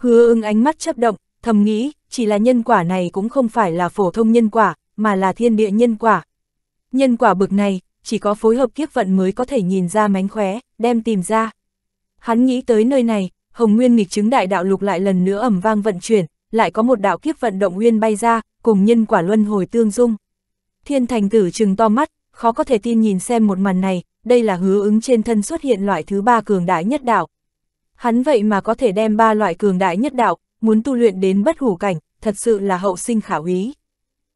Hứa ưng ánh mắt chấp động, thầm nghĩ, chỉ là nhân quả này cũng không phải là phổ thông nhân quả, mà là thiên địa nhân quả. Nhân quả bực này, chỉ có phối hợp kiếp vận mới có thể nhìn ra mánh khóe, đem tìm ra. Hắn nghĩ tới nơi này, Hồng Nguyên nghịch chứng đại đạo lục lại lần nữa ẩm vang vận chuyển, lại có một đạo kiếp vận động nguyên bay ra, cùng nhân quả luân hồi tương dung. Thiên thành tử trừng to mắt, khó có thể tin nhìn xem một màn này, đây là hứa ứng trên thân xuất hiện loại thứ ba cường đại nhất đạo, Hắn vậy mà có thể đem ba loại cường đại nhất đạo, muốn tu luyện đến bất hủ cảnh, thật sự là hậu sinh khả úy.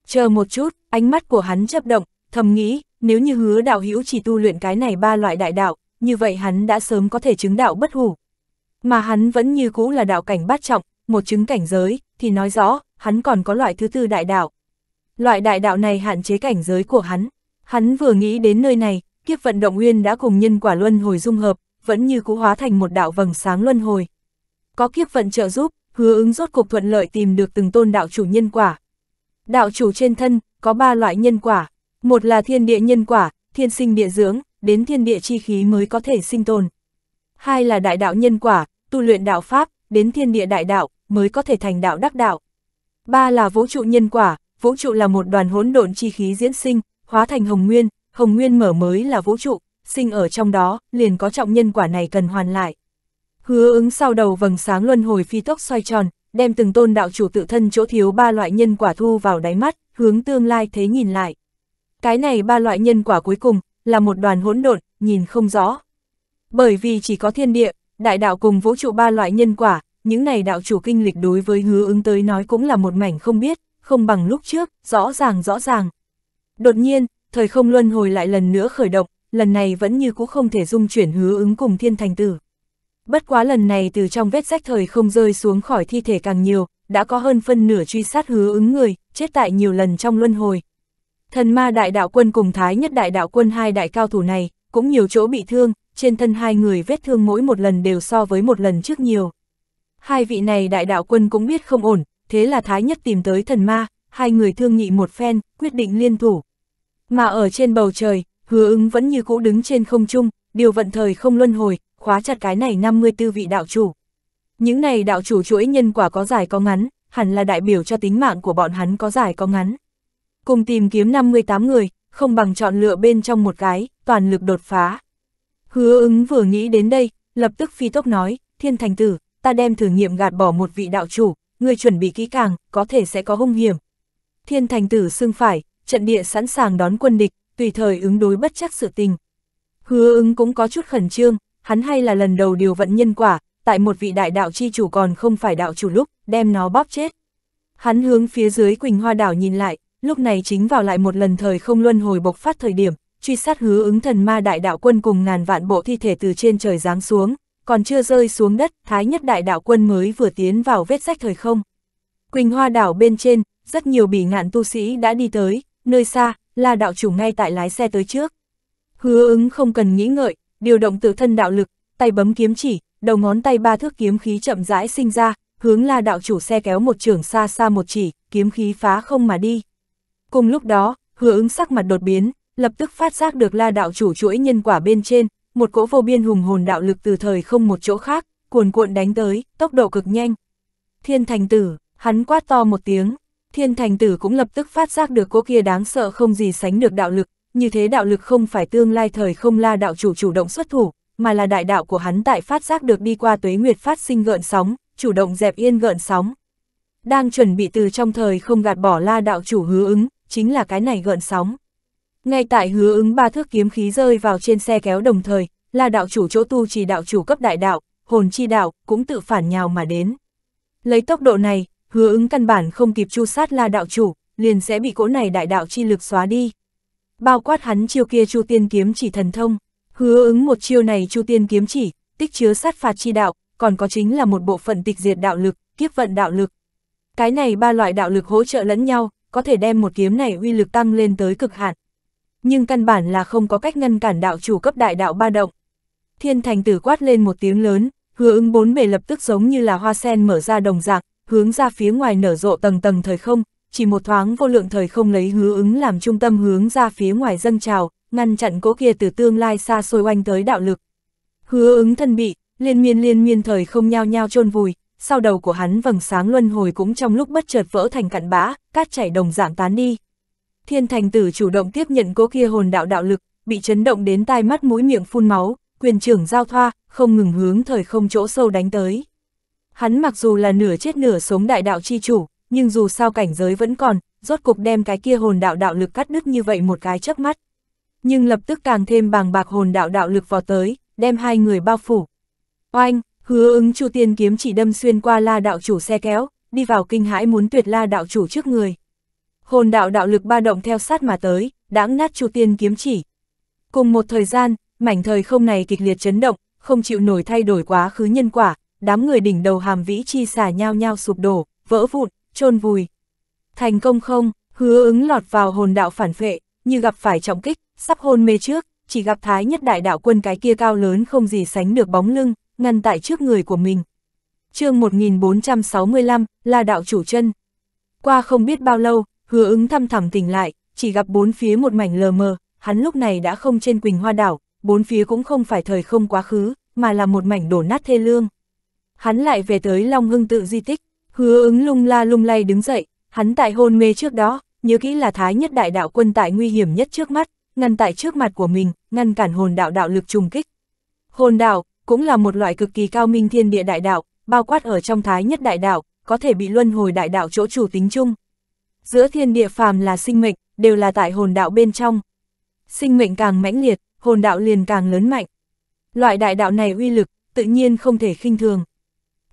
Chờ một chút, ánh mắt của hắn chấp động, thầm nghĩ, nếu như hứa đạo hữu chỉ tu luyện cái này ba loại đại đạo, như vậy hắn đã sớm có thể chứng đạo bất hủ. Mà hắn vẫn như cũ là đạo cảnh bát trọng, một chứng cảnh giới, thì nói rõ, hắn còn có loại thứ tư đại đạo. Loại đại đạo này hạn chế cảnh giới của hắn. Hắn vừa nghĩ đến nơi này, kiếp vận động nguyên đã cùng nhân quả luân hồi dung hợp, vẫn như cũ hóa thành một đạo vầng sáng luân hồi. Có kiếp vận trợ giúp, hứa ứng rốt cuộc thuận lợi tìm được từng tôn đạo chủ nhân quả. Đạo chủ trên thân, có ba loại nhân quả, một là thiên địa nhân quả, thiên sinh địa dưỡng, đến thiên địa chi khí mới có thể sinh tồn. Hai là đại đạo nhân quả, tu luyện đạo Pháp, đến thiên địa đại đạo, mới có thể thành đạo đắc đạo. Ba là vũ trụ nhân quả, vũ trụ là một đoàn hỗn độn chi khí diễn sinh, hóa thành hồng nguyên, hồng nguyên mở mới là vũ trụ, sinh ở trong đó, liền có trọng nhân quả này cần hoàn lại. Hứa ứng sau đầu vầng sáng luân hồi phi tốc xoay tròn, đem từng tôn đạo chủ tự thân chỗ thiếu ba loại nhân quả thu vào đáy mắt, hướng tương lai thế nhìn lại. Cái này ba loại nhân quả cuối cùng, là một đoàn hỗn độn, nhìn không rõ. Bởi vì chỉ có thiên địa, đại đạo cùng vũ trụ ba loại nhân quả, những này đạo chủ kinh lịch đối với hứa ứng tới nói cũng là một mảnh không biết, không bằng lúc trước, rõ ràng rõ ràng. Đột nhiên, thời không luân hồi lại lần nữa khởi động, lần này vẫn như cũ không thể dung chuyển hứa ứng cùng thiên thành tử. Bất quá lần này từ trong vết rách thời không rơi xuống khỏi thi thể càng nhiều, đã có hơn phân nửa truy sát hứa ứng người, chết tại nhiều lần trong luân hồi. Thần ma đại đạo quân cùng thái nhất đại đạo quân hai đại cao thủ này, cũng nhiều chỗ bị thương, trên thân hai người vết thương mỗi một lần đều so với một lần trước nhiều. Hai vị này đại đạo quân cũng biết không ổn, thế là thái nhất tìm tới thần ma, hai người thương nghị một phen, quyết định liên thủ. Mà ở trên bầu trời, hứa ứng vẫn như cũ đứng trên không trung, điều vận thời không luân hồi, khóa chặt cái này 54 vị đạo chủ. Những này đạo chủ chuỗi nhân quả có dài có ngắn, hẳn là đại biểu cho tính mạng của bọn hắn có dài có ngắn. Cùng tìm kiếm 58 người, không bằng chọn lựa bên trong một cái, toàn lực đột phá. Hứa ứng vừa nghĩ đến đây, lập tức phi tốc nói, thiên thành tử, ta đem thử nghiệm gạt bỏ một vị đạo chủ, người chuẩn bị kỹ càng, có thể sẽ có hung hiểm. Thiên thành tử xưng phải, trận địa sẵn sàng đón quân địch, tùy thời ứng đối bất chắc sự tình. Hứa ứng cũng có chút khẩn trương, hắn hay là lần đầu điều vận nhân quả, tại một vị đại đạo chi chủ còn không phải đạo chủ lúc, đem nó bóp chết. Hắn hướng phía dưới Quỳnh Hoa đảo nhìn lại, lúc này chính vào lại một lần thời không luân hồi bộc phát thời điểm, truy sát hứa ứng thần ma đại đạo quân cùng ngàn vạn bộ thi thể từ trên trời giáng xuống, còn chưa rơi xuống đất, thái nhất đại đạo quân mới vừa tiến vào vết sách thời không. Quỳnh Hoa đảo bên trên, rất nhiều bỉ ngạn tu sĩ đã đi tới, nơi xa, là đạo chủ ngay tại lái xe tới trước. Hứa ứng không cần nghĩ ngợi, điều động tự thân đạo lực, tay bấm kiếm chỉ, đầu ngón tay ba thước kiếm khí chậm rãi sinh ra, hướng la đạo chủ xe kéo một trường xa xa một chỉ, kiếm khí phá không mà đi. Cùng lúc đó, hứa ứng sắc mặt đột biến, lập tức phát giác được la đạo chủ chuỗi nhân quả bên trên, một cỗ vô biên hùng hồn đạo lực từ thời không một chỗ khác, cuồn cuộn đánh tới, tốc độ cực nhanh. Thiên thành tử, hắn quát to một tiếng, thiên thành tử cũng lập tức phát giác được cô kia đáng sợ không gì sánh được đạo lực, như thế đạo lực không phải tương lai thời không la đạo chủ chủ động xuất thủ, mà là đại đạo của hắn tại phát giác được đi qua tuế nguyệt phát sinh gợn sóng, chủ động dẹp yên gợn sóng. Đang chuẩn bị từ trong thời không gạt bỏ la đạo chủ hứa ứng, chính là cái này gợn sóng. Ngay tại hứa ứng ba thước kiếm khí rơi vào trên xe kéo đồng thời, la đạo chủ chỗ tu chỉ đạo chủ cấp đại đạo, hồn chi đạo, cũng tự phản nhào mà đến. Lấy tốc độ này, hứa ứng căn bản không kịp chu sát la đạo chủ, liền sẽ bị cỗ này đại đạo chi lực xóa đi. Bao quát hắn chiêu kia chu tiên kiếm chỉ thần thông, hứa ứng một chiêu này chu tiên kiếm chỉ, tích chứa sát phạt chi đạo, còn có chính là một bộ phận tịch diệt đạo lực, kiếp vận đạo lực. Cái này ba loại đạo lực hỗ trợ lẫn nhau, có thể đem một kiếm này uy lực tăng lên tới cực hạn. Nhưng căn bản là không có cách ngăn cản đạo chủ cấp đại đạo ba động. Thiên thành tử quát lên một tiếng lớn, hứa ứng bốn bề lập tức giống như là hoa sen mở ra đồng dạng, hướng ra phía ngoài nở rộ tầng tầng thời không, chỉ một thoáng vô lượng thời không lấy hứa ứng làm trung tâm hướng ra phía ngoài dâng trào, ngăn chặn cỗ kia từ tương lai xa xôi oanh tới đạo lực. Hứa ứng thân bị, liên miên liên miên thời không nhao nhao chôn vùi, sau đầu của hắn vầng sáng luân hồi cũng trong lúc bất chợt vỡ thành cặn bã, cát chảy đồng dạng tán đi. Thiên thành tử chủ động tiếp nhận cỗ kia hồn đạo đạo lực, bị chấn động đến tai mắt mũi miệng phun máu, quyền trưởng giao thoa, không ngừng hướng thời không chỗ sâu đánh tới. Hắn mặc dù là nửa chết nửa sống đại đạo chi chủ, nhưng dù sao cảnh giới vẫn còn, rốt cục đem cái kia hồn đạo đạo lực cắt đứt như vậy một cái chớp mắt. Nhưng lập tức càng thêm bàng bạc hồn đạo đạo lực vào tới, đem hai người bao phủ. Oanh, hứa ứng chu tiên kiếm chỉ đâm xuyên qua la đạo chủ xe kéo, đi vào kinh hãi muốn tuyệt la đạo chủ trước người. Hồn đạo đạo lực ba động theo sát mà tới, đáng nát chu tiên kiếm chỉ. Cùng một thời gian, mảnh thời không này kịch liệt chấn động, không chịu nổi thay đổi quá khứ nhân quả, đám người đỉnh đầu hàm vĩ chi xả nhau nhau sụp đổ, vỡ vụn, chôn vùi. Thành công không, hứa ứng lọt vào hồn đạo phản phệ, như gặp phải trọng kích, sắp hôn mê trước, chỉ gặp thái nhất đại đạo quân cái kia cao lớn không gì sánh được bóng lưng, ngăn tại trước người của mình. chương 1465, là đạo chủ chân. Qua không biết bao lâu, hứa ứng thăm thẳm tỉnh lại, chỉ gặp bốn phía một mảnh lờ mờ, hắn lúc này đã không trên Quỳnh Hoa Đảo, bốn phía cũng không phải thời không quá khứ, mà là một mảnh đổ nát thê lương hắn lại về tới Long Hưng tự di tích, hứa ứng lung la lung lay đứng dậy, hắn tại hôn mê trước đó, nhớ kỹ là thái nhất đại đạo quân tại nguy hiểm nhất trước mắt, ngăn tại trước mặt của mình, ngăn cản hồn đạo đạo lực trùng kích. Hồn đạo cũng là một loại cực kỳ cao minh thiên địa đại đạo, bao quát ở trong thái nhất đại đạo, có thể bị luân hồi đại đạo chỗ chủ tính chung. Giữa thiên địa phàm là sinh mệnh, đều là tại hồn đạo bên trong. Sinh mệnh càng mãnh liệt, hồn đạo liền càng lớn mạnh. Loại đại đạo này uy lực, tự nhiên không thể khinh thường.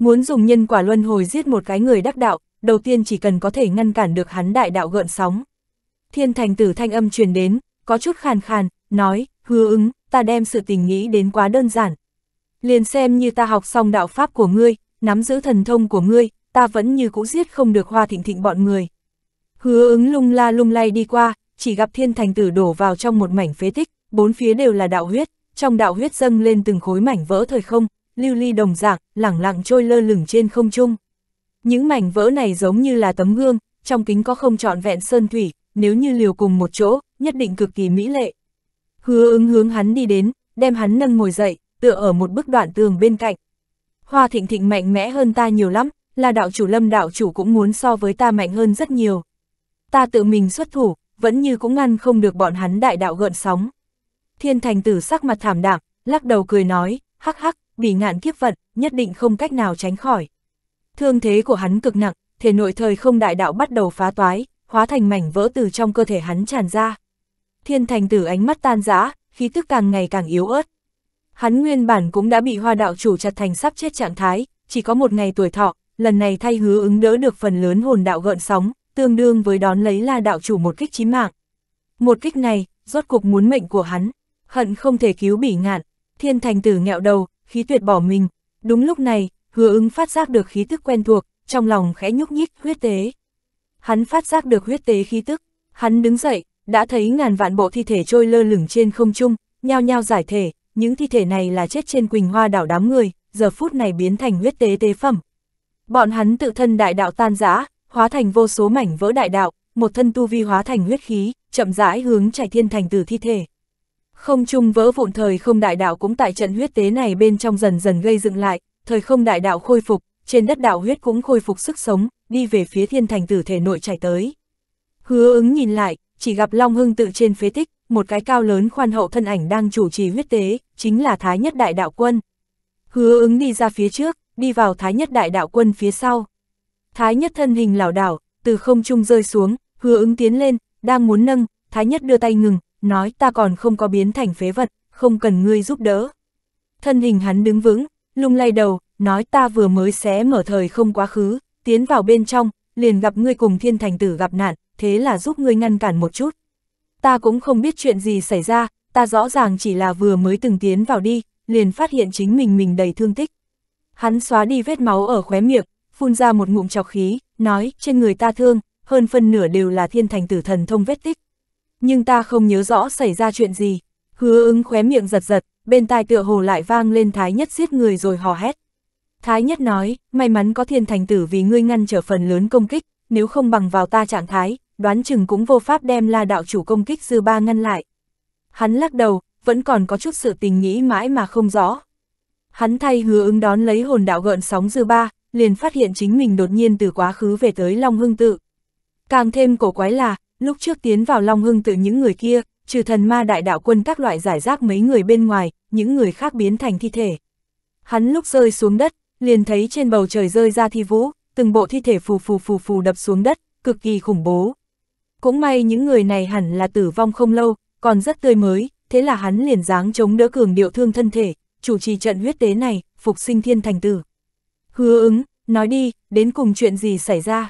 Muốn dùng nhân quả luân hồi giết một cái người đắc đạo, đầu tiên chỉ cần có thể ngăn cản được hắn đại đạo gợn sóng. Thiên thành tử thanh âm truyền đến, có chút khàn khàn, nói, hứa ứng, ta đem sự tình nghĩ đến quá đơn giản. Liền xem như ta học xong đạo pháp của ngươi, nắm giữ thần thông của ngươi, ta vẫn như cũ giết không được hoa thịnh thịnh bọn người. Hứa ứng lung la lung lay đi qua, chỉ gặp thiên thành tử đổ vào trong một mảnh phế tích, bốn phía đều là đạo huyết, trong đạo huyết dâng lên từng khối mảnh vỡ thời không, lưu ly đồng dạng, lẳng lặng trôi lơ lửng trên không trung. Những mảnh vỡ này giống như là tấm gương, trong kính có không trọn vẹn sơn thủy, nếu như liều cùng một chỗ, nhất định cực kỳ mỹ lệ. Hứa ứng hướng hắn đi đến, đem hắn nâng ngồi dậy, tựa ở một bức đoạn tường bên cạnh. Hoa thịnh thịnh mạnh mẽ hơn ta nhiều lắm, là đạo chủ lâm đạo chủ cũng muốn so với ta mạnh hơn rất nhiều. Ta tự mình xuất thủ, vẫn như cũng ngăn không được bọn hắn đại đạo gợn sóng. Thiên thành tử sắc mặt thảm đạm, lắc đầu cười nói, hắc hắc, vì ngạn kiếp vận, nhất định không cách nào tránh khỏi. Thương thế của hắn cực nặng, thể nội thời không đại đạo bắt đầu phá toái, hóa thành mảnh vỡ từ trong cơ thể hắn tràn ra. Thiên thành tử ánh mắt tan rã, khí tức càng ngày càng yếu ớt. Hắn nguyên bản cũng đã bị hoa đạo chủ chặt thành sắp chết trạng thái, chỉ có một ngày tuổi thọ, lần này thay hứa ứng đỡ được phần lớn hồn đạo gợn sóng, tương đương với đón lấy la đạo chủ một kích chí mạng. Một kích này, rốt cuộc muốn mệnh của hắn, hận không thể cứu bỉ ngạn, thiên thành tử nghẹo đầu, khí tuyệt bỏ mình. Đúng lúc này, hứa ứng phát giác được khí tức quen thuộc, trong lòng khẽ nhúc nhích huyết tế. Hắn phát giác được huyết tế khí tức, hắn đứng dậy, đã thấy ngàn vạn bộ thi thể trôi lơ lửng trên không trung, nhao nhao giải thể, những thi thể này là chết trên quỳnh hoa đảo đám người, giờ phút này biến thành huyết tế tế phẩm. Bọn hắn tự thân đại đạo tan rã, hóa thành vô số mảnh vỡ đại đạo, một thân tu vi hóa thành huyết khí, chậm rãi hướng trải thiên thành từ thi thể. Không trung vỡ vụn thời không đại đạo cũng tại trận huyết tế này bên trong dần dần gây dựng lại, thời không đại đạo khôi phục, trên đất đạo huyết cũng khôi phục sức sống, đi về phía thiên thành tử thể nội chảy tới. Hứa ứng nhìn lại, chỉ gặp Long Hưng tự trên phế tích, một cái cao lớn khoan hậu thân ảnh đang chủ trì huyết tế, chính là Thái Nhất Đại Đạo Quân. Hứa ứng đi ra phía trước, đi vào Thái Nhất Đại Đạo Quân phía sau. Thái Nhất thân hình lảo đảo, từ không trung rơi xuống, hứa ứng tiến lên, đang muốn nâng, Thái Nhất đưa tay ngừng, nói ta còn không có biến thành phế vật, không cần ngươi giúp đỡ. Thân hình hắn đứng vững, lung lay đầu, nói ta vừa mới xé mở thời không quá khứ, tiến vào bên trong, liền gặp ngươi cùng thiên thành tử gặp nạn, thế là giúp ngươi ngăn cản một chút. Ta cũng không biết chuyện gì xảy ra, ta rõ ràng chỉ là vừa mới từng tiến vào đi, liền phát hiện chính mình mình đầy thương tích. Hắn xóa đi vết máu ở khóe miệng, phun ra một ngụm chọc khí, nói trên người ta thương, hơn phân nửa đều là thiên thành tử thần thông vết tích nhưng ta không nhớ rõ xảy ra chuyện gì. Hứa ứng khóe miệng giật giật, bên tai tựa hồ lại vang lên Thái Nhất giết người rồi hò hét. Thái Nhất nói, may mắn có thiên thành tử vì ngươi ngăn trở phần lớn công kích, nếu không bằng vào ta trạng thái, đoán chừng cũng vô pháp đem la đạo chủ công kích dư ba ngăn lại. Hắn lắc đầu, vẫn còn có chút sự tình nghĩ mãi mà không rõ. Hắn thay hứa ứng đón lấy hồn đạo gợn sóng dư ba, liền phát hiện chính mình đột nhiên từ quá khứ về tới Long Hưng Tự. Càng thêm cổ quái là, Lúc trước tiến vào Long Hưng tự những người kia, trừ thần ma đại đạo quân các loại giải rác mấy người bên ngoài, những người khác biến thành thi thể. Hắn lúc rơi xuống đất, liền thấy trên bầu trời rơi ra thi vũ, từng bộ thi thể phù phù phù phù đập xuống đất, cực kỳ khủng bố. Cũng may những người này hẳn là tử vong không lâu, còn rất tươi mới, thế là hắn liền dáng chống đỡ cường điệu thương thân thể, chủ trì trận huyết tế này, phục sinh thiên thành tử. Hứa ứng, nói đi, đến cùng chuyện gì xảy ra?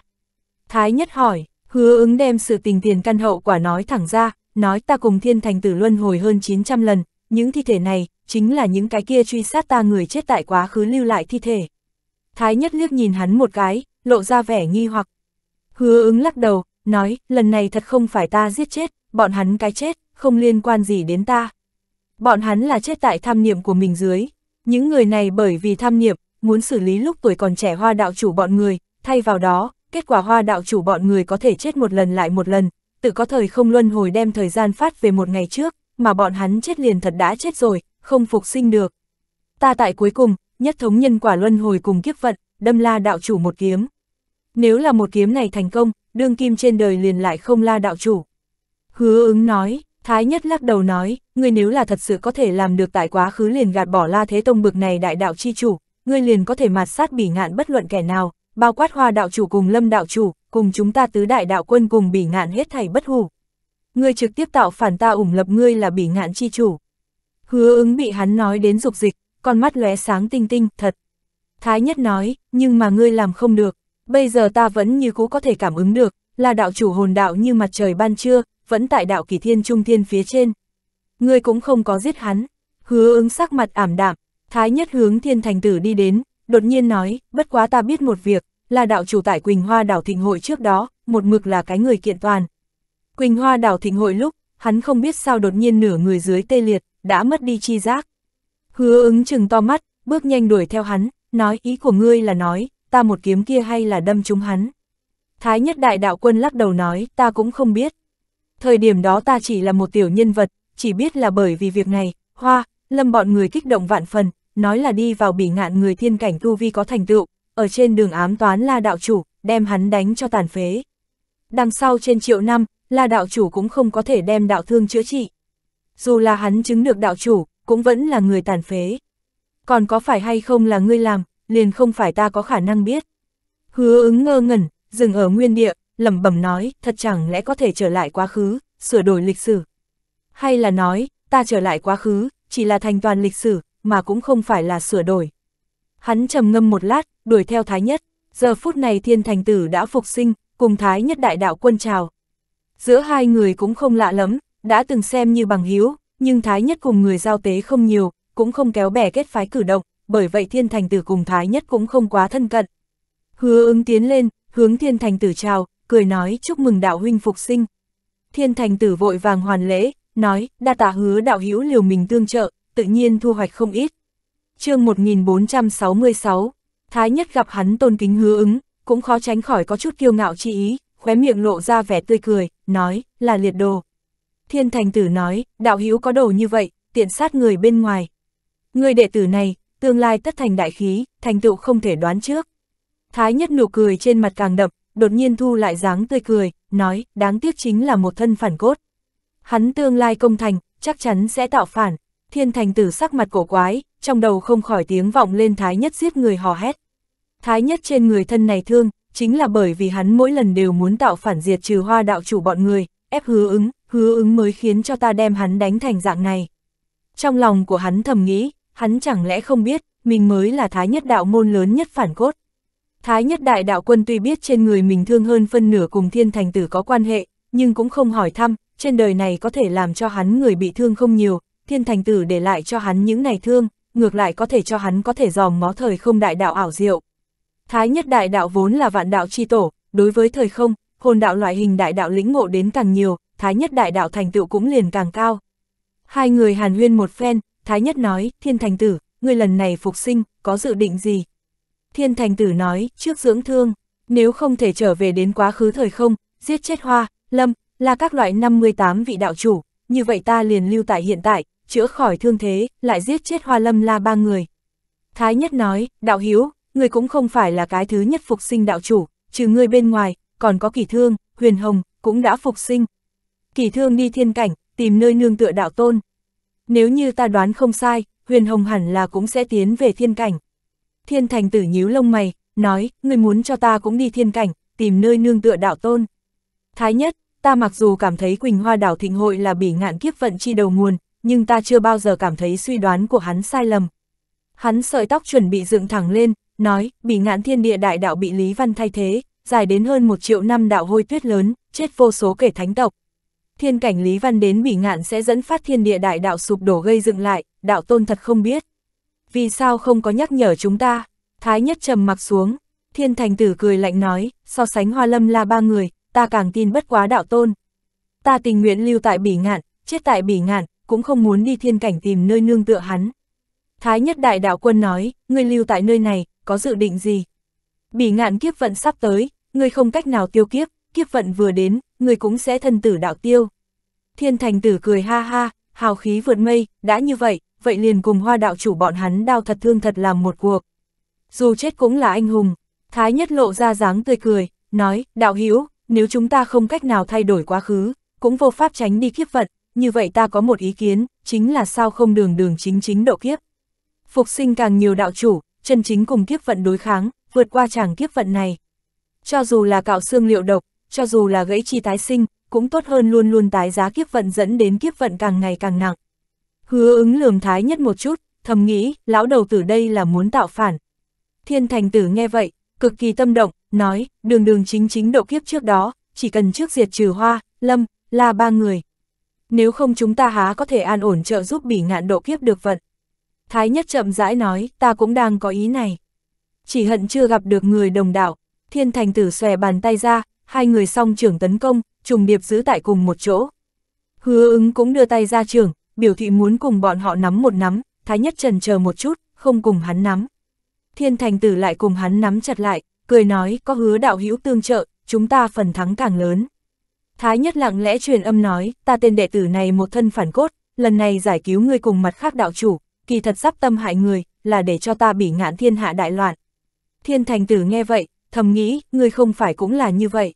Thái nhất hỏi, Hứa ứng đem sự tình tiền căn hậu quả nói thẳng ra, nói ta cùng thiên thành tử luân hồi hơn 900 lần, những thi thể này, chính là những cái kia truy sát ta người chết tại quá khứ lưu lại thi thể. Thái nhất liếc nhìn hắn một cái, lộ ra vẻ nghi hoặc. Hứa ứng lắc đầu, nói, lần này thật không phải ta giết chết, bọn hắn cái chết, không liên quan gì đến ta. Bọn hắn là chết tại tham niệm của mình dưới. Những người này bởi vì tham niệm, muốn xử lý lúc tuổi còn trẻ hoa đạo chủ bọn người, thay vào đó, kết quả hoa đạo chủ bọn người có thể chết một lần lại một lần, tự có thời không luân hồi đem thời gian phát về một ngày trước, mà bọn hắn chết liền thật đã chết rồi, không phục sinh được. Ta tại cuối cùng, nhất thống nhân quả luân hồi cùng kiếp vận, đâm la đạo chủ một kiếm. Nếu là một kiếm này thành công, đương kim trên đời liền lại không la đạo chủ. Hứa ứng nói, Thái nhất lắc đầu nói, ngươi nếu là thật sự có thể làm được tại quá khứ liền gạt bỏ la thế tông bực này đại đạo chi chủ, ngươi liền có thể mặt sát bỉ ngạn bất luận kẻ nào, bao quát hoa đạo chủ cùng lâm đạo chủ, cùng chúng ta tứ đại đạo quân cùng bỉ ngạn hết thảy bất hủ. Ngươi trực tiếp tạo phản ta ủng lập ngươi là bỉ ngạn chi chủ. Hứa ứng bị hắn nói đến dục dịch, con mắt lóe sáng tinh tinh, thật. Thái nhất nói, nhưng mà ngươi làm không được, bây giờ ta vẫn như cũ có thể cảm ứng được, là đạo chủ hồn đạo như mặt trời ban trưa, vẫn tại đạo kỳ thiên trung thiên phía trên. Ngươi cũng không có giết hắn, hứa ứng sắc mặt ảm đạm, thái nhất hướng thiên thành tử đi đến, đột nhiên nói, bất quá ta biết một việc, là đạo chủ tại Quỳnh Hoa đảo thịnh hội trước đó, một mực là cái người kiện toàn. Quỳnh Hoa đảo thịnh hội lúc, hắn không biết sao đột nhiên nửa người dưới tê liệt, đã mất đi chi giác. Hứa ứng chừng to mắt, bước nhanh đuổi theo hắn, nói ý của ngươi là nói, ta một kiếm kia hay là đâm trúng hắn. Thái nhất đại đạo quân lắc đầu nói, ta cũng không biết. Thời điểm đó ta chỉ là một tiểu nhân vật, chỉ biết là bởi vì việc này, hoa, lâm bọn người kích động vạn phần, nói là đi vào bỉ ngạn người thiên cảnh tu vi có thành tựu, ở trên đường ám toán La đạo chủ, đem hắn đánh cho tàn phế. Đằng sau trên triệu năm, La đạo chủ cũng không có thể đem đạo thương chữa trị. Dù là hắn chứng được đạo chủ, cũng vẫn là người tàn phế. Còn có phải hay không là ngươi làm, liền không phải ta có khả năng biết. Hứa ứng ngơ ngẩn, dừng ở nguyên địa, lẩm bẩm nói, thật chẳng lẽ có thể trở lại quá khứ, sửa đổi lịch sử. Hay là nói, ta trở lại quá khứ, chỉ là thành toàn lịch sử, mà cũng không phải là sửa đổi. Hắn trầm ngâm một lát, đuổi theo Thái Nhất, giờ phút này thiên thành tử đã phục sinh, cùng Thái Nhất đại đạo quân chào. Giữa hai người cũng không lạ lắm, đã từng xem như bằng hiếu, nhưng Thái Nhất cùng người giao tế không nhiều, cũng không kéo bè kết phái cử động, bởi vậy thiên thành tử cùng Thái Nhất cũng không quá thân cận. Hứa ứng tiến lên, hướng thiên thành tử chào, cười nói chúc mừng đạo huynh phục sinh. Thiên thành tử vội vàng hoàn lễ, nói, đa tạ hứa đạo hữu liều mình tương trợ, tự nhiên thu hoạch không ít. chương 1466, Thái Nhất gặp hắn tôn kính hứa ứng, cũng khó tránh khỏi có chút kiêu ngạo chi ý, khóe miệng lộ ra vẻ tươi cười, nói, là liệt đồ. Thiên thành tử nói, đạo hữu có đồ như vậy, tiện sát người bên ngoài. Người đệ tử này, tương lai tất thành đại khí, thành tựu không thể đoán trước. Thái nhất nụ cười trên mặt càng đậm, đột nhiên thu lại dáng tươi cười, nói, đáng tiếc chính là một thân phản cốt. Hắn tương lai công thành, chắc chắn sẽ tạo phản, Thiên thành tử sắc mặt cổ quái, trong đầu không khỏi tiếng vọng lên thái nhất giết người hò hét. Thái nhất trên người thân này thương, chính là bởi vì hắn mỗi lần đều muốn tạo phản diệt trừ hoa đạo chủ bọn người, ép hứa ứng, hứa ứng mới khiến cho ta đem hắn đánh thành dạng này. Trong lòng của hắn thầm nghĩ, hắn chẳng lẽ không biết, mình mới là thái nhất đạo môn lớn nhất phản cốt. Thái nhất đại đạo quân tuy biết trên người mình thương hơn phân nửa cùng thiên thành tử có quan hệ, nhưng cũng không hỏi thăm, trên đời này có thể làm cho hắn người bị thương không nhiều, thiên thành tử để lại cho hắn những này thương, ngược lại có thể cho hắn có thể dòm ngó thời không đại đạo ảo diệu. Thái nhất đại đạo vốn là vạn đạo chi tổ, đối với thời không, hồn đạo loại hình đại đạo lĩnh ngộ đến càng nhiều, thái nhất đại đạo thành tựu cũng liền càng cao. Hai người hàn huyên một phen, thái nhất nói, thiên thành tử, ngươi lần này phục sinh, có dự định gì? Thiên thành tử nói, trước dưỡng thương, nếu không thể trở về đến quá khứ thời không, giết chết hoa, lâm, là các loại 58 vị đạo chủ, như vậy ta liền lưu tại hiện tại, chữa khỏi thương thế, lại giết chết Hoa Lâm La ba người. Thái Nhất nói, đạo hiếu, người cũng không phải là cái thứ nhất phục sinh đạo chủ, trừ người bên ngoài, còn có kỷ thương, huyền hồng, cũng đã phục sinh. Kỷ thương đi thiên cảnh, tìm nơi nương tựa đạo tôn. Nếu như ta đoán không sai, huyền hồng hẳn là cũng sẽ tiến về thiên cảnh. Thiên thành tử nhíu lông mày, nói, người muốn cho ta cũng đi thiên cảnh, tìm nơi nương tựa đạo tôn. Thái nhất, ta mặc dù cảm thấy Quỳnh Hoa đảo thịnh hội là bị ngạn kiếp vận chi đầu nguồn, nhưng ta chưa bao giờ cảm thấy suy đoán của hắn sai lầm. Hắn sợi tóc chuẩn bị dựng thẳng lên, nói, bị ngạn thiên địa đại đạo bị Lý Văn thay thế, dài đến hơn một triệu năm đạo hôi tuyết lớn, chết vô số kể thánh tộc. Thiên cảnh Lý Văn đến bị ngạn sẽ dẫn phát thiên địa đại đạo sụp đổ gây dựng lại, đạo tôn thật không biết. Vì sao không có nhắc nhở chúng ta? Thái nhất trầm mặc xuống, thiên thành tử cười lạnh nói, so sánh hoa lâm là ba người, ta càng tin bất quá đạo tôn. Ta tình nguyện lưu tại bỉ ngạn, chết tại bỉ ngạn, cũng không muốn đi thiên cảnh tìm nơi nương tựa hắn. Thái nhất đại đạo quân nói, ngươi lưu tại nơi này, có dự định gì? Bỉ ngạn kiếp vận sắp tới, ngươi không cách nào tiêu kiếp, kiếp vận vừa đến, ngươi cũng sẽ thân tử đạo tiêu. Thiên thành tử cười ha ha, hào khí vượt mây, đã như vậy, vậy liền cùng hoa đạo chủ bọn hắn đao thật thương thật làm một cuộc. Dù chết cũng là anh hùng, Thái nhất lộ ra dáng tươi cười, nói, đạo hữu nếu chúng ta không cách nào thay đổi quá khứ, cũng vô pháp tránh đi kiếp vận, như vậy ta có một ý kiến, chính là sao không đường đường chính chính độ kiếp. Phục sinh càng nhiều đạo chủ, chân chính cùng kiếp vận đối kháng, vượt qua chàng kiếp vận này. Cho dù là cạo xương liệu độc, cho dù là gãy chi tái sinh, cũng tốt hơn luôn luôn tái giá kiếp vận dẫn đến kiếp vận càng ngày càng nặng. Hứa ứng lườm thái nhất một chút, thầm nghĩ, lão đầu tử đây là muốn tạo phản. Thiên thành tử nghe vậy, cực kỳ tâm động, nói, đường đường chính chính độ kiếp trước đó, chỉ cần trước diệt trừ hoa, lâm, là ba người, nếu không chúng ta há có thể an ổn trợ giúp bỉ ngạn độ kiếp được vận. Thái nhất chậm rãi nói, ta cũng đang có ý này. Chỉ hận chưa gặp được người đồng đạo, thiên thành tử xòe bàn tay ra, hai người song trưởng tấn công, trùng điệp giữ tại cùng một chỗ. Hứa ứng cũng đưa tay ra trưởng, biểu thị muốn cùng bọn họ nắm một nắm, thái nhất trần chờ một chút, không cùng hắn nắm. Thiên thành tử lại cùng hắn nắm chặt lại, cười nói có hứa đạo hữu tương trợ, chúng ta phần thắng càng lớn. Thái nhất lặng lẽ truyền âm nói, ta tên đệ tử này một thân phản cốt, lần này giải cứu ngươi cùng mặt khác đạo chủ, kỳ thật sắp tâm hại người, là để cho ta bị ngạn thiên hạ đại loạn. Thiên thành tử nghe vậy, thầm nghĩ, ngươi không phải cũng là như vậy.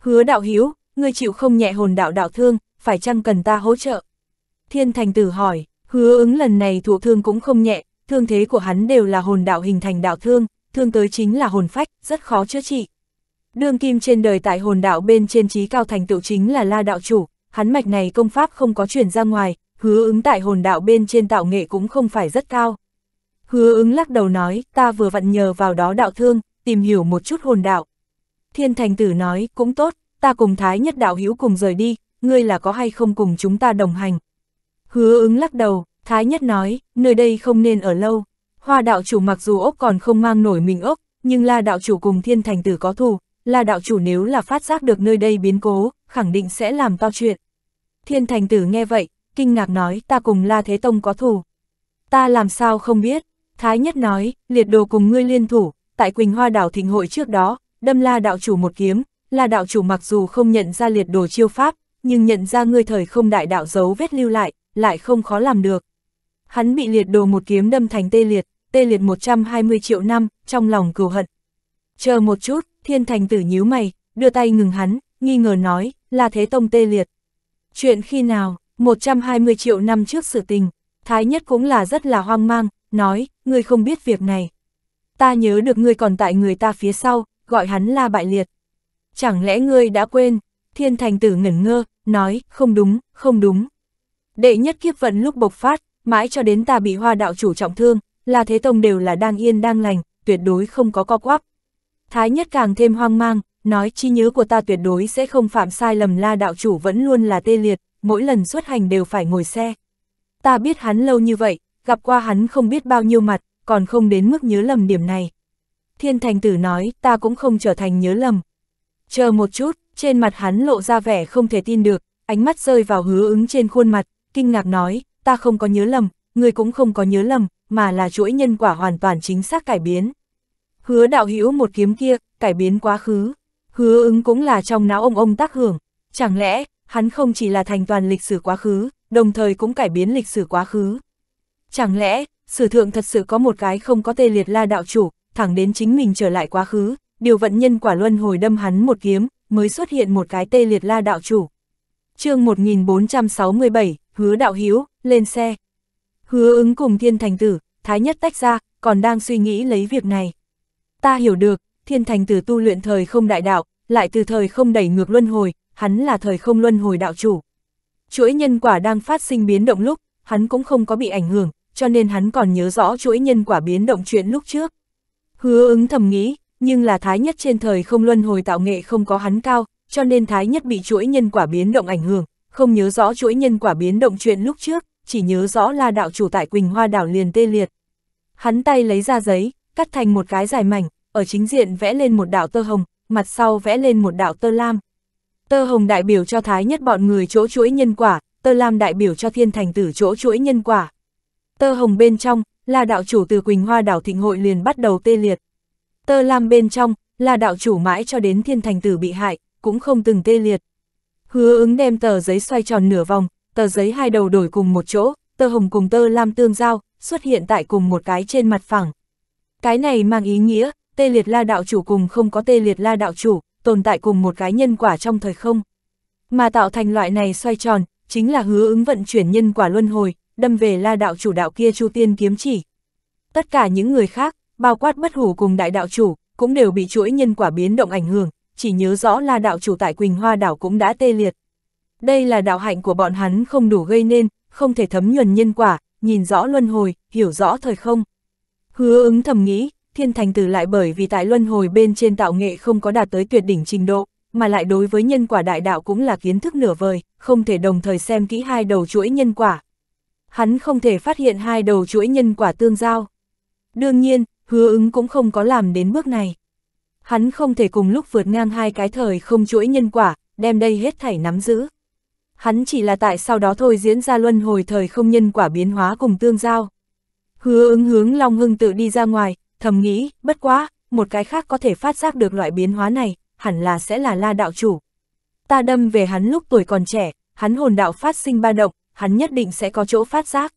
Hứa đạo hiếu, ngươi chịu không nhẹ hồn đạo đạo thương, phải chăng cần ta hỗ trợ? Thiên thành tử hỏi, hứa ứng lần này thụ thương cũng không nhẹ, thương thế của hắn đều là hồn đạo hình thành đạo thương, thương tới chính là hồn phách, rất khó chữa trị. Đương kim trên đời tại hồn đạo bên trên trí cao thành tựu chính là la đạo chủ, hắn mạch này công pháp không có chuyển ra ngoài, hứa ứng tại hồn đạo bên trên tạo nghệ cũng không phải rất cao. Hứa ứng lắc đầu nói, ta vừa vặn nhờ vào đó đạo thương, tìm hiểu một chút hồn đạo. Thiên thành tử nói, cũng tốt, ta cùng thái nhất đạo hữu cùng rời đi, ngươi là có hay không cùng chúng ta đồng hành. Hứa ứng lắc đầu, thái nhất nói, nơi đây không nên ở lâu. Hoa đạo chủ mặc dù ốc còn không mang nổi mình ốc, nhưng la đạo chủ cùng thiên thành tử có thù, là đạo chủ nếu là phát giác được nơi đây biến cố, khẳng định sẽ làm to chuyện. Thiên thành tử nghe vậy, kinh ngạc nói ta cùng La Thế Tông có thù. Ta làm sao không biết, Thái Nhất nói, liệt đồ cùng ngươi liên thủ, tại Quỳnh Hoa đảo thịnh hội trước đó, đâm La đạo chủ một kiếm, La đạo chủ mặc dù không nhận ra liệt đồ chiêu pháp, nhưng nhận ra ngươi thời không đại đạo giấu vết lưu lại, lại không khó làm được. Hắn bị liệt đồ một kiếm đâm thành tê liệt, tê liệt 120 triệu năm, trong lòng cừu hận. Chờ một chút, Thiên thành tử nhíu mày, đưa tay ngừng hắn, nghi ngờ nói, là thế tông tê liệt. Chuyện khi nào, 120 triệu năm trước sự tình, Thái Nhất cũng là rất là hoang mang, nói, ngươi không biết việc này. Ta nhớ được ngươi còn tại người ta phía sau, gọi hắn là bại liệt. Chẳng lẽ ngươi đã quên? Thiên thành tử ngẩn ngơ, nói, không đúng, không đúng. Đệ nhất kiếp vận lúc bộc phát, mãi cho đến ta bị hoa đạo chủ trọng thương, là thế tông đều là đang yên đang lành, tuyệt đối không có co quắp. Thái nhất càng thêm hoang mang, nói chi nhớ của ta tuyệt đối sẽ không phạm sai lầm la đạo chủ vẫn luôn là tê liệt, mỗi lần xuất hành đều phải ngồi xe. Ta biết hắn lâu như vậy, gặp qua hắn không biết bao nhiêu mặt, còn không đến mức nhớ lầm điểm này. Thiên thành tử nói, ta cũng không trở thành nhớ lầm. Chờ một chút, trên mặt hắn lộ ra vẻ không thể tin được, ánh mắt rơi vào hứa ứng trên khuôn mặt, kinh ngạc nói, ta không có nhớ lầm, người cũng không có nhớ lầm, mà là chuỗi nhân quả hoàn toàn chính xác cải biến. Hứa đạo hữu một kiếm kia, cải biến quá khứ. Hứa ứng cũng là trong não ông ông tác hưởng. Chẳng lẽ, hắn không chỉ là thành toàn lịch sử quá khứ, đồng thời cũng cải biến lịch sử quá khứ. Chẳng lẽ, sử thượng thật sự có một cái không có tê liệt la đạo chủ, thẳng đến chính mình trở lại quá khứ, điều vận nhân quả luân hồi đâm hắn một kiếm, mới xuất hiện một cái tê liệt la đạo chủ. chương 1467, hứa đạo hiếu, lên xe. Hứa ứng cùng thiên thành tử, thái nhất tách ra, còn đang suy nghĩ lấy việc này. Ta hiểu được, thiên thành từ tu luyện thời không đại đạo, lại từ thời không đẩy ngược luân hồi, hắn là thời không luân hồi đạo chủ. Chuỗi nhân quả đang phát sinh biến động lúc, hắn cũng không có bị ảnh hưởng, cho nên hắn còn nhớ rõ chuỗi nhân quả biến động chuyện lúc trước. Hứa ứng thầm nghĩ, nhưng là thái nhất trên thời không luân hồi tạo nghệ không có hắn cao, cho nên thái nhất bị chuỗi nhân quả biến động ảnh hưởng, không nhớ rõ chuỗi nhân quả biến động chuyện lúc trước, chỉ nhớ rõ là đạo chủ tại Quỳnh Hoa đảo liền tê liệt. Hắn tay lấy ra giấy, cắt thành một cái dài mảnh, ở chính diện vẽ lên một đạo tơ hồng, mặt sau vẽ lên một đạo tơ lam. Tơ hồng đại biểu cho thái nhất bọn người chỗ chuỗi nhân quả, tơ lam đại biểu cho thiên thành tử chỗ chuỗi nhân quả. Tơ hồng bên trong, là đạo chủ từ Quỳnh Hoa đảo thịnh hội liền bắt đầu tê liệt. Tơ lam bên trong, là đạo chủ mãi cho đến thiên thành tử bị hại, cũng không từng tê liệt. Hứa ứng đem tờ giấy xoay tròn nửa vòng, tờ giấy hai đầu đổi cùng một chỗ, tơ hồng cùng tơ lam tương giao, xuất hiện tại cùng một cái trên mặt phẳng. Cái này mang ý nghĩa, tê liệt la đạo chủ cùng không có tê liệt la đạo chủ, tồn tại cùng một cái nhân quả trong thời không. Mà tạo thành loại này xoay tròn, chính là hứa ứng vận chuyển nhân quả luân hồi, đâm về la đạo chủ đạo kia chu tiên kiếm chỉ. Tất cả những người khác, bao quát bất hủ cùng đại đạo chủ, cũng đều bị chuỗi nhân quả biến động ảnh hưởng, chỉ nhớ rõ la đạo chủ tại Quỳnh Hoa đảo cũng đã tê liệt. Đây là đạo hạnh của bọn hắn không đủ gây nên, không thể thấm nhuần nhân quả, nhìn rõ luân hồi, hiểu rõ thời không. Hứa ứng thầm nghĩ, thiên thành tử lại bởi vì tại luân hồi bên trên tạo nghệ không có đạt tới tuyệt đỉnh trình độ, mà lại đối với nhân quả đại đạo cũng là kiến thức nửa vời, không thể đồng thời xem kỹ hai đầu chuỗi nhân quả. Hắn không thể phát hiện hai đầu chuỗi nhân quả tương giao. Đương nhiên, hứa ứng cũng không có làm đến bước này. Hắn không thể cùng lúc vượt ngang hai cái thời không chuỗi nhân quả, đem đây hết thảy nắm giữ. Hắn chỉ là tại sau đó thôi diễn ra luân hồi thời không nhân quả biến hóa cùng tương giao. Hứa ứng hướng Long Hưng tự đi ra ngoài, thầm nghĩ, bất quá, một cái khác có thể phát giác được loại biến hóa này, hẳn là sẽ là la đạo chủ. Ta đâm về hắn lúc tuổi còn trẻ, hắn hồn đạo phát sinh ba động, hắn nhất định sẽ có chỗ phát giác.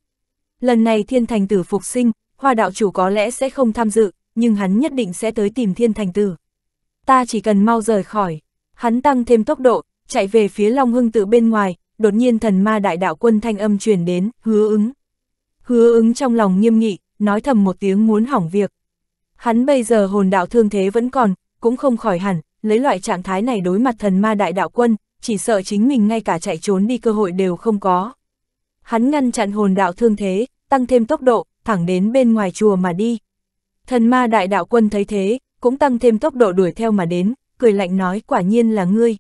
Lần này thiên thành tử phục sinh, hoa đạo chủ có lẽ sẽ không tham dự, nhưng hắn nhất định sẽ tới tìm thiên thành tử. Ta chỉ cần mau rời khỏi, hắn tăng thêm tốc độ, chạy về phía Long Hưng tự bên ngoài, đột nhiên thần ma đại đạo quân thanh âm truyền đến, hứa ứng. Hứa ứng trong lòng nghiêm nghị, nói thầm một tiếng muốn hỏng việc. Hắn bây giờ hồn đạo thương thế vẫn còn, cũng không khỏi hẳn, lấy loại trạng thái này đối mặt thần ma đại đạo quân, chỉ sợ chính mình ngay cả chạy trốn đi cơ hội đều không có. Hắn ngăn chặn hồn đạo thương thế, tăng thêm tốc độ, thẳng đến bên ngoài chùa mà đi. Thần ma đại đạo quân thấy thế, cũng tăng thêm tốc độ đuổi theo mà đến, cười lạnh nói quả nhiên là ngươi.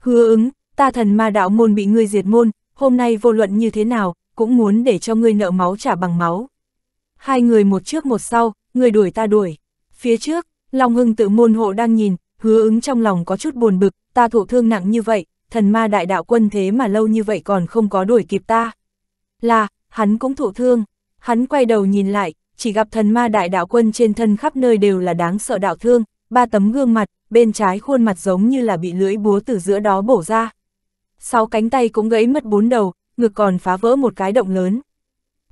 Hứa ứng, ta thần ma đạo môn bị ngươi diệt môn, hôm nay vô luận như thế nào, cũng muốn để cho ngươi nợ máu trả bằng máu. Hai người một trước một sau, người đuổi ta đuổi. Phía trước, Long Hưng tự môn hộ đang nhìn, hứa ứng trong lòng có chút buồn bực, ta thụ thương nặng như vậy, thần ma đại đạo quân thế mà lâu như vậy còn không có đuổi kịp ta. Là, hắn cũng thụ thương, hắn quay đầu nhìn lại, chỉ gặp thần ma đại đạo quân trên thân khắp nơi đều là đáng sợ đạo thương, ba tấm gương mặt, bên trái khuôn mặt giống như là bị lưỡi búa từ giữa đó bổ ra. Sáu cánh tay cũng gãy mất bốn đầu, ngực còn phá vỡ một cái động lớn.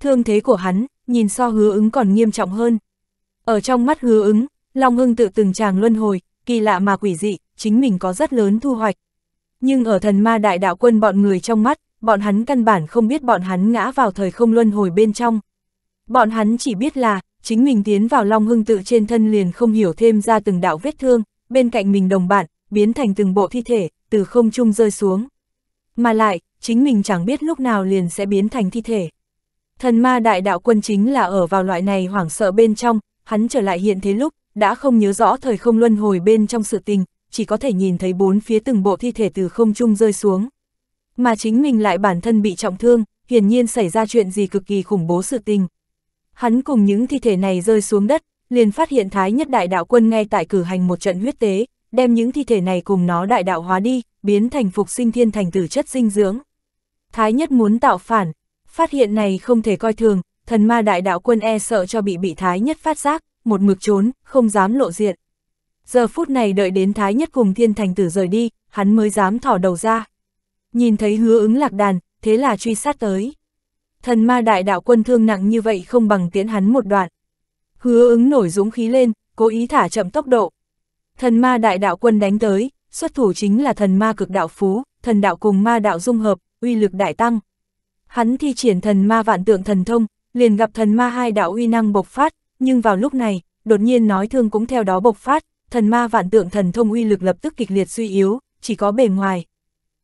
Thương thế của hắn, nhìn so hứa ứng còn nghiêm trọng hơn. Ở trong mắt hứa ứng, Long Hưng tự từng chàng luân hồi, kỳ lạ mà quỷ dị, chính mình có rất lớn thu hoạch. Nhưng ở thần ma đại đạo quân bọn người trong mắt, bọn hắn căn bản không biết bọn hắn ngã vào thời không luân hồi bên trong. Bọn hắn chỉ biết là, chính mình tiến vào Long Hưng tự trên thân liền không hiểu thêm ra từng đạo vết thương, bên cạnh mình đồng bạn, biến thành từng bộ thi thể, từ không trung rơi xuống. Mà lại, chính mình chẳng biết lúc nào liền sẽ biến thành thi thể. Thần ma đại đạo quân chính là ở vào loại này hoảng sợ bên trong, hắn trở lại hiện thế lúc, đã không nhớ rõ thời không luân hồi bên trong sự tình, chỉ có thể nhìn thấy bốn phía từng bộ thi thể từ không trung rơi xuống. Mà chính mình lại bản thân bị trọng thương, hiển nhiên xảy ra chuyện gì cực kỳ khủng bố sự tình. Hắn cùng những thi thể này rơi xuống đất, liền phát hiện Thái nhất đại đạo quân ngay tại cử hành một trận huyết tế, đem những thi thể này cùng nó đại đạo hóa đi, biến thành phục sinh thiên thành tử chất dinh dưỡng. Thái nhất muốn tạo phản, phát hiện này không thể coi thường, thần ma đại đạo quân e sợ cho bị bị Thái nhất phát giác, một mực trốn, không dám lộ diện. Giờ phút này đợi đến Thái nhất cùng thiên thành tử rời đi, hắn mới dám thỏ đầu ra. Nhìn thấy hứa ứng lạc đàn, thế là truy sát tới. Thần ma đại đạo quân thương nặng như vậy không bằng tiến hắn một đoạn. Hứa ứng nổi dũng khí lên, cố ý thả chậm tốc độ. Thần ma đại đạo quân đánh tới, xuất thủ chính là thần ma cực đạo phú, thần đạo cùng ma đạo dung hợp, uy lực đại tăng. Hắn thi triển thần ma vạn tượng thần thông, liền gặp thần ma hai đạo uy năng bộc phát, nhưng vào lúc này, đột nhiên nói thương cũng theo đó bộc phát, thần ma vạn tượng thần thông uy lực lập tức kịch liệt suy yếu, chỉ có bề ngoài.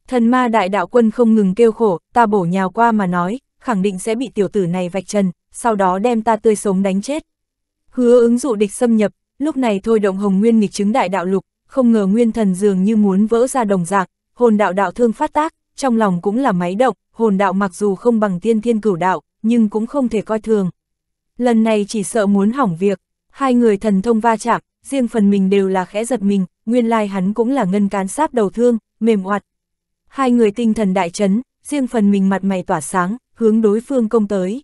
Thần ma đại đạo quân không ngừng kêu khổ, ta bổ nhào qua mà nói, khẳng định sẽ bị tiểu tử này vạch trần, sau đó đem ta tươi sống đánh chết. Hứa ứng dụ địch xâm nhập, lúc này thôi động hồng nguyên nghịch chứng đại đạo lục, không ngờ nguyên thần dường như muốn vỡ ra đồng dạng hồn đạo đạo thương phát tác, trong lòng cũng là máy động, hồn đạo mặc dù không bằng tiên thiên cửu đạo, nhưng cũng không thể coi thường. Lần này chỉ sợ muốn hỏng việc, hai người thần thông va chạm, riêng phần mình đều là khẽ giật mình, nguyên lai hắn cũng là ngân cán sát đầu thương, mềm oặt. Hai người tinh thần đại chấn, riêng phần mình mặt mày tỏa sáng, hướng đối phương công tới.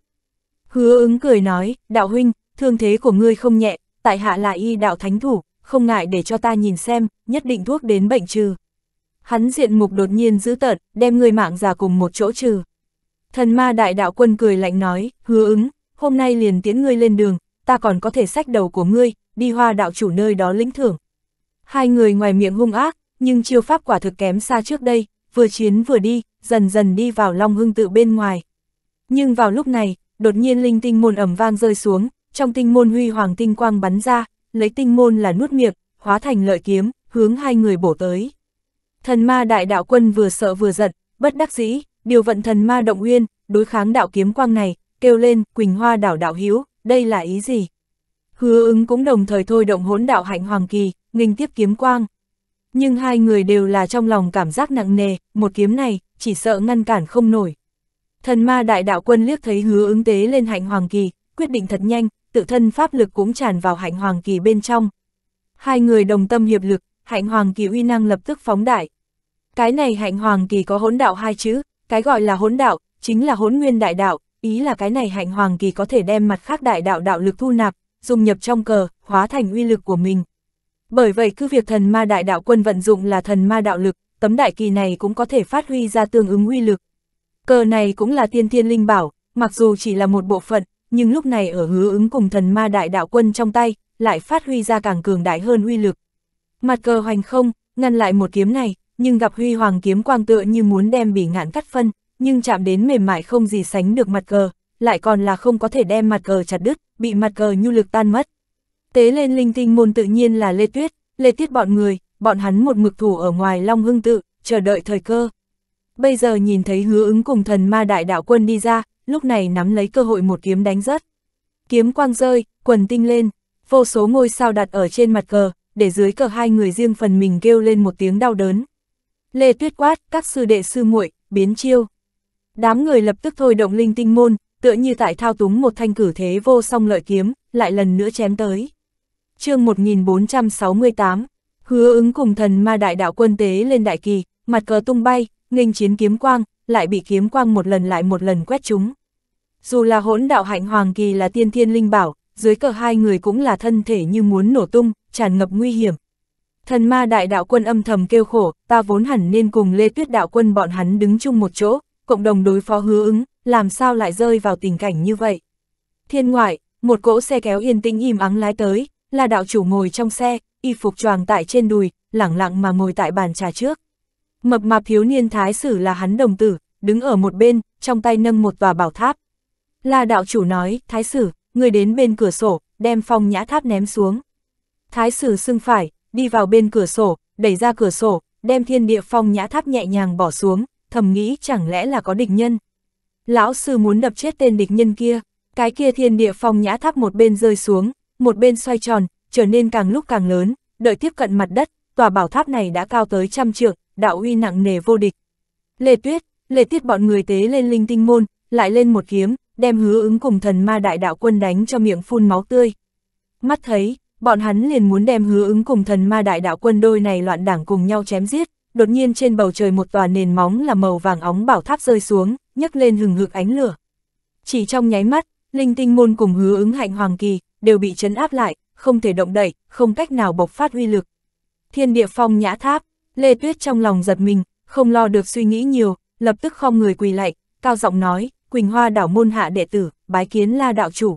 Hứa ứng cười nói, đạo huynh, thương thế của ngươi không nhẹ, tại hạ là y đạo thánh thủ, không ngại để cho ta nhìn xem, nhất định thuốc đến bệnh trừ hắn diện mục đột nhiên dữ tợn, đem người mạng già cùng một chỗ trừ. Thần ma đại đạo quân cười lạnh nói, hứa ứng, hôm nay liền tiến ngươi lên đường, ta còn có thể sách đầu của ngươi, đi hoa đạo chủ nơi đó lĩnh thưởng. Hai người ngoài miệng hung ác, nhưng chiêu pháp quả thực kém xa trước đây, vừa chiến vừa đi, dần dần đi vào long hưng tự bên ngoài. Nhưng vào lúc này, đột nhiên linh tinh môn ẩm vang rơi xuống, trong tinh môn huy hoàng tinh quang bắn ra, lấy tinh môn là nuốt miệng, hóa thành lợi kiếm, hướng hai người bổ tới. Thần ma đại đạo quân vừa sợ vừa giận, bất đắc dĩ, điều vận thần ma động uyên, đối kháng đạo kiếm quang này, kêu lên, Quỳnh Hoa đảo đạo hiếu đây là ý gì? Hứa ứng cũng đồng thời thôi động hỗn đạo hạnh hoàng kỳ, nghênh tiếp kiếm quang. Nhưng hai người đều là trong lòng cảm giác nặng nề, một kiếm này, chỉ sợ ngăn cản không nổi. Thần ma đại đạo quân liếc thấy hứa ứng tế lên hạnh hoàng kỳ, quyết định thật nhanh, tự thân pháp lực cũng tràn vào hạnh hoàng kỳ bên trong. Hai người đồng tâm hiệp lực, hạnh hoàng kỳ uy năng lập tức phóng đại, cái này hạnh hoàng kỳ có hỗn đạo hai chữ, cái gọi là hỗn đạo, chính là hỗn nguyên đại đạo, ý là cái này hạnh hoàng kỳ có thể đem mặt khác đại đạo đạo lực thu nạp, dùng nhập trong cờ, hóa thành uy lực của mình. Bởi vậy cứ việc thần ma đại đạo quân vận dụng là thần ma đạo lực, tấm đại kỳ này cũng có thể phát huy ra tương ứng uy lực. Cờ này cũng là tiên thiên linh bảo, mặc dù chỉ là một bộ phận, nhưng lúc này ở hứa ứng cùng thần ma đại đạo quân trong tay, lại phát huy ra càng cường đại hơn uy lực. Mặt cờ hoành không, ngăn lại một kiếm này, nhưng gặp huy hoàng kiếm quang tựa như muốn đem bỉ ngạn cắt phân, nhưng chạm đến mềm mại không gì sánh được mặt cờ, lại còn là không có thể đem mặt cờ chặt đứt, bị mặt cờ nhu lực tan mất. Tế lên linh tinh môn tự nhiên là Lê Tuyết, Lê Tiết bọn người, bọn hắn một mực thủ ở ngoài Long Hưng tự, chờ đợi thời cơ. Bây giờ nhìn thấy hứa ứng cùng thần ma đại đạo quân đi ra, lúc này nắm lấy cơ hội một kiếm đánh rớt. Kiếm quang rơi, quần tinh lên, vô số ngôi sao đặt ở trên mặt cờ, để dưới cờ hai người riêng phần mình kêu lên một tiếng đau đớn. Lê Tuyết quát, các sư đệ sư muội biến chiêu. Đám người lập tức thôi động linh tinh môn, tựa như tại thao túng một thanh cử thế vô song lợi kiếm, lại lần nữa chém tới. chương 1468, hứa ứng cùng thần ma đại đạo quân tế lên đại kỳ, mặt cờ tung bay, nghênh chiến kiếm quang, lại bị kiếm quang một lần lại một lần quét chúng. Dù là hỗn đạo hạnh hoàng kỳ là tiên thiên linh bảo, dưới cờ hai người cũng là thân thể như muốn nổ tung, tràn ngập nguy hiểm. Thần ma đại đạo quân âm thầm kêu khổ, ta vốn hẳn nên cùng Lê Tuyết đạo quân bọn hắn đứng chung một chỗ, cộng đồng đối phó hứa ứng, làm sao lại rơi vào tình cảnh như vậy. Thiên ngoại, một cỗ xe kéo yên tĩnh im ắng lái tới, là đạo chủ ngồi trong xe, y phục choàng tại trên đùi, lẳng lặng mà ngồi tại bàn trà trước. Mập mạp thiếu niên thái sử là hắn đồng tử, đứng ở một bên, trong tay nâng một tòa bảo tháp. Là đạo chủ nói, thái sử, người đến bên cửa sổ, đem phong nhã tháp ném xuống. Thái sử xưng phải, đi vào bên cửa sổ, đẩy ra cửa sổ, đem thiên địa phong nhã tháp nhẹ nhàng bỏ xuống, thầm nghĩ chẳng lẽ là có địch nhân. Lão sư muốn đập chết tên địch nhân kia, cái kia thiên địa phong nhã tháp một bên rơi xuống, một bên xoay tròn, trở nên càng lúc càng lớn, đợi tiếp cận mặt đất, tòa bảo tháp này đã cao tới trăm trượng, đạo uy nặng nề vô địch. Lê Tuyết, Lê Tiết bọn người tế lên linh tinh môn, lại lên một kiếm, đem hứa ứng cùng thần ma đại đạo quân đánh cho miệng phun máu tươi. Mắt thấy, bọn hắn liền muốn đem hứa ứng cùng thần ma đại đạo quân đôi này loạn đảng cùng nhau chém giết, đột nhiên trên bầu trời một tòa nền móng là màu vàng óng bảo tháp rơi xuống, nhấc lên hừng hực ánh lửa. Chỉ trong nháy mắt, linh tinh môn cùng hứa ứng hạnh hoàng kỳ, đều bị chấn áp lại, không thể động đậy không cách nào bộc phát uy lực. Thiên địa phong nhã tháp, Lê Tuyết trong lòng giật mình, không lo được suy nghĩ nhiều, lập tức khom người quỳ lạy, cao giọng nói, Quỳnh Hoa đảo môn hạ đệ tử, bái kiến la đạo chủ.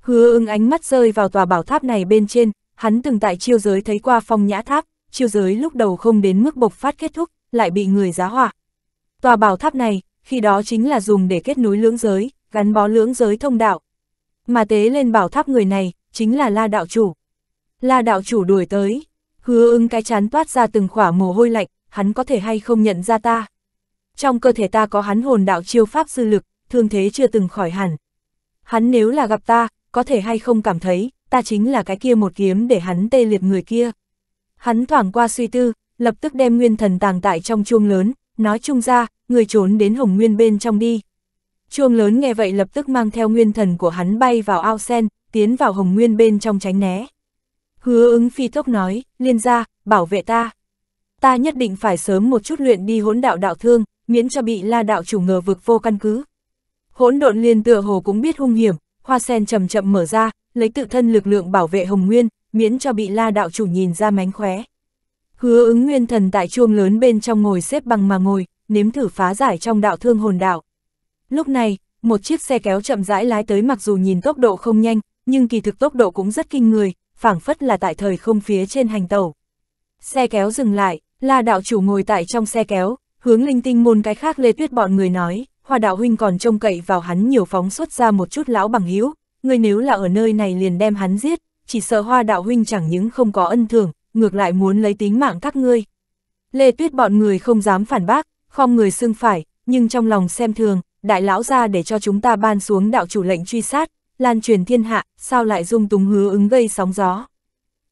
Hứa ưng ánh mắt rơi vào tòa bảo tháp này bên trên, hắn từng tại chiêu giới thấy qua phong nhã tháp, chiêu giới lúc đầu không đến mức bộc phát kết thúc, lại bị người giá hỏa. Tòa bảo tháp này, khi đó chính là dùng để kết nối lưỡng giới, gắn bó lưỡng giới thông đạo. Mà tế lên bảo tháp người này, chính là La Đạo Chủ. La Đạo Chủ đuổi tới, hứa ưng cái chán toát ra từng khỏa mồ hôi lạnh, hắn có thể hay không nhận ra ta. Trong cơ thể ta có hắn hồn đạo chiêu pháp dư lực, thương thế chưa từng khỏi hẳn. Hắn nếu là gặp ta, có thể hay không cảm thấy, ta chính là cái kia một kiếm để hắn tê liệt người kia. Hắn thoảng qua suy tư, lập tức đem nguyên thần tàng tại trong chuông lớn, nói chung ra, người trốn đến hồng nguyên bên trong đi. Chuông lớn nghe vậy lập tức mang theo nguyên thần của hắn bay vào ao sen, tiến vào hồng nguyên bên trong tránh né. Hứa ứng phi tốc nói, liên gia bảo vệ ta. Ta nhất định phải sớm một chút luyện đi hỗn đạo đạo thương, miễn cho bị la đạo chủ ngờ vực vô căn cứ. Hỗn độn liên tựa hồ cũng biết hung hiểm, hoa sen chậm chậm mở ra, lấy tự thân lực lượng bảo vệ Hồng Nguyên, miễn cho bị la đạo chủ nhìn ra mánh khóe. Hứa ứng nguyên thần tại chuông lớn bên trong ngồi xếp bằng mà ngồi, nếm thử phá giải trong đạo thương hồn đạo. Lúc này, một chiếc xe kéo chậm rãi lái tới mặc dù nhìn tốc độ không nhanh, nhưng kỳ thực tốc độ cũng rất kinh người, phảng phất là tại thời không phía trên hành tàu. Xe kéo dừng lại, la đạo chủ ngồi tại trong xe kéo, hướng linh tinh môn cái khác lê tuyết bọn người nói hoa đạo huynh còn trông cậy vào hắn nhiều phóng xuất ra một chút lão bằng hữu người nếu là ở nơi này liền đem hắn giết, chỉ sợ hoa đạo huynh chẳng những không có ân thưởng, ngược lại muốn lấy tính mạng các ngươi. Lê Tuyết bọn người không dám phản bác, khom người xưng phải, nhưng trong lòng xem thường, đại lão ra để cho chúng ta ban xuống đạo chủ lệnh truy sát, lan truyền thiên hạ, sao lại dung túng hứa ứng gây sóng gió.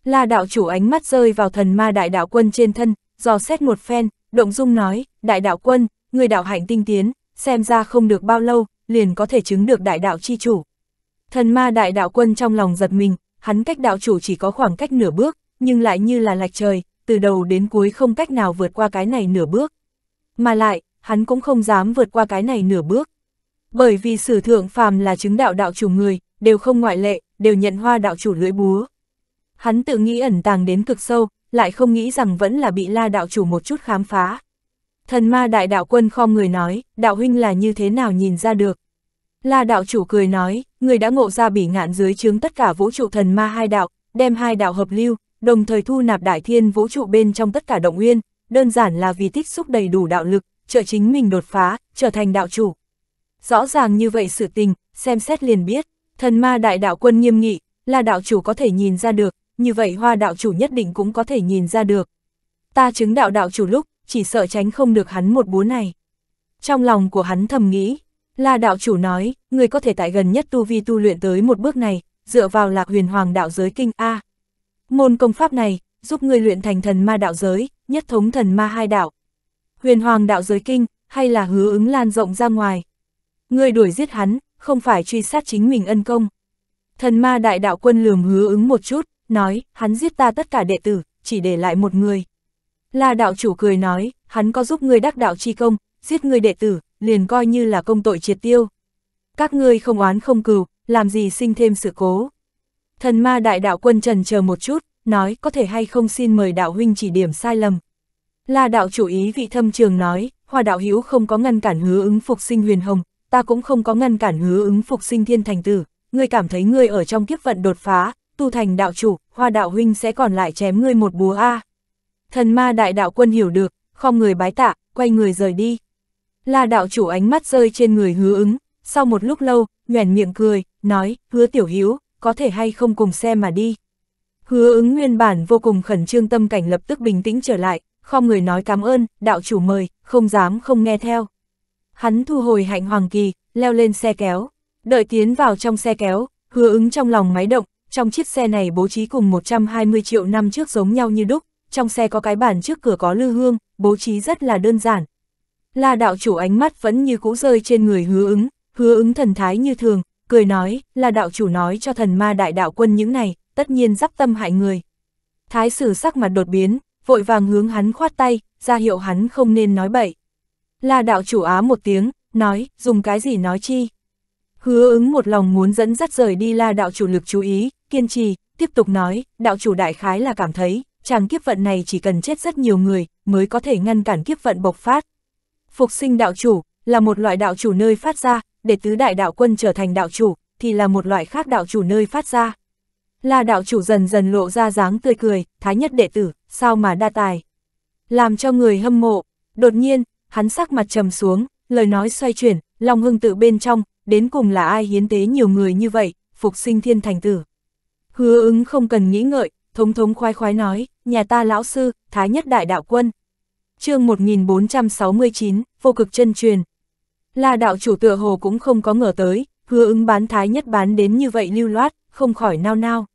La đạo chủ ánh mắt rơi vào thần ma đại đạo quân trên thân, dò xét một phen, động dung nói, đại đạo quân, người đạo hạnh tinh tiến, xem ra không được bao lâu, liền có thể chứng được đại đạo chi chủ. Thần ma đại đạo quân trong lòng giật mình, hắn cách đạo chủ chỉ có khoảng cách nửa bước, nhưng lại như là lạch trời, từ đầu đến cuối không cách nào vượt qua cái này nửa bước. Mà lại, hắn cũng không dám vượt qua cái này nửa bước. Bởi vì sử thượng phàm là chứng đạo đạo chủ người, đều không ngoại lệ, đều nhận hoa đạo chủ lưỡi búa. Hắn tự nghĩ ẩn tàng đến cực sâu, lại không nghĩ rằng vẫn là bị la đạo chủ một chút khám phá. Thần ma đại đạo quân khom người nói, đạo huynh là như thế nào nhìn ra được. La đạo chủ cười nói, người đã ngộ ra bỉ ngạn dưới chướng tất cả vũ trụ thần ma hai đạo, đem hai đạo hợp lưu, đồng thời thu nạp đại thiên vũ trụ bên trong tất cả động nguyên, đơn giản là vì tích xúc đầy đủ đạo lực, trợ chính mình đột phá, trở thành đạo chủ. Rõ ràng như vậy sự tình, xem xét liền biết, thần ma đại đạo quân nghiêm nghị, là đạo chủ có thể nhìn ra được, như vậy hoa đạo chủ nhất định cũng có thể nhìn ra được. Ta chứng đạo đạo chủ lúc, chỉ sợ tránh không được hắn một búa này. Trong lòng của hắn thầm nghĩ, là đạo chủ nói, người có thể tại gần nhất tu vi tu luyện tới một bước này, dựa vào lạc huyền hoàng đạo giới kinh A. môn công pháp này, giúp người luyện thành thần ma đạo giới, nhất thống thần ma hai đạo. Huyền hoàng đạo giới kinh, hay là hứa ứng lan rộng ra ngoài. Người đuổi giết hắn, không phải truy sát chính mình ân công. Thần ma đại đạo quân lường hứa ứng một chút, nói, hắn giết ta tất cả đệ tử, chỉ để lại một người. La đạo chủ cười nói, hắn có giúp ngươi đắc đạo chi công, giết ngươi đệ tử, liền coi như là công tội triệt tiêu. Các ngươi không oán không cừu, làm gì sinh thêm sự cố. Thần ma đại đạo quân trần chờ một chút, nói có thể hay không xin mời đạo huynh chỉ điểm sai lầm. La đạo chủ ý vị thâm trường nói, hoa đạo hữu không có ngăn cản hứa ứng phục sinh huyền hồng, ta cũng không có ngăn cản hứa ứng phục sinh thiên thành tử, ngươi cảm thấy ngươi ở trong kiếp vận đột phá, tu thành đạo chủ, hoa đạo huynh sẽ còn lại chém ngươi một búa A. À. Thần ma đại đạo quân hiểu được, không người bái tạ, quay người rời đi. La đạo chủ ánh mắt rơi trên người hứa ứng, sau một lúc lâu, nhoẻn miệng cười, nói, hứa tiểu hiếu, có thể hay không cùng xe mà đi. Hứa ứng nguyên bản vô cùng khẩn trương tâm cảnh lập tức bình tĩnh trở lại, không người nói cảm ơn, đạo chủ mời, không dám không nghe theo. Hắn thu hồi hạnh hoàng kỳ, leo lên xe kéo, đợi tiến vào trong xe kéo, hứa ứng trong lòng máy động, trong chiếc xe này bố trí cùng 120 triệu năm trước giống nhau như đúc, trong xe có cái bàn trước cửa có lư hương, bố trí rất là đơn giản. la đạo chủ ánh mắt vẫn như cũ rơi trên người hứa ứng, hứa ứng thần thái như thường, cười nói, là đạo chủ nói cho thần ma đại đạo quân những này, tất nhiên dắp tâm hại người. Thái sử sắc mặt đột biến, vội vàng hướng hắn khoát tay, ra hiệu hắn không nên nói bậy. la đạo chủ á một tiếng, nói, dùng cái gì nói chi. Hứa ứng một lòng muốn dẫn dắt rời đi la đạo chủ lực chú ý, kiên trì, tiếp tục nói, đạo chủ đại khái là cảm thấy, chàng kiếp vận này chỉ cần chết rất nhiều người mới có thể ngăn cản kiếp vận bộc phát. Phục sinh đạo chủ là một loại đạo chủ nơi phát ra, để tứ đại đạo quân trở thành đạo chủ thì là một loại khác đạo chủ nơi phát ra. Là đạo chủ dần dần lộ ra dáng tươi cười, thái nhất đệ tử, sao mà đa tài. Làm cho người hâm mộ, đột nhiên, hắn sắc mặt trầm xuống, lời nói xoay chuyển, lòng Hưng tự bên trong, đến cùng là ai hiến tế nhiều người như vậy, phục sinh thiên thành tử. Hứa ứng không cần nghĩ ngợi, thống thống khoai khoái nói, nhà ta lão sư, thái nhất đại đạo quân. chương 1469, vô cực chân truyền. Là đạo chủ tựa hồ cũng không có ngờ tới, hứa ứng bán thái nhất bán đến như vậy lưu loát, không khỏi nao nao.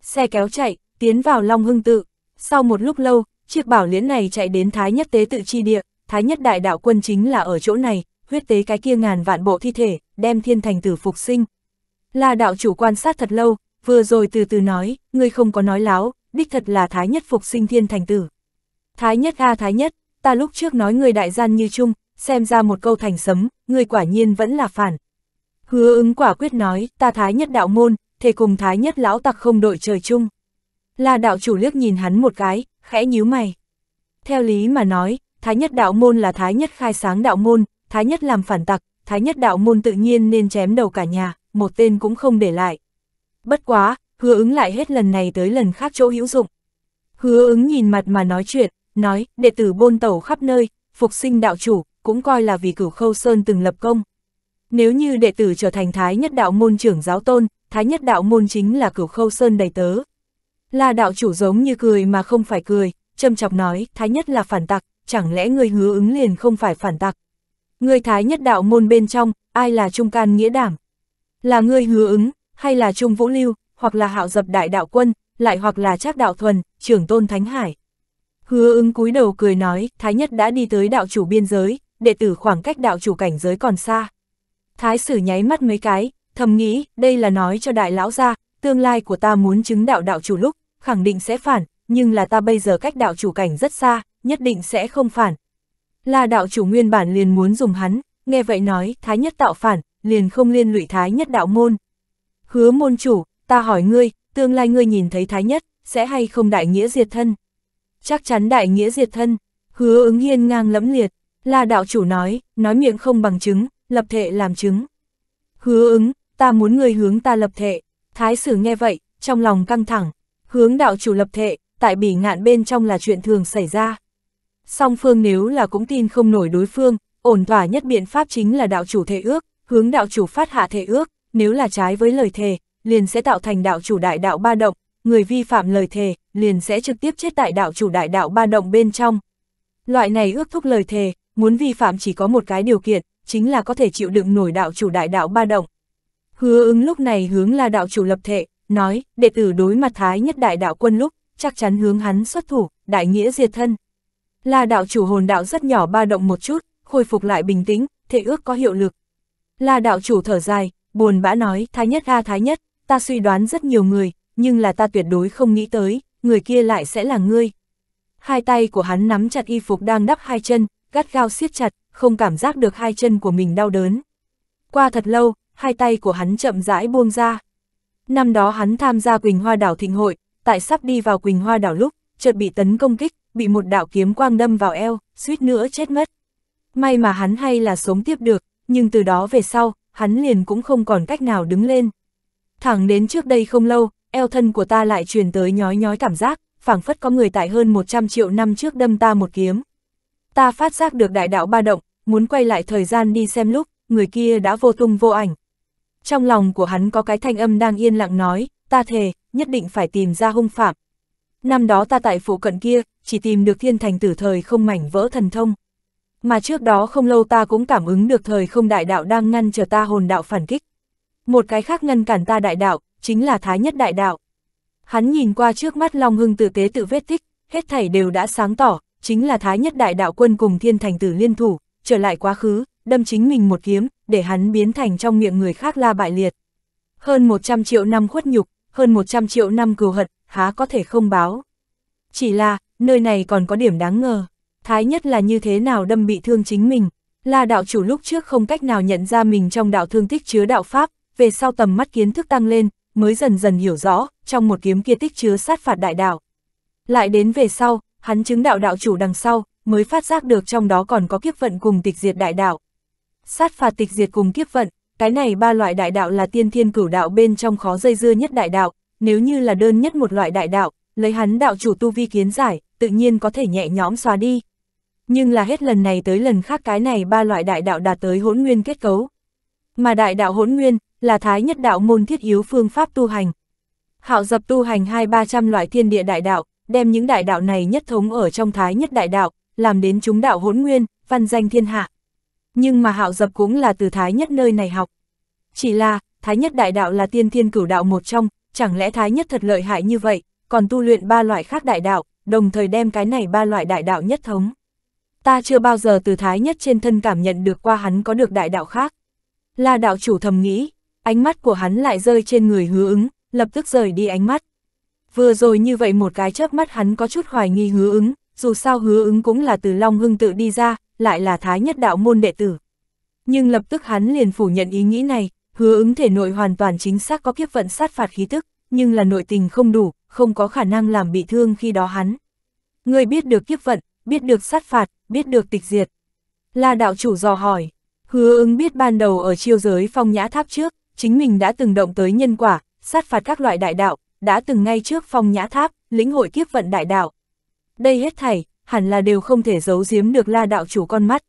Xe kéo chạy, tiến vào Long Hưng Tự. Sau một lúc lâu, chiếc bảo liễn này chạy đến thái nhất tế tự chi địa, thái nhất đại đạo quân chính là ở chỗ này, huyết tế cái kia ngàn vạn bộ thi thể, đem thiên thành tử phục sinh. Là đạo chủ quan sát thật lâu, vừa rồi từ từ nói, ngươi không có nói láo, đích thật là Thái Nhất phục sinh thiên thành tử. Thái Nhất a Thái Nhất, ta lúc trước nói ngươi đại gian như chung, xem ra một câu thành sấm, ngươi quả nhiên vẫn là phản. Hứa ứng quả quyết nói, ta Thái Nhất đạo môn, thề cùng Thái Nhất lão tặc không đội trời chung. Là đạo chủ liếc nhìn hắn một cái, khẽ nhíu mày. Theo lý mà nói, Thái Nhất đạo môn là Thái Nhất khai sáng đạo môn, Thái Nhất làm phản tặc, Thái Nhất đạo môn tự nhiên nên chém đầu cả nhà, một tên cũng không để lại bất quá, hứa ứng lại hết lần này tới lần khác chỗ hữu dụng. Hứa ứng nhìn mặt mà nói chuyện, nói, đệ tử bôn tẩu khắp nơi, phục sinh đạo chủ, cũng coi là vì cửu khâu sơn từng lập công. Nếu như đệ tử trở thành thái nhất đạo môn trưởng giáo tôn, thái nhất đạo môn chính là cửu khâu sơn đầy tớ. Là đạo chủ giống như cười mà không phải cười, châm chọc nói, thái nhất là phản tặc, chẳng lẽ người hứa ứng liền không phải phản tặc. Người thái nhất đạo môn bên trong, ai là trung can nghĩa đảm? Là người hứa ứng, hay là Trung Vũ Lưu, hoặc là Hạo Dập Đại Đạo Quân, lại hoặc là Trác Đạo Thuần, trưởng tôn Thánh Hải. Hứa ứng cúi đầu cười nói, Thái Nhất đã đi tới đạo chủ biên giới, đệ tử khoảng cách đạo chủ cảnh giới còn xa. Thái sử nháy mắt mấy cái, thầm nghĩ, đây là nói cho đại lão ra, tương lai của ta muốn chứng đạo đạo chủ lúc, khẳng định sẽ phản, nhưng là ta bây giờ cách đạo chủ cảnh rất xa, nhất định sẽ không phản. Là đạo chủ nguyên bản liền muốn dùng hắn, nghe vậy nói, Thái Nhất tạo phản, liền không liên lụy Thái Nhất đạo môn. Hứa môn chủ, ta hỏi ngươi, tương lai ngươi nhìn thấy thái nhất, sẽ hay không đại nghĩa diệt thân? Chắc chắn đại nghĩa diệt thân, hứa ứng hiên ngang lẫm liệt, là đạo chủ nói, nói miệng không bằng chứng, lập thệ làm chứng. Hứa ứng, ta muốn ngươi hướng ta lập thệ, thái sử nghe vậy, trong lòng căng thẳng, hướng đạo chủ lập thệ, tại bỉ ngạn bên trong là chuyện thường xảy ra. Song phương nếu là cũng tin không nổi đối phương, ổn thỏa nhất biện pháp chính là đạo chủ thể ước, hướng đạo chủ phát hạ thể ước, nếu là trái với lời thề, liền sẽ tạo thành đạo chủ đại đạo ba động, người vi phạm lời thề, liền sẽ trực tiếp chết tại đạo chủ đại đạo ba động bên trong. Loại này ước thúc lời thề, muốn vi phạm chỉ có một cái điều kiện, chính là có thể chịu đựng nổi đạo chủ đại đạo ba động. Hứa ứng lúc này hướng là đạo chủ lập thể nói, đệ tử đối mặt thái nhất đại đạo quân lúc, chắc chắn hướng hắn xuất thủ, đại nghĩa diệt thân. Là đạo chủ hồn đạo rất nhỏ ba động một chút, khôi phục lại bình tĩnh, thể ước có hiệu lực. Là đạo chủ thở dài, buồn bã nói, Thái Nhất a Thái Nhất, ta suy đoán rất nhiều người, nhưng là ta tuyệt đối không nghĩ tới, người kia lại sẽ là ngươi. Hai tay của hắn nắm chặt y phục đang đắp hai chân, gắt gao siết chặt, không cảm giác được hai chân của mình đau đớn. Qua thật lâu, hai tay của hắn chậm rãi buông ra. Năm đó hắn tham gia Quỳnh Hoa Đảo Thịnh Hội, tại sắp đi vào Quỳnh Hoa Đảo lúc, chợt bị tấn công kích, bị một đạo kiếm quang đâm vào eo, suýt nữa chết mất. May mà hắn hay là sống tiếp được, nhưng từ đó về sau, hắn liền cũng không còn cách nào đứng lên. Thẳng đến trước đây không lâu, eo thân của ta lại truyền tới nhói nhói cảm giác, phảng phất có người tại hơn 100 triệu năm trước đâm ta một kiếm. Ta phát giác được đại đạo ba động, muốn quay lại thời gian đi xem lúc, người kia đã vô tung vô ảnh. Trong lòng của hắn có cái thanh âm đang yên lặng nói, ta thề, nhất định phải tìm ra hung phạm. Năm đó ta tại phủ cận kia, chỉ tìm được thiên thành tử thời không mảnh vỡ thần thông mà trước đó không lâu ta cũng cảm ứng được thời không đại đạo đang ngăn chờ ta hồn đạo phản kích. Một cái khác ngăn cản ta đại đạo, chính là thái nhất đại đạo. Hắn nhìn qua trước mắt Long Hưng tử tế tự vết tích, hết thảy đều đã sáng tỏ, chính là thái nhất đại đạo quân cùng thiên thành tử liên thủ, trở lại quá khứ, đâm chính mình một kiếm, để hắn biến thành trong miệng người khác la bại liệt. Hơn 100 triệu năm khuất nhục, hơn 100 triệu năm cừu hận, há có thể không báo. Chỉ là, nơi này còn có điểm đáng ngờ thái nhất là như thế nào đâm bị thương chính mình. Là đạo chủ lúc trước không cách nào nhận ra mình trong đạo thương tích chứa đạo pháp, về sau tầm mắt kiến thức tăng lên, mới dần dần hiểu rõ, trong một kiếm kia tích chứa sát phạt đại đạo. Lại đến về sau, hắn chứng đạo đạo chủ đằng sau, mới phát giác được trong đó còn có kiếp vận cùng tịch diệt đại đạo. Sát phạt tịch diệt cùng kiếp vận, cái này ba loại đại đạo là tiên thiên cửu đạo bên trong khó dây dưa nhất đại đạo, nếu như là đơn nhất một loại đại đạo, lấy hắn đạo chủ tu vi kiến giải, tự nhiên có thể nhẹ nhõm xóa đi nhưng là hết lần này tới lần khác cái này ba loại đại đạo đạt tới hỗn nguyên kết cấu. Mà đại đạo hỗn nguyên là thái nhất đạo môn thiết yếu phương pháp tu hành. Hạo dập tu hành hai ba trăm loại thiên địa đại đạo, đem những đại đạo này nhất thống ở trong thái nhất đại đạo, làm đến chúng đạo hỗn nguyên, văn danh thiên hạ. Nhưng mà hạo dập cũng là từ thái nhất nơi này học. Chỉ là, thái nhất đại đạo là tiên thiên cửu đạo một trong, chẳng lẽ thái nhất thật lợi hại như vậy, còn tu luyện ba loại khác đại đạo, đồng thời đem cái này ba loại đại đạo nhất thống ta chưa bao giờ từ thái nhất trên thân cảm nhận được qua hắn có được đại đạo khác. La đạo chủ thầm nghĩ, ánh mắt của hắn lại rơi trên người hứa ứng, lập tức rời đi ánh mắt. Vừa rồi như vậy một cái chớp mắt hắn có chút hoài nghi hứa ứng, dù sao hứa ứng cũng là từ Long Hưng tự đi ra, lại là thái nhất đạo môn đệ tử. Nhưng lập tức hắn liền phủ nhận ý nghĩ này, hứa ứng thể nội hoàn toàn chính xác có kiếp vận sát phạt khí tức, nhưng là nội tình không đủ, không có khả năng làm bị thương khi đó hắn. Người biết được kiếp vận, biết được sát phạt, biết được tịch diệt. La đạo chủ dò hỏi, hứa ứng biết ban đầu ở chiêu giới phong nhã tháp trước, chính mình đã từng động tới nhân quả, sát phạt các loại đại đạo, đã từng ngay trước phong nhã tháp, lĩnh hội kiếp vận đại đạo. Đây hết thảy, hẳn là đều không thể giấu giếm được la đạo chủ con mắt.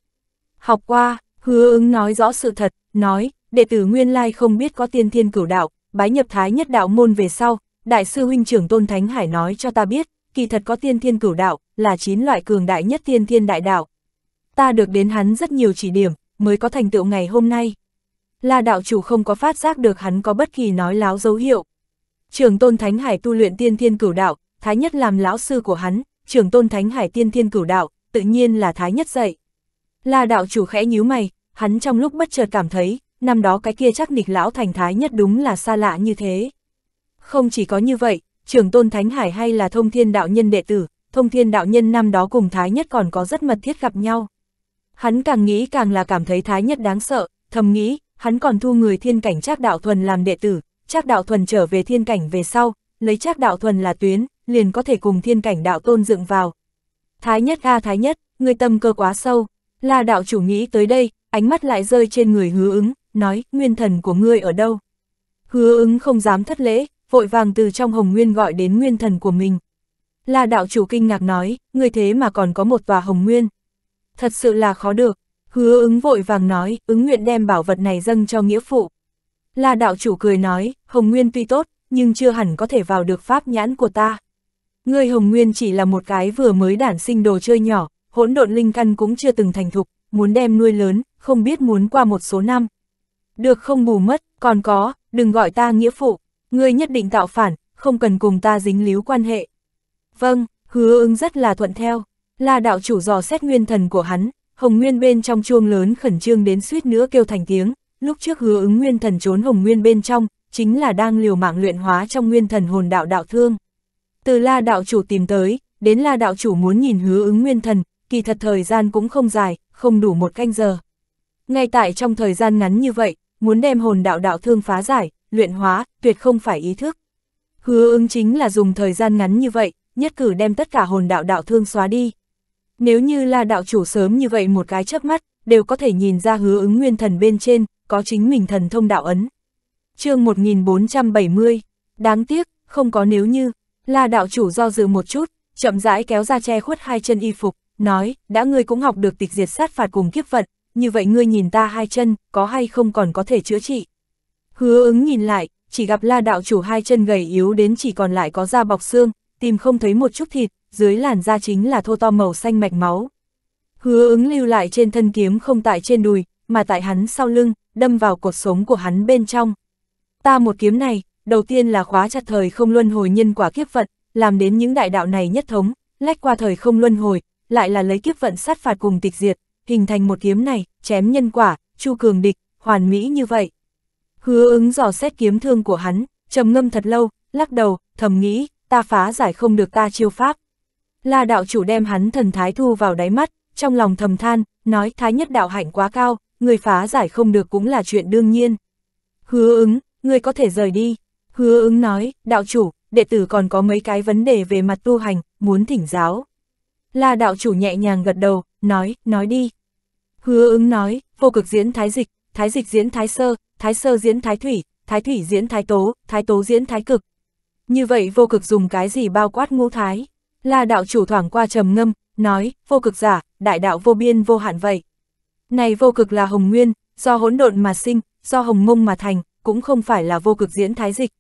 Học qua, hứa ứng nói rõ sự thật, nói, đệ tử nguyên lai không biết có tiên thiên cửu đạo, bái nhập thái nhất đạo môn về sau, đại sư huynh trưởng tôn thánh hải nói cho ta biết, kỳ thật có tiên thiên cửu đạo, là chín loại cường đại nhất tiên thiên đại đạo. Ta được đến hắn rất nhiều chỉ điểm, mới có thành tựu ngày hôm nay. La đạo chủ không có phát giác được hắn có bất kỳ nói láo dấu hiệu. Trường tôn Thánh Hải tu luyện tiên thiên cửu đạo, Thái Nhất làm lão sư của hắn, trường tôn Thánh Hải tiên thiên cửu đạo, tự nhiên là Thái Nhất dạy. La đạo chủ khẽ nhíu mày, hắn trong lúc bất chợt cảm thấy, năm đó cái kia chắc nịch lão thành Thái Nhất đúng là xa lạ như thế. Không chỉ có như vậy, trường tôn Thánh Hải hay là thông thiên đạo nhân đệ tử, thông thiên đạo nhân năm đó cùng Thái Nhất còn có rất mật thiết gặp nhau. Hắn càng nghĩ càng là cảm thấy Thái Nhất đáng sợ, thầm nghĩ, hắn còn thu người thiên cảnh Trác Đạo Thuần làm đệ tử, Trác Đạo Thuần trở về thiên cảnh về sau, lấy Trác Đạo Thuần là tuyến, liền có thể cùng thiên cảnh đạo tôn dựng vào. Thái Nhất a Thái Nhất, người tâm cơ quá sâu, là đạo chủ nghĩ tới đây, ánh mắt lại rơi trên người hứa ứng, nói, nguyên thần của ngươi ở đâu? Hứa ứng không dám thất lễ, vội vàng từ trong hồng nguyên gọi đến nguyên thần của mình. La đạo chủ kinh ngạc nói, người thế mà còn có một tòa hồng nguyên. Thật sự là khó được. Hứa ứng vội vàng nói, ứng nguyện đem bảo vật này dâng cho nghĩa phụ. La đạo chủ cười nói, hồng nguyên tuy tốt, nhưng chưa hẳn có thể vào được pháp nhãn của ta. người hồng nguyên chỉ là một cái vừa mới đản sinh đồ chơi nhỏ, hỗn độn linh căn cũng chưa từng thành thục, muốn đem nuôi lớn, không biết muốn qua một số năm. Được không bù mất, còn có, đừng gọi ta nghĩa phụ, ngươi nhất định tạo phản, không cần cùng ta dính líu quan hệ. Vâng, hứa ứng rất là thuận theo. La đạo chủ dò xét nguyên thần của hắn, hồng nguyên bên trong chuông lớn khẩn trương đến suýt nữa kêu thành tiếng. Lúc trước hứa ứng nguyên thần trốn hồng nguyên bên trong, chính là đang liều mạng luyện hóa trong nguyên thần hồn đạo đạo thương. Từ la đạo chủ tìm tới, đến la đạo chủ muốn nhìn hứa ứng nguyên thần, kỳ thật thời gian cũng không dài, không đủ một canh giờ. Ngay tại trong thời gian ngắn như vậy, muốn đem hồn đạo đạo thương phá giải, luyện hóa, tuyệt không phải ý thức. Hứa ứng chính là dùng thời gian ngắn như vậy, nhất cử đem tất cả hồn đạo đạo thương xóa đi. Nếu như là đạo chủ sớm như vậy một cái chớp mắt, đều có thể nhìn ra hứa ứng nguyên thần bên trên, có chính mình thần thông đạo ấn. chương 1470, đáng tiếc, không có nếu như, là đạo chủ do dự một chút, chậm rãi kéo ra che khuất hai chân y phục, nói, đã ngươi cũng học được tịch diệt sát phạt cùng kiếp vận, như vậy ngươi nhìn ta hai chân, có hay không còn có thể chữa trị. Hứa ứng nhìn lại, chỉ gặp la đạo chủ hai chân gầy yếu đến chỉ còn lại có da bọc xương, tìm không thấy một chút thịt, dưới làn da chính là thô to màu xanh mạch máu. Hứa ứng lưu lại trên thân kiếm không tại trên đùi, mà tại hắn sau lưng, đâm vào cột sống của hắn bên trong. Ta một kiếm này, đầu tiên là khóa chặt thời không luân hồi nhân quả kiếp vận, làm đến những đại đạo này nhất thống, lách qua thời không luân hồi, lại là lấy kiếp vận sát phạt cùng tịch diệt, hình thành một kiếm này, chém nhân quả, chu cường địch, hoàn mỹ như vậy. Hứa ứng dò xét kiếm thương của hắn, trầm ngâm thật lâu, lắc đầu, thầm nghĩ, ta phá giải không được ta chiêu pháp. La đạo chủ đem hắn thần thái thu vào đáy mắt, trong lòng thầm than, nói thái nhất đạo hạnh quá cao, người phá giải không được cũng là chuyện đương nhiên. Hứa ứng, người có thể rời đi. Hứa ứng nói, đạo chủ, đệ tử còn có mấy cái vấn đề về mặt tu hành, muốn thỉnh giáo. La đạo chủ nhẹ nhàng gật đầu, nói, nói đi. Hứa ứng nói, vô cực diễn thái dịch, thái dịch diễn thái sơ, thái sơ diễn thái thủy, thái thủy diễn thái tố, thái tố diễn thái cực, như vậy vô cực dùng cái gì bao quát ngũ thái? Là đạo chủ thoảng qua trầm ngâm, nói, vô cực giả, đại đạo vô biên vô hạn vậy. Này vô cực là hồng nguyên, do hỗn độn mà sinh, do hồng mông mà thành, cũng không phải là vô cực diễn thái dịch.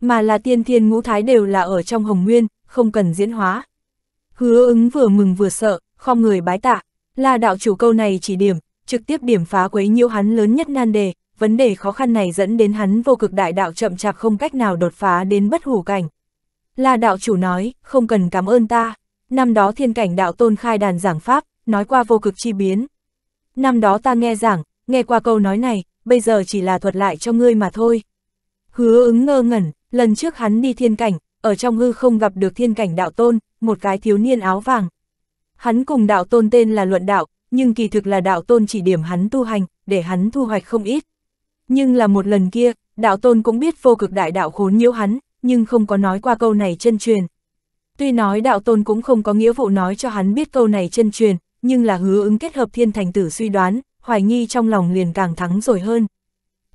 Mà là tiên thiên ngũ thái đều là ở trong hồng nguyên, không cần diễn hóa. Hứa ứng vừa mừng vừa sợ, không người bái tạ. Là đạo chủ câu này chỉ điểm, trực tiếp điểm phá quấy nhiễu hắn lớn nhất nan đề, vấn đề khó khăn này dẫn đến hắn vô cực đại đạo chậm chạp không cách nào đột phá đến bất hủ cảnh. La đạo chủ nói, không cần cảm ơn ta, năm đó thiên cảnh đạo tôn khai đàn giảng pháp, nói qua vô cực chi biến. Năm đó ta nghe giảng, nghe qua câu nói này, bây giờ chỉ là thuật lại cho ngươi mà thôi. Hứa ứng ngơ ngẩn, lần trước hắn đi thiên cảnh, ở trong hư không gặp được thiên cảnh đạo tôn, một cái thiếu niên áo vàng. Hắn cùng đạo tôn tên là luận đạo, nhưng kỳ thực là đạo tôn chỉ điểm hắn tu hành, để hắn thu hoạch không ít. Nhưng là một lần kia, đạo tôn cũng biết vô cực đại đạo khốn nhiễu hắn, nhưng không có nói qua câu này chân truyền. Tuy nói đạo tôn cũng không có nghĩa vụ nói cho hắn biết câu này chân truyền, nhưng là hứa ứng kết hợp thiên thành tử suy đoán, hoài nghi trong lòng liền càng thắng rồi hơn.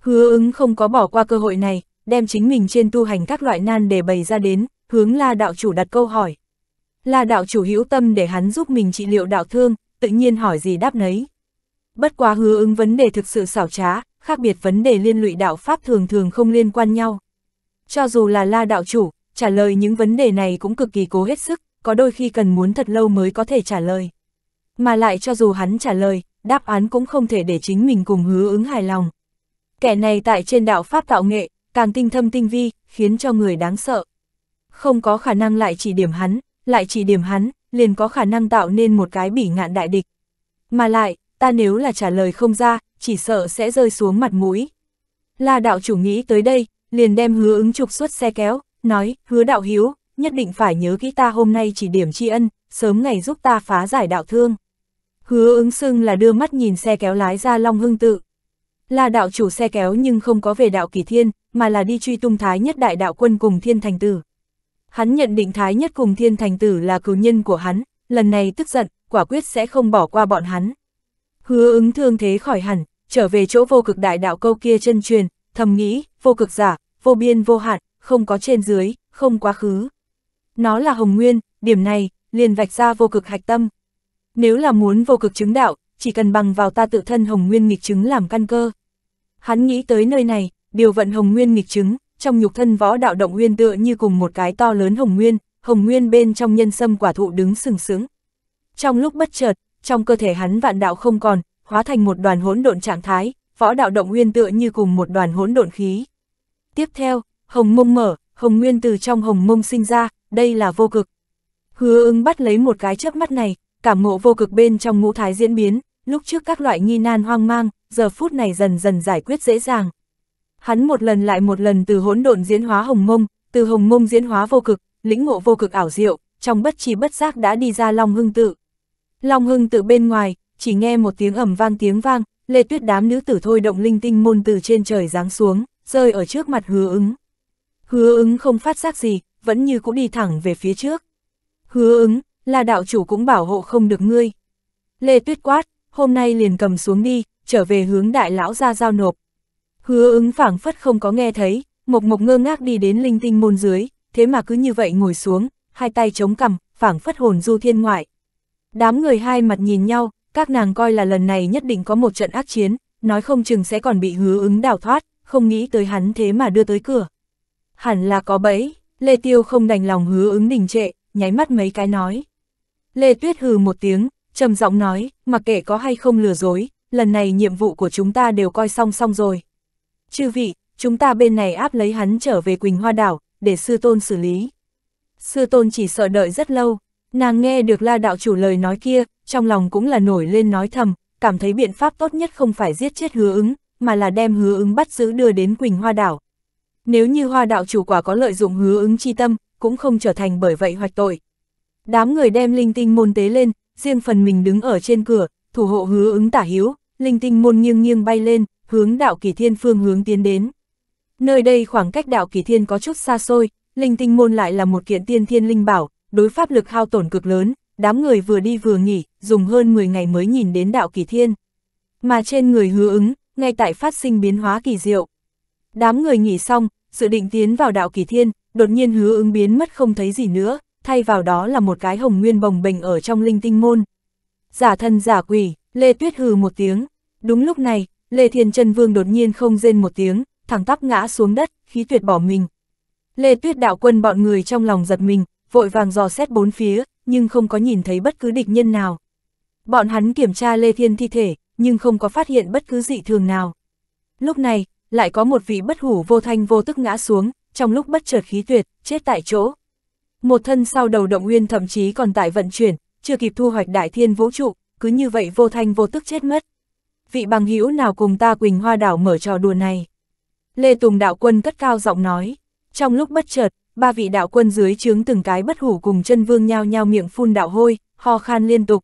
Hứa ứng không có bỏ qua cơ hội này, đem chính mình trên tu hành các loại nan để bày ra đến, hướng la đạo chủ đặt câu hỏi. La đạo chủ hữu tâm để hắn giúp mình trị liệu đạo thương, tự nhiên hỏi gì đáp nấy. Bất quá hứa ứng vấn đề thực sự xảo trá, khác biệt vấn đề liên lụy đạo Pháp thường thường không liên quan nhau. Cho dù là la đạo chủ, trả lời những vấn đề này cũng cực kỳ cố hết sức, có đôi khi cần muốn thật lâu mới có thể trả lời. Mà lại cho dù hắn trả lời, đáp án cũng không thể để chính mình cùng hứa ứng hài lòng. Kẻ này tại trên đạo Pháp tạo nghệ, càng tinh thâm tinh vi, khiến cho người đáng sợ. Không có khả năng lại chỉ điểm hắn, lại chỉ điểm hắn, liền có khả năng tạo nên một cái bỉ ngạn đại địch. Mà lại, ta nếu là trả lời không ra, chỉ sợ sẽ rơi xuống mặt mũi. La đạo chủ nghĩ tới đây, liền đem hứa ứng trục xuất xe kéo, nói, hứa đạo hiếu, nhất định phải nhớ kỹ ta hôm nay chỉ điểm tri ân, sớm ngày giúp ta phá giải đạo thương. Hứa ứng xưng là đưa mắt nhìn xe kéo lái ra Long Hưng tự. Là đạo chủ xe kéo nhưng không có về đạo kỳ thiên, mà là đi truy tung thái nhất đại đạo quân cùng thiên thành tử. Hắn nhận định thái nhất cùng thiên thành tử là cứu nhân của hắn, lần này tức giận, quả quyết sẽ không bỏ qua bọn hắn. Hứa ứng thương thế khỏi hẳn, trở về chỗ vô cực đại đạo câu kia chân truyền, thầm nghĩ, vô cực giả, vô biên vô hạn, không có trên dưới, không quá khứ. Nó là hồng nguyên, điểm này, liền vạch ra vô cực hạch tâm. Nếu là muốn vô cực chứng đạo, chỉ cần bằng vào ta tự thân hồng nguyên nghịch chứng làm căn cơ. Hắn nghĩ tới nơi này, điều vận hồng nguyên nghịch chứng, trong nhục thân võ đạo động nguyên tựa như cùng một cái to lớn hồng nguyên, hồng nguyên bên trong nhân sâm quả thụ đứng sừng sững. Trong lúc bất chợt, trong cơ thể hắn vạn đạo không còn, hóa thành một đoàn hỗn độn trạng thái, võ đạo động nguyên tựa như cùng một đoàn hỗn độn khí. Tiếp theo, hồng mông mở, hồng nguyên từ trong hồng mông sinh ra, đây là vô cực. Hứa ứng bắt lấy một cái chớp mắt này, cảm ngộ vô cực bên trong ngũ thái diễn biến, lúc trước các loại nghi nan hoang mang, giờ phút này dần dần giải quyết dễ dàng. Hắn một lần lại một lần từ hỗn độn diễn hóa hồng mông, từ hồng mông diễn hóa vô cực, lĩnh ngộ vô cực ảo diệu, trong bất chi bất giác đã đi ra long hưng tự. Long Hưng từ bên ngoài, chỉ nghe một tiếng ẩm vang tiếng vang, lê tuyết đám nữ tử thôi động linh tinh môn từ trên trời giáng xuống, rơi ở trước mặt hứa ứng. Hứa ứng không phát giác gì, vẫn như cũng đi thẳng về phía trước. Hứa ứng, là đạo chủ cũng bảo hộ không được ngươi. Lê tuyết quát, hôm nay liền cầm xuống đi, trở về hướng đại lão ra giao nộp. Hứa ứng phảng phất không có nghe thấy, mộc mộc ngơ ngác đi đến linh tinh môn dưới, thế mà cứ như vậy ngồi xuống, hai tay chống cằm, phảng phất hồn du thiên ngoại, Đám người hai mặt nhìn nhau, các nàng coi là lần này nhất định có một trận ác chiến, nói không chừng sẽ còn bị hứa ứng đào thoát, không nghĩ tới hắn thế mà đưa tới cửa. Hẳn là có bẫy, Lê Tiêu không đành lòng hứa ứng đình trệ, nháy mắt mấy cái nói. Lê Tuyết hừ một tiếng, trầm giọng nói, mặc kệ có hay không lừa dối, lần này nhiệm vụ của chúng ta đều coi xong xong rồi. Chư vị, chúng ta bên này áp lấy hắn trở về Quỳnh Hoa Đảo, để sư tôn xử lý. Sư tôn chỉ sợ đợi rất lâu, Nàng nghe được la đạo chủ lời nói kia, trong lòng cũng là nổi lên nói thầm, cảm thấy biện pháp tốt nhất không phải giết chết hứa ứng, mà là đem hứa ứng bắt giữ đưa đến Quỳnh Hoa Đảo. Nếu như hoa đạo chủ quả có lợi dụng hứa ứng chi tâm, cũng không trở thành bởi vậy hoạch tội. Đám người đem linh tinh môn tế lên, riêng phần mình đứng ở trên cửa, thủ hộ hứa ứng tả hiếu, linh tinh môn nghiêng nghiêng bay lên, hướng đạo kỳ thiên phương hướng tiến đến. Nơi đây khoảng cách đạo kỳ thiên có chút xa xôi, linh tinh môn lại là một kiện tiên thiên linh bảo, đối pháp lực hao tổn cực lớn, đám người vừa đi vừa nghỉ, dùng hơn 10 ngày mới nhìn đến đạo kỳ thiên. Mà trên người hứa ứng, ngay tại phát sinh biến hóa kỳ diệu. Đám người nghỉ xong, dự định tiến vào đạo kỳ thiên, đột nhiên hứa ứng biến mất không thấy gì nữa, thay vào đó là một cái hồng nguyên bồng bềnh ở trong linh tinh môn. Giả thân giả quỷ, Lê Tuyết hừ một tiếng. Đúng lúc này, Lê Thiên Trân Vương đột nhiên không rên một tiếng, thẳng tắp ngã xuống đất, khí tuyệt bỏ mình. Lê Tuyết đạo quân bọn người trong lòng giật mình, vội vàng dò xét bốn phía, nhưng không có nhìn thấy bất cứ địch nhân nào. Bọn hắn kiểm tra Lê Thiên thi thể, nhưng không có phát hiện bất cứ dị thường nào. Lúc này, lại có một vị bất hủ vô thanh vô tức ngã xuống, trong lúc bất chợt khí tuyệt, chết tại chỗ. Một thân sau đầu động nguyên thậm chí còn tại vận chuyển, chưa kịp thu hoạch đại thiên vũ trụ, cứ như vậy vô thanh vô tức chết mất. Vị bằng hữu nào cùng ta Quỳnh Hoa Đảo mở trò đùa này? Lê Tùng Đạo Quân cất cao giọng nói, trong lúc bất chợt, ba vị đạo quân dưới chướng từng cái bất hủ cùng chân vương nhao nhao miệng phun đạo hôi, ho khan liên tục.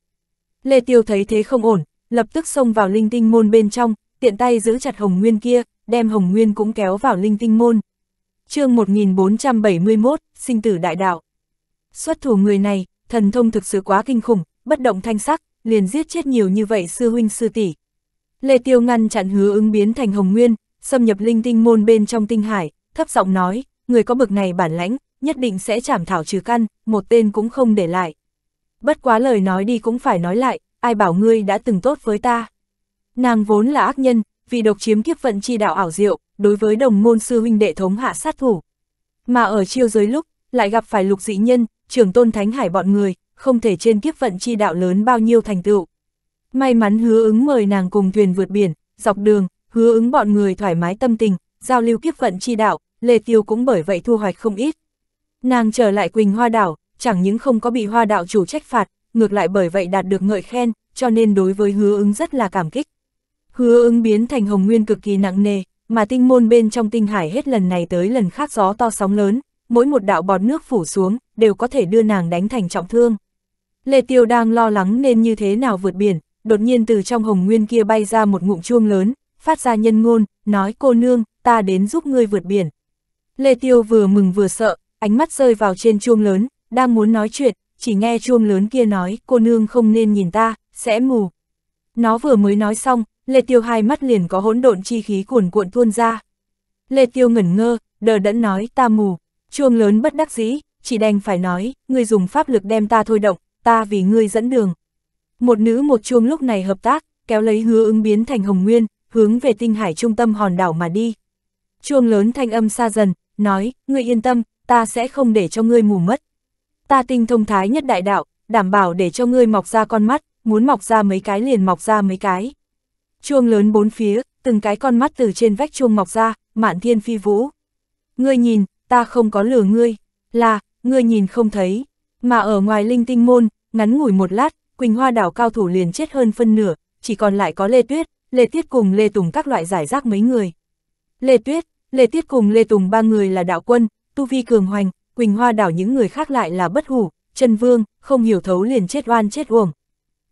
Lê Tiêu thấy thế không ổn, lập tức xông vào linh tinh môn bên trong, tiện tay giữ chặt Hồng Nguyên kia, đem Hồng Nguyên cũng kéo vào linh tinh môn. chương 1471, sinh tử đại đạo. Xuất thủ người này, thần thông thực sự quá kinh khủng, bất động thanh sắc, liền giết chết nhiều như vậy sư huynh sư tỷ. Lê Tiêu ngăn chặn hứa ứng biến thành Hồng Nguyên, xâm nhập linh tinh môn bên trong tinh hải, thấp giọng nói, người có bực này bản lãnh, nhất định sẽ chảm thảo trừ căn, một tên cũng không để lại. Bất quá lời nói đi cũng phải nói lại, ai bảo ngươi đã từng tốt với ta. Nàng vốn là ác nhân, vì độc chiếm kiếp vận chi đạo ảo diệu, đối với đồng môn sư huynh đệ thống hạ sát thủ. Mà ở chiêu giới lúc, lại gặp phải lục dị nhân, trưởng tôn thánh hải bọn người, không thể trên kiếp vận chi đạo lớn bao nhiêu thành tựu. May mắn hứa ứng mời nàng cùng thuyền vượt biển, dọc đường, hứa ứng bọn người thoải mái tâm tình, giao lưu kiếp vận chi đạo, Lê Tiêu cũng bởi vậy thu hoạch không ít. Nàng trở lại Quỳnh Hoa Đảo, chẳng những không có bị Hoa Đạo chủ trách phạt, ngược lại bởi vậy đạt được ngợi khen, cho nên đối với hứa ứng rất là cảm kích. Hứa ứng biến thành hồng nguyên cực kỳ nặng nề, mà tinh môn bên trong tinh hải hết lần này tới lần khác gió to sóng lớn, mỗi một đạo bọt nước phủ xuống, đều có thể đưa nàng đánh thành trọng thương. Lê Tiêu đang lo lắng nên như thế nào vượt biển, đột nhiên từ trong hồng nguyên kia bay ra một ngụm chuông lớn, phát ra nhân ngôn, nói cô nương, ta đến giúp ngươi vượt biển, Lê Tiêu vừa mừng vừa sợ, ánh mắt rơi vào trên chuông lớn, đang muốn nói chuyện, chỉ nghe chuông lớn kia nói, cô nương không nên nhìn ta, sẽ mù. Nó vừa mới nói xong, Lê Tiêu hai mắt liền có hỗn độn chi khí cuồn cuộn tuôn ra. Lê Tiêu ngẩn ngơ, đờ đẫn nói ta mù, chuông lớn bất đắc dĩ, chỉ đành phải nói, ngươi dùng pháp lực đem ta thôi động, ta vì ngươi dẫn đường. Một nữ một chuông lúc này hợp tác, kéo lấy hứa ứng biến thành hồng nguyên, hướng về tinh hải trung tâm hòn đảo mà đi. Chuông lớn thanh âm xa dần, nói, ngươi yên tâm, ta sẽ không để cho ngươi mù mất. Ta tinh thông thái nhất đại đạo, đảm bảo để cho ngươi mọc ra con mắt, muốn mọc ra mấy cái liền mọc ra mấy cái. Chuông lớn bốn phía, từng cái con mắt từ trên vách chuông mọc ra, mạn thiên phi vũ. Ngươi nhìn, ta không có lừa ngươi, là, ngươi nhìn không thấy, mà ở ngoài linh tinh môn, ngắn ngủi một lát, Quỳnh Hoa đảo cao thủ liền chết hơn phân nửa, chỉ còn lại có Lê Tuyết, Lê Tiết cùng Lê Tùng các loại giải rác mấy người. Lê Tuyết, Lê Tiết cùng Lê Tùng ba người là đạo quân, Tu Vi Cường Hoành, Quỳnh Hoa đảo những người khác lại là bất hủ, Trần Vương, không hiểu thấu liền chết oan chết uổng.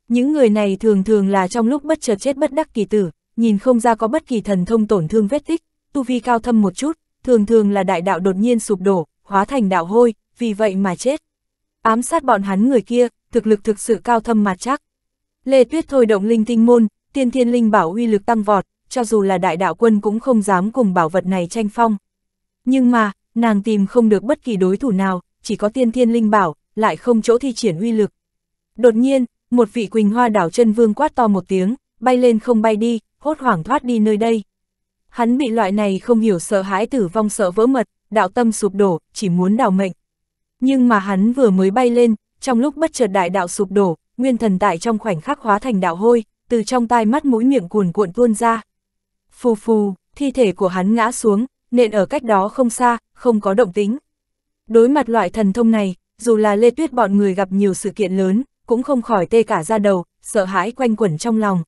Những người này thường thường là trong lúc bất chợt chết bất đắc kỳ tử, nhìn không ra có bất kỳ thần thông tổn thương vết tích, tu vi cao thâm một chút, thường thường là đại đạo đột nhiên sụp đổ, hóa thành đạo hôi, vì vậy mà chết. Ám sát bọn hắn người kia, thực lực thực sự cao thâm mà chắc. Lê Tuyết thôi động linh tinh môn, tiên thiên linh bảo uy lực tăng vọt, cho dù là đại đạo quân cũng không dám cùng bảo vật này tranh phong. Nhưng mà, nàng tìm không được bất kỳ đối thủ nào, chỉ có tiên thiên linh bảo, lại không chỗ thi triển uy lực. Đột nhiên, một vị quỳnh hoa đảo chân vương quát to một tiếng, bay lên không bay đi, hốt hoảng thoát đi nơi đây. Hắn bị loại này không hiểu sợ hãi tử vong sợ vỡ mật, đạo tâm sụp đổ, chỉ muốn đảo mệnh. Nhưng mà hắn vừa mới bay lên, trong lúc bất chợt đại đạo sụp đổ, nguyên thần tại trong khoảnh khắc hóa thành đạo hôi, từ trong tai mắt mũi miệng cuồn cuộn tuôn ra. Phù phù, thi thể của hắn ngã xuống, nện ở cách đó không xa, không có động tính. Đối mặt loại thần thông này, dù là Lê Tuyết bọn người gặp nhiều sự kiện lớn, cũng không khỏi tê cả ra đầu, sợ hãi quanh quẩn trong lòng.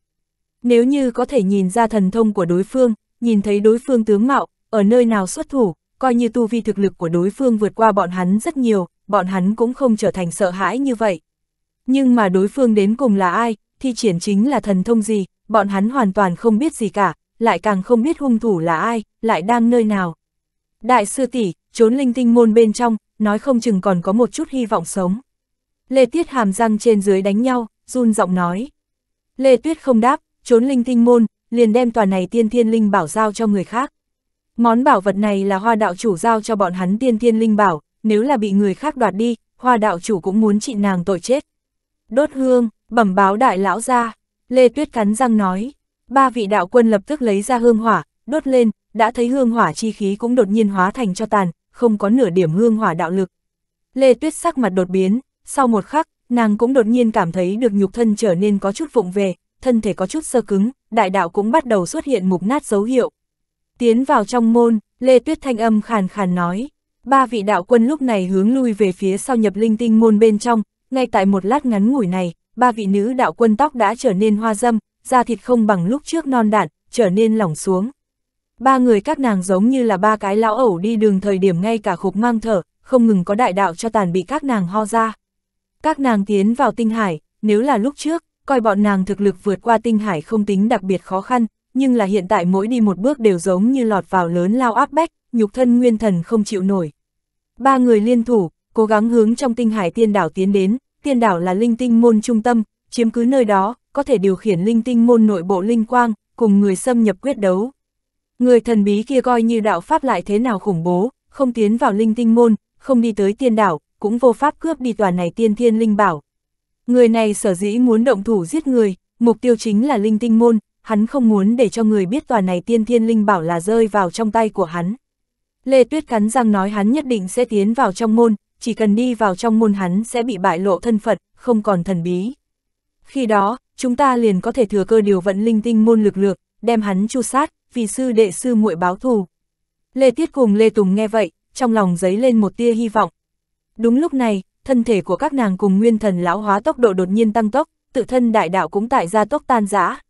Nếu như có thể nhìn ra thần thông của đối phương, nhìn thấy đối phương tướng mạo, ở nơi nào xuất thủ, coi như tu vi thực lực của đối phương vượt qua bọn hắn rất nhiều, bọn hắn cũng không trở thành sợ hãi như vậy. Nhưng mà đối phương đến cùng là ai, thi triển chính là thần thông gì, bọn hắn hoàn toàn không biết gì cả, lại càng không biết hung thủ là ai, lại đang nơi nào. Đại sư tỷ trốn linh tinh môn bên trong, nói không chừng còn có một chút hy vọng sống. Lê Tiết hàm răng trên dưới đánh nhau, run giọng nói. Lê Tuyết không đáp, trốn linh tinh môn, liền đem tòa này tiên thiên linh bảo giao cho người khác. Món bảo vật này là hoa đạo chủ giao cho bọn hắn tiên thiên linh bảo, nếu là bị người khác đoạt đi, hoa đạo chủ cũng muốn trị nàng tội chết. Đốt hương, bẩm báo đại lão ra, Lê Tuyết cắn răng nói ba vị đạo quân lập tức lấy ra hương hỏa, đốt lên, đã thấy hương hỏa chi khí cũng đột nhiên hóa thành cho tàn, không có nửa điểm hương hỏa đạo lực. Lê Tuyết sắc mặt đột biến, sau một khắc, nàng cũng đột nhiên cảm thấy được nhục thân trở nên có chút vụng về, thân thể có chút sơ cứng, đại đạo cũng bắt đầu xuất hiện mục nát dấu hiệu. Tiến vào trong môn, Lê Tuyết thanh âm khàn khàn nói, ba vị đạo quân lúc này hướng lui về phía sau nhập linh tinh môn bên trong, ngay tại một lát ngắn ngủi này, ba vị nữ đạo quân tóc đã trở nên hoa dâm, da thịt không bằng lúc trước non đạn, trở nên lỏng xuống. Ba người các nàng giống như là ba cái lão ẩu đi đường thời điểm ngay cả khục mang thở, không ngừng có đại đạo cho tàn bị các nàng ho ra. Các nàng tiến vào tinh hải, nếu là lúc trước, coi bọn nàng thực lực vượt qua tinh hải không tính đặc biệt khó khăn, nhưng là hiện tại mỗi đi một bước đều giống như lọt vào lớn lao áp bách, nhục thân nguyên thần không chịu nổi. Ba người liên thủ, cố gắng hướng trong tinh hải tiên đảo tiến đến, tiên đảo là linh tinh môn trung tâm, chiếm cứ nơi đó, có thể điều khiển linh tinh môn nội bộ linh quang, cùng người xâm nhập quyết đấu. Người thần bí kia coi như đạo Pháp lại thế nào khủng bố, không tiến vào linh tinh môn, không đi tới tiên đảo, cũng vô pháp cướp đi toàn này tiên thiên linh bảo. Người này sở dĩ muốn động thủ giết người, mục tiêu chính là linh tinh môn, hắn không muốn để cho người biết toàn này tiên thiên linh bảo là rơi vào trong tay của hắn. Lê Tuyết cắn răng nói hắn nhất định sẽ tiến vào trong môn, chỉ cần đi vào trong môn hắn sẽ bị bại lộ thân phận, không còn thần bí. Khi đó, chúng ta liền có thể thừa cơ điều vận linh tinh môn lực lượng đem hắn chu sát, vì sư đệ sư muội báo thù. Lê Tiết cùng Lê Tùng nghe vậy, trong lòng giấy lên một tia hy vọng. Đúng lúc này, thân thể của các nàng cùng nguyên thần lão hóa tốc độ đột nhiên tăng tốc, tự thân đại đạo cũng tại gia tốc tan rã.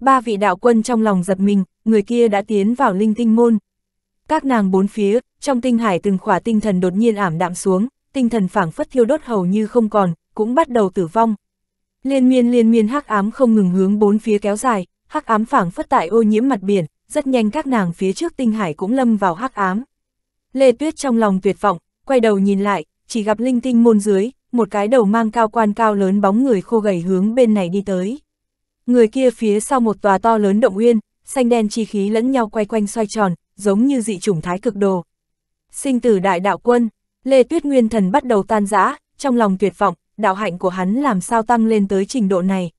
Ba vị đạo quân trong lòng giật mình, người kia đã tiến vào linh tinh môn. Các nàng bốn phía, trong tinh hải từng khỏa tinh thần đột nhiên ảm đạm xuống, tinh thần phảng phất thiêu đốt hầu như không còn, cũng bắt đầu tử vong. Liên miên liên miên hắc ám không ngừng hướng bốn phía kéo dài, hắc ám phảng phất tại ô nhiễm mặt biển, rất nhanh các nàng phía trước tinh hải cũng lâm vào hắc ám. Lê Tuyết trong lòng tuyệt vọng, quay đầu nhìn lại, chỉ gặp linh tinh môn dưới, một cái đầu mang cao quan cao lớn bóng người khô gầy hướng bên này đi tới. Người kia phía sau một tòa to lớn động uyên, xanh đen chi khí lẫn nhau quay quanh xoay tròn, giống như dị chủng thái cực đồ. Sinh tử đại đạo quân, Lê Tuyết Nguyên thần bắt đầu tan rã, trong lòng tuyệt vọng, đạo hạnh của hắn làm sao tăng lên tới trình độ này.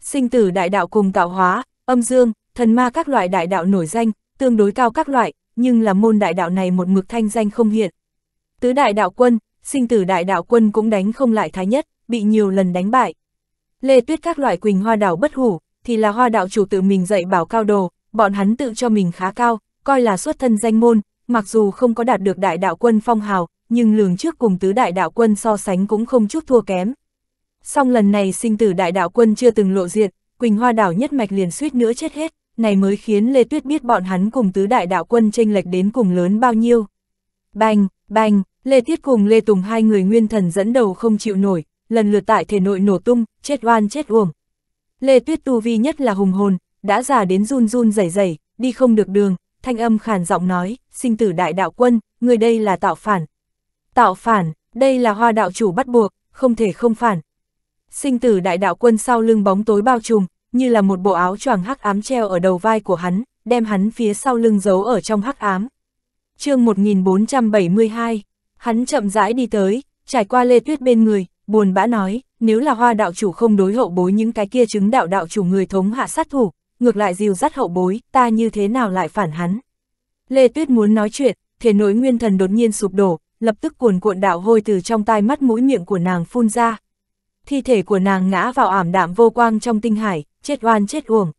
Sinh tử đại đạo cùng tạo hóa, âm dương, thần ma các loại đại đạo nổi danh, tương đối cao các loại, nhưng là môn đại đạo này một mực thanh danh không hiện. Tứ đại đạo quân, sinh tử đại đạo quân cũng đánh không lại thái nhất, bị nhiều lần đánh bại. Lê tuyết các loại quỳnh hoa đạo bất hủ, thì là hoa đạo chủ tự mình dạy bảo cao đồ, bọn hắn tự cho mình khá cao, coi là xuất thân danh môn, mặc dù không có đạt được đại đạo quân phong hào, nhưng lường trước cùng tứ đại đạo quân so sánh cũng không chút thua kém. Song lần này sinh tử đại đạo quân chưa từng lộ diện, Quỳnh Hoa đảo nhất mạch liền suýt nữa chết hết, này mới khiến Lê Tuyết biết bọn hắn cùng tứ đại đạo quân tranh lệch đến cùng lớn bao nhiêu. Bành, bành, Lê Thiết cùng Lê Tùng hai người nguyên thần dẫn đầu không chịu nổi, lần lượt tại thể nội nổ tung, chết oan chết uổng. Lê Tuyết tu vi nhất là hùng hồn, đã già đến run run rẩy rẩy, đi không được đường, thanh âm khàn giọng nói, sinh tử đại đạo quân, người đây là tạo phản, Tạo phản, đây là hoa đạo chủ bắt buộc, không thể không phản. Sinh tử đại đạo quân sau lưng bóng tối bao trùm, như là một bộ áo choàng hắc ám treo ở đầu vai của hắn, đem hắn phía sau lưng giấu ở trong hắc ám. chương 1472, hắn chậm rãi đi tới, trải qua lê tuyết bên người, buồn bã nói, nếu là hoa đạo chủ không đối hậu bối những cái kia chứng đạo đạo chủ người thống hạ sát thủ, ngược lại dìu dắt hậu bối, ta như thế nào lại phản hắn. Lê Tuyết muốn nói chuyện, thể nối nguyên thần đột nhiên sụp đổ, lập tức cuồn cuộn đạo hôi từ trong tai mắt mũi miệng của nàng phun ra. Thi thể của nàng ngã vào ảm đạm vô quang trong tinh hải, chết oan chết uổng.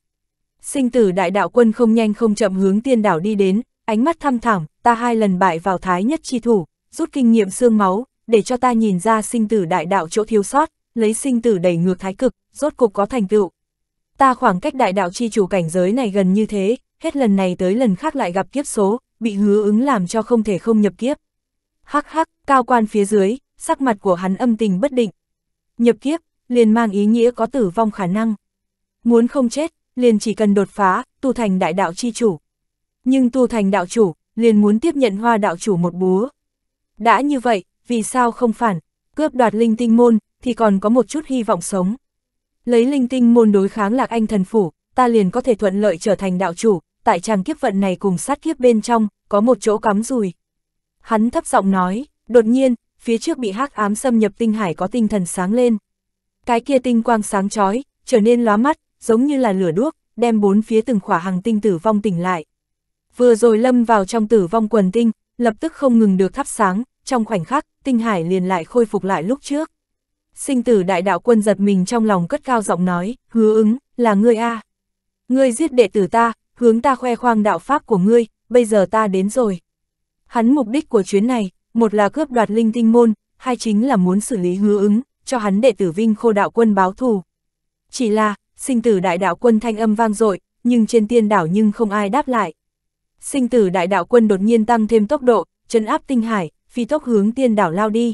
Sinh tử đại đạo quân không nhanh không chậm hướng tiên đảo đi đến, ánh mắt thăm thẳm, ta hai lần bại vào thái nhất chi thủ, rút kinh nghiệm xương máu, để cho ta nhìn ra sinh tử đại đạo chỗ thiếu sót, lấy sinh tử đẩy ngược thái cực, rốt cục có thành tựu. Ta khoảng cách đại đạo chi chủ cảnh giới này gần như thế, hết lần này tới lần khác lại gặp kiếp số, bị hứa ứng làm cho không thể không nhập kiếp hắc hắc, cao quan phía dưới, sắc mặt của hắn âm tình bất định. Nhập kiếp, liền mang ý nghĩa có tử vong khả năng. Muốn không chết, liền chỉ cần đột phá, tu thành đại đạo chi chủ. Nhưng tu thành đạo chủ, liền muốn tiếp nhận hoa đạo chủ một búa. Đã như vậy, vì sao không phản, cướp đoạt linh tinh môn, thì còn có một chút hy vọng sống. Lấy linh tinh môn đối kháng lạc anh thần phủ, ta liền có thể thuận lợi trở thành đạo chủ, tại tràng kiếp vận này cùng sát kiếp bên trong, có một chỗ cắm rùi. Hắn thấp giọng nói, đột nhiên, phía trước bị hắc ám xâm nhập tinh hải có tinh thần sáng lên. Cái kia tinh quang sáng chói trở nên lóa mắt, giống như là lửa đuốc, đem bốn phía từng khỏa hàng tinh tử vong tỉnh lại. Vừa rồi lâm vào trong tử vong quần tinh, lập tức không ngừng được thắp sáng, trong khoảnh khắc, tinh hải liền lại khôi phục lại lúc trước. Sinh tử đại đạo quân giật mình trong lòng cất cao giọng nói, hứa ứng, là ngươi a Ngươi giết đệ tử ta, hướng ta khoe khoang đạo pháp của ngươi, bây giờ ta đến rồi. Hắn mục đích của chuyến này, một là cướp đoạt linh tinh môn, hai chính là muốn xử lý hứa ứng, cho hắn đệ tử Vinh Khô Đạo Quân báo thù. Chỉ là, sinh tử đại đạo quân thanh âm vang dội, nhưng trên tiên đảo nhưng không ai đáp lại. Sinh tử đại đạo quân đột nhiên tăng thêm tốc độ, chân áp tinh hải, phi tốc hướng tiên đảo lao đi.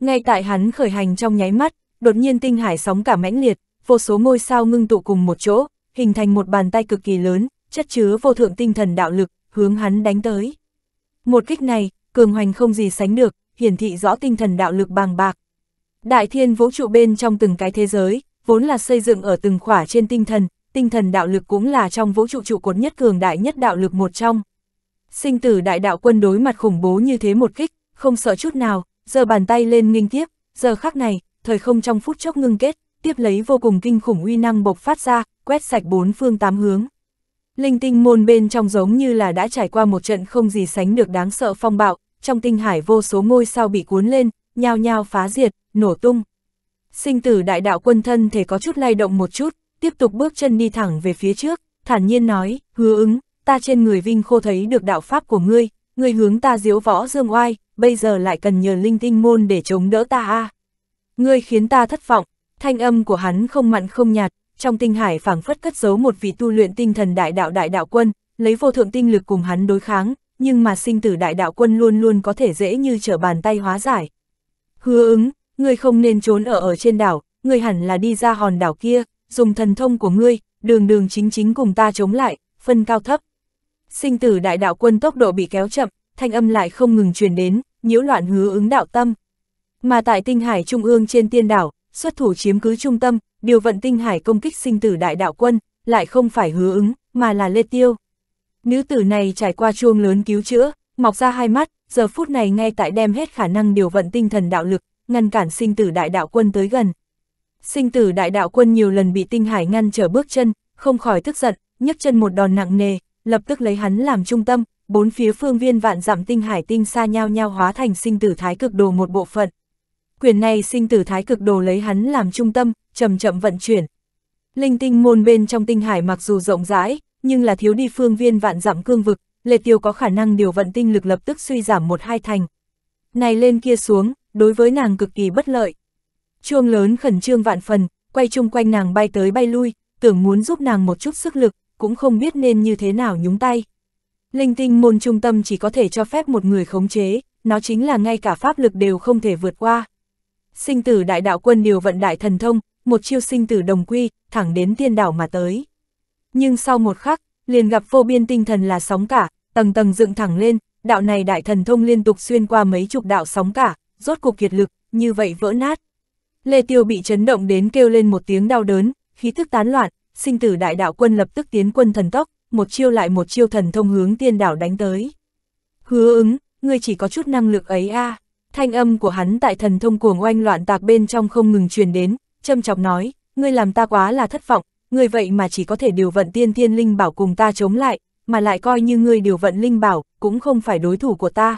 Ngay tại hắn khởi hành trong nháy mắt, đột nhiên tinh hải sóng cả mãnh liệt, vô số ngôi sao ngưng tụ cùng một chỗ, hình thành một bàn tay cực kỳ lớn, chất chứa vô thượng tinh thần đạo lực, hướng hắn đánh tới. Một kích này, cường hoành không gì sánh được, hiển thị rõ tinh thần đạo lực bàng bạc. Đại thiên vũ trụ bên trong từng cái thế giới, vốn là xây dựng ở từng khỏa trên tinh thần, tinh thần đạo lực cũng là trong vũ trụ trụ cột nhất cường đại nhất đạo lực một trong. Sinh tử đại đạo quân đối mặt khủng bố như thế một kích, không sợ chút nào, giờ bàn tay lên nghinh tiếp, giờ khắc này, thời không trong phút chốc ngưng kết, tiếp lấy vô cùng kinh khủng uy năng bộc phát ra, quét sạch bốn phương tám hướng. Linh tinh môn bên trong giống như là đã trải qua một trận không gì sánh được đáng sợ phong bạo, trong tinh hải vô số ngôi sao bị cuốn lên, nhao nhao phá diệt, nổ tung. Sinh tử đại đạo quân thân thể có chút lay động một chút, tiếp tục bước chân đi thẳng về phía trước, thản nhiên nói, hứa ứng, ta trên người Vinh Khô thấy được đạo pháp của ngươi, ngươi hướng ta diếu võ dương oai, bây giờ lại cần nhờ linh tinh môn để chống đỡ ta a Ngươi khiến ta thất vọng, thanh âm của hắn không mặn không nhạt, trong tinh hải phảng phất cất giấu một vị tu luyện tinh thần đại đạo đại đạo quân, lấy vô thượng tinh lực cùng hắn đối kháng, nhưng mà sinh tử đại đạo quân luôn luôn có thể dễ như trở bàn tay hóa giải. Hứa ứng, ngươi không nên trốn ở ở trên đảo, ngươi hẳn là đi ra hòn đảo kia, dùng thần thông của ngươi, đường đường chính chính cùng ta chống lại, phân cao thấp. Sinh tử đại đạo quân tốc độ bị kéo chậm, thanh âm lại không ngừng truyền đến, nhiễu loạn hứa ứng đạo tâm. Mà tại tinh hải trung ương trên tiên đảo, xuất thủ chiếm cứ trung tâm, điều vận tinh hải công kích sinh tử đại đạo quân, lại không phải hứa ứng, mà là Lê Tiêu. Nữ tử này trải qua chuông lớn cứu chữa, mọc ra hai mắt, giờ phút này ngay tại đem hết khả năng điều vận tinh thần đạo lực, ngăn cản sinh tử đại đạo quân tới gần. Sinh tử đại đạo quân nhiều lần bị tinh hải ngăn trở bước chân, không khỏi tức giận, nhấc chân một đòn nặng nề, lập tức lấy hắn làm trung tâm, bốn phía phương viên vạn dặm tinh hải tinh xa nhau nhau hóa thành sinh tử thái cực đồ một bộ phận. Quyền này sinh tử thái cực đồ lấy hắn làm trung tâm, chậm chậm vận chuyển. Linh tinh môn bên trong tinh hải mặc dù rộng rãi, nhưng là thiếu đi phương viên vạn dặm cương vực, lệ tiêu có khả năng điều vận tinh lực lập tức suy giảm một hai thành. Này lên kia xuống, đối với nàng cực kỳ bất lợi. Chuông lớn khẩn trương vạn phần, quay chung quanh nàng bay tới bay lui, tưởng muốn giúp nàng một chút sức lực, cũng không biết nên như thế nào nhúng tay. Linh tinh môn trung tâm chỉ có thể cho phép một người khống chế, nó chính là ngay cả pháp lực đều không thể vượt qua. Sinh tử đại đạo quân điều vận đại thần thông, một chiêu sinh tử đồng quy, thẳng đến tiên đảo mà tới. Nhưng sau một khắc, liền gặp vô biên tinh thần là sóng cả, tầng tầng dựng thẳng lên, đạo này đại thần thông liên tục xuyên qua mấy chục đạo sóng cả, rốt cục kiệt lực, như vậy vỡ nát. Lê Tiêu bị chấn động đến kêu lên một tiếng đau đớn, khí thức tán loạn, sinh tử đại đạo quân lập tức tiến quân thần tốc, một chiêu lại một chiêu thần thông hướng tiên đảo đánh tới. Hứa ứng, ngươi chỉ có chút năng lực ấy a à. Thanh âm của hắn tại thần thông cuồng oanh loạn tạc bên trong không ngừng truyền đến, châm chọc nói, ngươi làm ta quá là thất vọng, ngươi vậy mà chỉ có thể điều vận tiên tiên linh bảo cùng ta chống lại, mà lại coi như ngươi điều vận linh bảo, cũng không phải đối thủ của ta.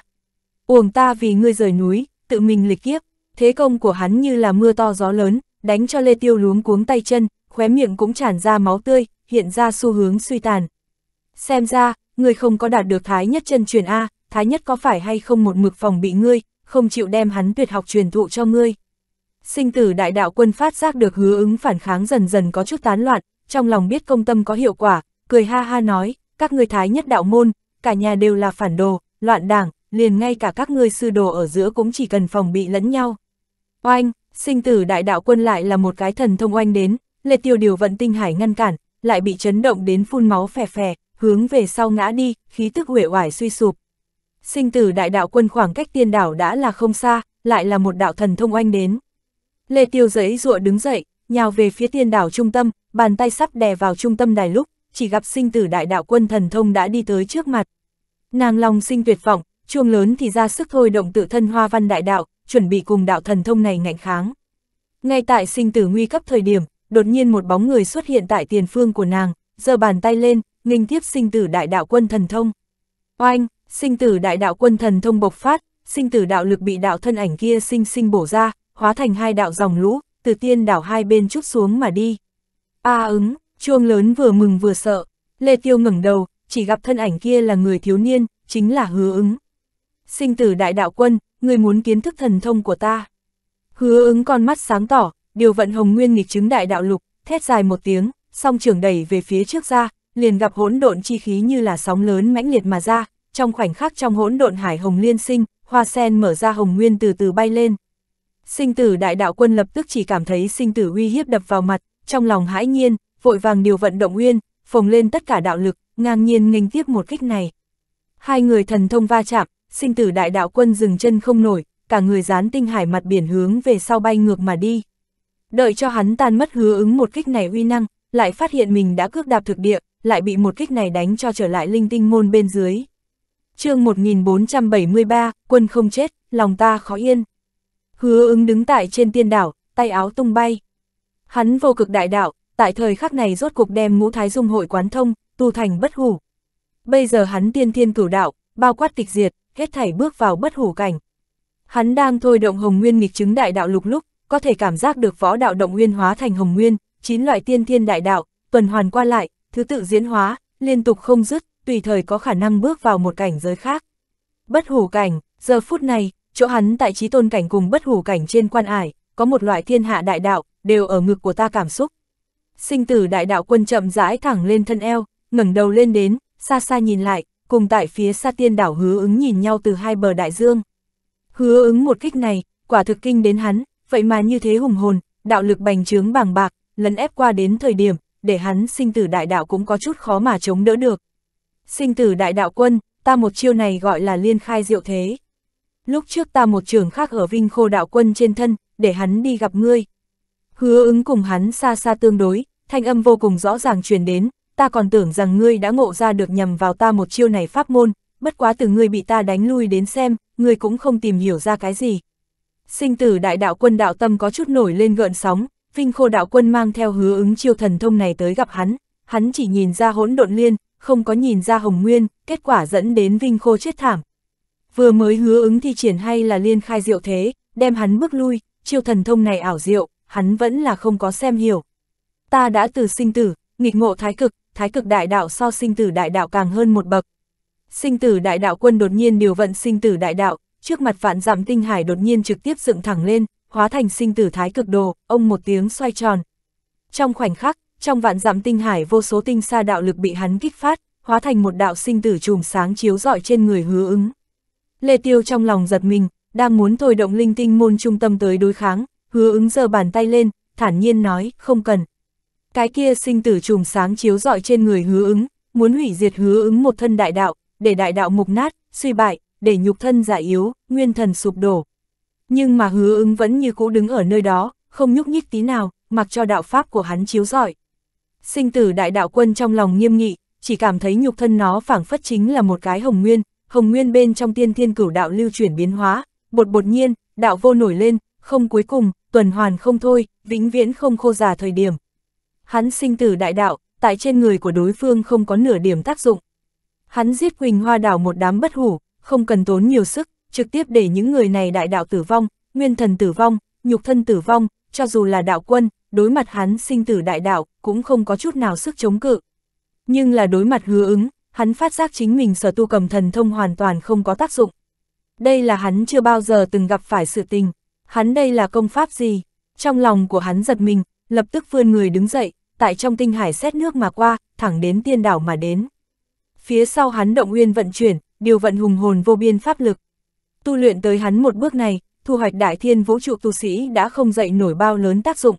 Uổng ta vì ngươi rời núi, tự mình lịch kiếp, thế công của hắn như là mưa to gió lớn, đánh cho Lê Tiêu luống cuống tay chân, khóe miệng cũng tràn ra máu tươi, hiện ra xu hướng suy tàn. Xem ra, ngươi không có đạt được thái nhất chân truyền A, thái nhất có phải hay không một mực phòng bị ngươi, không chịu đem hắn tuyệt học truyền thụ cho ngươi. Sinh tử đại đạo quân phát giác được hứa ứng phản kháng dần dần có chút tán loạn, trong lòng biết công tâm có hiệu quả, cười ha ha nói, các ngươi thái nhất đạo môn, cả nhà đều là phản đồ, loạn đảng, liền ngay cả các ngươi sư đồ ở giữa cũng chỉ cần phòng bị lẫn nhau. Oanh, sinh tử đại đạo quân lại là một cái thần thông oanh đến, lệ tiêu điều vận tinh hải ngăn cản, lại bị chấn động đến phun máu phè phè, hướng về sau ngã đi, khí tức huệ oải suy sụp. Sinh tử đại đạo quân khoảng cách tiên đảo đã là không xa, lại là một đạo thần thông oanh đến. Lê Tiêu giấy ruộng đứng dậy, nhào về phía tiên đảo trung tâm, bàn tay sắp đè vào trung tâm đài lúc, chỉ gặp sinh tử đại đạo quân thần thông đã đi tới trước mặt. Nàng lòng sinh tuyệt vọng, chuông lớn thì ra sức thôi động tự thân hoa văn đại đạo, chuẩn bị cùng đạo thần thông này ngạnh kháng. Ngay tại sinh tử nguy cấp thời điểm, đột nhiên một bóng người xuất hiện tại tiền phương của nàng, giơ bàn tay lên, nghinh tiếp sinh tử đại đạo quân thần thông. Oanh, sinh tử đại đạo quân thần thông bộc phát, sinh tử đạo lực bị đạo thân ảnh kia sinh sinh bổ ra, hóa thành hai đạo dòng lũ, từ tiên đảo hai bên chút xuống mà đi. A à, ứng, chuông lớn vừa mừng vừa sợ, Lê Tiêu ngẩng đầu, chỉ gặp thân ảnh kia là người thiếu niên, chính là hứa ứng. Sinh tử đại đạo quân, người muốn kiến thức thần thông của ta. Hứa ứng con mắt sáng tỏ, điều vận hồng nguyên nghịch chứng đại đạo lục, thét dài một tiếng, song trưởng đẩy về phía trước ra, liền gặp hỗn độn chi khí như là sóng lớn mãnh liệt mà ra, trong khoảnh khắc trong hỗn độn hải hồng liên sinh, hoa sen mở ra hồng nguyên từ từ bay lên. Sinh tử đại đạo quân lập tức chỉ cảm thấy sinh tử uy hiếp đập vào mặt, trong lòng hãi nhiên, vội vàng điều vận động nguyên phồng lên tất cả đạo lực, ngang nhiên nghênh tiếp một kích này. Hai người thần thông va chạm, sinh tử đại đạo quân dừng chân không nổi, cả người dán tinh hải mặt biển hướng về sau bay ngược mà đi. Đợi cho hắn tan mất hứa ứng một kích này uy năng, lại phát hiện mình đã cước đạp thực địa, lại bị một kích này đánh cho trở lại linh tinh môn bên dưới. chương 1473, quân không chết, lòng ta khó yên. Hứa ứng đứng tại trên tiên đảo, tay áo tung bay. Hắn vô cực đại đạo, tại thời khắc này rốt cuộc đem ngũ thái dung hội quán thông, tu thành bất hủ. Bây giờ hắn tiên thiên cửu đạo, bao quát tịch diệt, hết thảy bước vào bất hủ cảnh. Hắn đang thôi động hồng nguyên nghịch chứng đại đạo lục lúc, có thể cảm giác được võ đạo động nguyên hóa thành hồng nguyên, chín loại tiên thiên đại đạo, tuần hoàn qua lại, thứ tự diễn hóa, liên tục không dứt, tùy thời có khả năng bước vào một cảnh giới khác. Bất hủ cảnh, giờ phút này, chỗ hắn tại trí tôn cảnh cùng bất hủ cảnh trên quan ải, có một loại thiên hạ đại đạo, đều ở ngực của ta cảm xúc. Sinh tử đại đạo quân chậm rãi thẳng lên thân eo, ngẩng đầu lên đến, xa xa nhìn lại, cùng tại phía xa tiên đảo hứa ứng nhìn nhau từ hai bờ đại dương. Hứa ứng một kích này, quả thực kinh đến hắn, vậy mà như thế hùng hồn, đạo lực bành trướng bàng bạc, lấn ép qua đến thời điểm, để hắn sinh tử đại đạo cũng có chút khó mà chống đỡ được. Sinh tử đại đạo quân, ta một chiêu này gọi là liên khai diệu thế lúc trước ta một trưởng khác ở Vinh Khô đạo quân trên thân, để hắn đi gặp ngươi. Hứa ứng cùng hắn xa xa tương đối, thanh âm vô cùng rõ ràng truyền đến, ta còn tưởng rằng ngươi đã ngộ ra được nhầm vào ta một chiêu này pháp môn, bất quá từ ngươi bị ta đánh lui đến xem, ngươi cũng không tìm hiểu ra cái gì. Sinh tử đại đạo quân đạo tâm có chút nổi lên gợn sóng, Vinh Khô đạo quân mang theo hứa ứng chiêu thần thông này tới gặp hắn, hắn chỉ nhìn ra hỗn độn liên, không có nhìn ra hồng nguyên, kết quả dẫn đến Vinh Khô chết thảm, vừa mới hứa ứng thi triển hay là liên khai diệu thế, đem hắn bước lui, chiêu thần thông này ảo diệu, hắn vẫn là không có xem hiểu. Ta đã từ sinh tử, nghịch ngộ thái cực, thái cực đại đạo so sinh tử đại đạo càng hơn một bậc. Sinh tử đại đạo quân đột nhiên điều vận sinh tử đại đạo, trước mặt vạn dặm tinh hải đột nhiên trực tiếp dựng thẳng lên, hóa thành sinh tử thái cực đồ, ông một tiếng xoay tròn. Trong khoảnh khắc, trong vạn dặm tinh hải vô số tinh xa đạo lực bị hắn kích phát, hóa thành một đạo sinh tử chùm sáng chiếu rọi trên người hứa ứng. Lê Tiêu trong lòng giật mình, đang muốn thôi động linh tinh môn trung tâm tới đối kháng, hứa ứng giơ bàn tay lên, thản nhiên nói, không cần. Cái kia sinh tử trùng sáng chiếu rọi trên người hứa ứng, muốn hủy diệt hứa ứng một thân đại đạo, để đại đạo mục nát, suy bại, để nhục thân giả yếu, nguyên thần sụp đổ. Nhưng mà hứa ứng vẫn như cũ đứng ở nơi đó, không nhúc nhích tí nào, mặc cho đạo pháp của hắn chiếu rọi. Sinh tử đại đạo quân trong lòng nghiêm nghị, chỉ cảm thấy nhục thân nó phảng phất chính là một cái hồng nguyên, hồng nguyên bên trong tiên thiên cửu đạo lưu chuyển biến hóa, bột bột nhiên, đạo vô nổi lên, không cuối cùng, tuần hoàn không thôi, vĩnh viễn không khô già thời điểm. Hắn sinh tử đại đạo, tại trên người của đối phương không có nửa điểm tác dụng. Hắn giết Quỳnh Hoa Đảo một đám bất hủ, không cần tốn nhiều sức, trực tiếp để những người này đại đạo tử vong, nguyên thần tử vong, nhục thân tử vong, cho dù là đạo quân, đối mặt hắn sinh tử đại đạo, cũng không có chút nào sức chống cự. Nhưng là đối mặt hứa ứng, hắn phát giác chính mình sở tu cầm thần thông hoàn toàn không có tác dụng. Đây là hắn chưa bao giờ từng gặp phải sự tình, hắn đây là công pháp gì? Trong lòng của hắn giật mình, lập tức vươn người đứng dậy, tại trong tinh hải xét nước mà qua, thẳng đến tiên đảo mà đến. Phía sau hắn động nguyên vận chuyển, điều vận hùng hồn vô biên pháp lực. Tu luyện tới hắn một bước này, thu hoạch đại thiên vũ trụ tu sĩ đã không dậy nổi bao lớn tác dụng.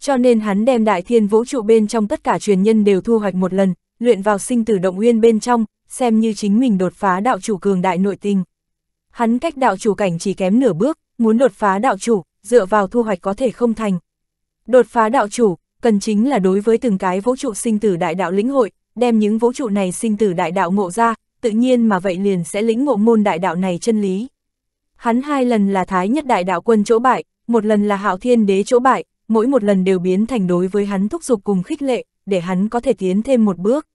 Cho nên hắn đem đại thiên vũ trụ bên trong tất cả truyền nhân đều thu hoạch một lần, luyện vào sinh tử động nguyên bên trong, xem như chính mình đột phá đạo chủ cường đại nội tình. Hắn cách đạo chủ cảnh chỉ kém nửa bước, muốn đột phá đạo chủ, dựa vào thu hoạch có thể không thành. Đột phá đạo chủ, cần chính là đối với từng cái vũ trụ sinh tử đại đạo lĩnh hội, đem những vũ trụ này sinh tử đại đạo ngộ ra, tự nhiên mà vậy liền sẽ lĩnh ngộ môn đại đạo này chân lý. Hắn hai lần là Thái Nhất Đại Đạo Quân chỗ bại, một lần là Hạo Thiên Đế chỗ bại, mỗi một lần đều biến thành đối với hắn thúc giục cùng khích lệ, để hắn có thể tiến thêm một bước.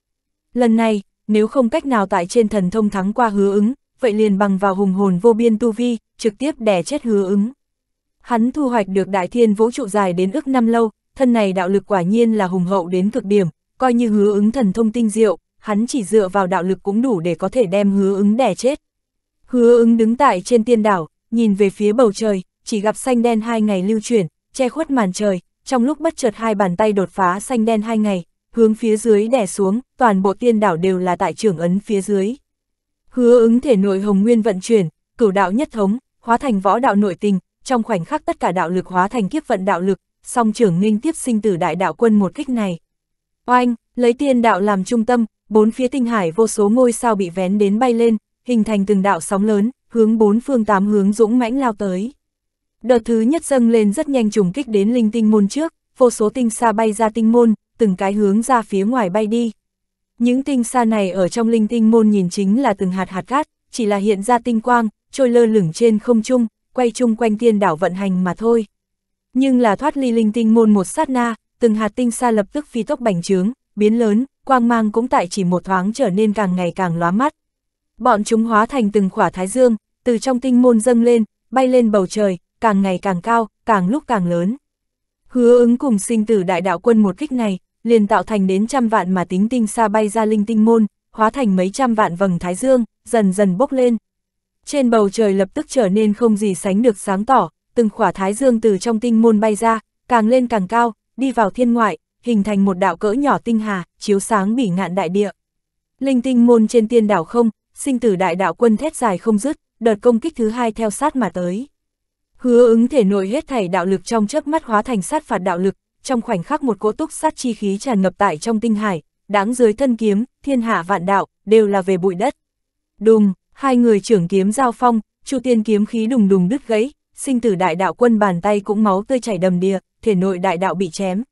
Lần này, nếu không cách nào tại trên thần thông thắng qua hứa ứng, vậy liền bằng vào hùng hồn vô biên tu vi, trực tiếp đè chết hứa ứng. Hắn thu hoạch được đại thiên vũ trụ dài đến ước năm lâu, thân này đạo lực quả nhiên là hùng hậu đến cực điểm, coi như hứa ứng thần thông tinh diệu, hắn chỉ dựa vào đạo lực cũng đủ để có thể đem hứa ứng đè chết. Hứa ứng đứng tại trên tiên đảo, nhìn về phía bầu trời, chỉ gặp xanh đen hai ngày lưu chuyển, che khuất màn trời, trong lúc bất chợt hai bàn tay đột phá xanh đen hai ngày, hướng phía dưới đè xuống, toàn bộ tiên đảo đều là tại trưởng ấn phía dưới. Hứa ứng thể nội hồng nguyên vận chuyển, cửu đạo nhất thống, hóa thành võ đạo nội tình, trong khoảnh khắc tất cả đạo lực hóa thành kiếp vận đạo lực, song trưởng ninh tiếp sinh tử đại đạo quân một kích này. Oanh, lấy tiên đạo làm trung tâm, bốn phía tinh hải vô số ngôi sao bị vén đến bay lên, hình thành từng đạo sóng lớn, hướng bốn phương tám hướng dũng mãnh lao tới. Đợt thứ nhất dâng lên rất nhanh trùng kích đến linh tinh môn trước, vô số tinh xa bay ra tinh môn, từng cái hướng ra phía ngoài bay đi. Những tinh sa này ở trong linh tinh môn nhìn chính là từng hạt hạt cát, chỉ là hiện ra tinh quang, trôi lơ lửng trên không trung, quay chung quanh tiên đảo vận hành mà thôi. Nhưng là thoát ly linh tinh môn một sát na, từng hạt tinh sa lập tức phi tốc bành trướng, biến lớn, quang mang cũng tại chỉ một thoáng trở nên càng ngày càng lóa mắt. Bọn chúng hóa thành từng khỏa thái dương, từ trong tinh môn dâng lên, bay lên bầu trời, càng ngày càng cao, càng lúc càng lớn. Hứa ứng cùng sinh tử đại đạo quân một kích này, liền tạo thành đến trăm vạn mà tính tinh xa bay ra linh tinh môn, hóa thành mấy trăm vạn vầng thái dương, dần dần bốc lên. Trên bầu trời lập tức trở nên không gì sánh được sáng tỏ, từng khỏa thái dương từ trong tinh môn bay ra, càng lên càng cao, đi vào thiên ngoại, hình thành một đạo cỡ nhỏ tinh hà, chiếu sáng bỉ ngạn đại địa. Linh tinh môn trên tiên đảo không, sinh tử đại đạo quân thét dài không dứt, đợt công kích thứ hai theo sát mà tới. Hứa ứng thể nội hết thảy đạo lực trong chớp mắt hóa thành sát phạt đạo lực, trong khoảnh khắc một cỗ túc sát chi khí tràn ngập tại trong tinh hải, đáng dưới thân kiếm, thiên hạ vạn đạo, đều là về bụi đất. Đùng, hai người trưởng kiếm giao phong, Chu Tiên kiếm khí đùng đùng đứt gãy, sinh tử đại đạo quân bàn tay cũng máu tươi chảy đầm đìa, thể nội đại đạo bị chém.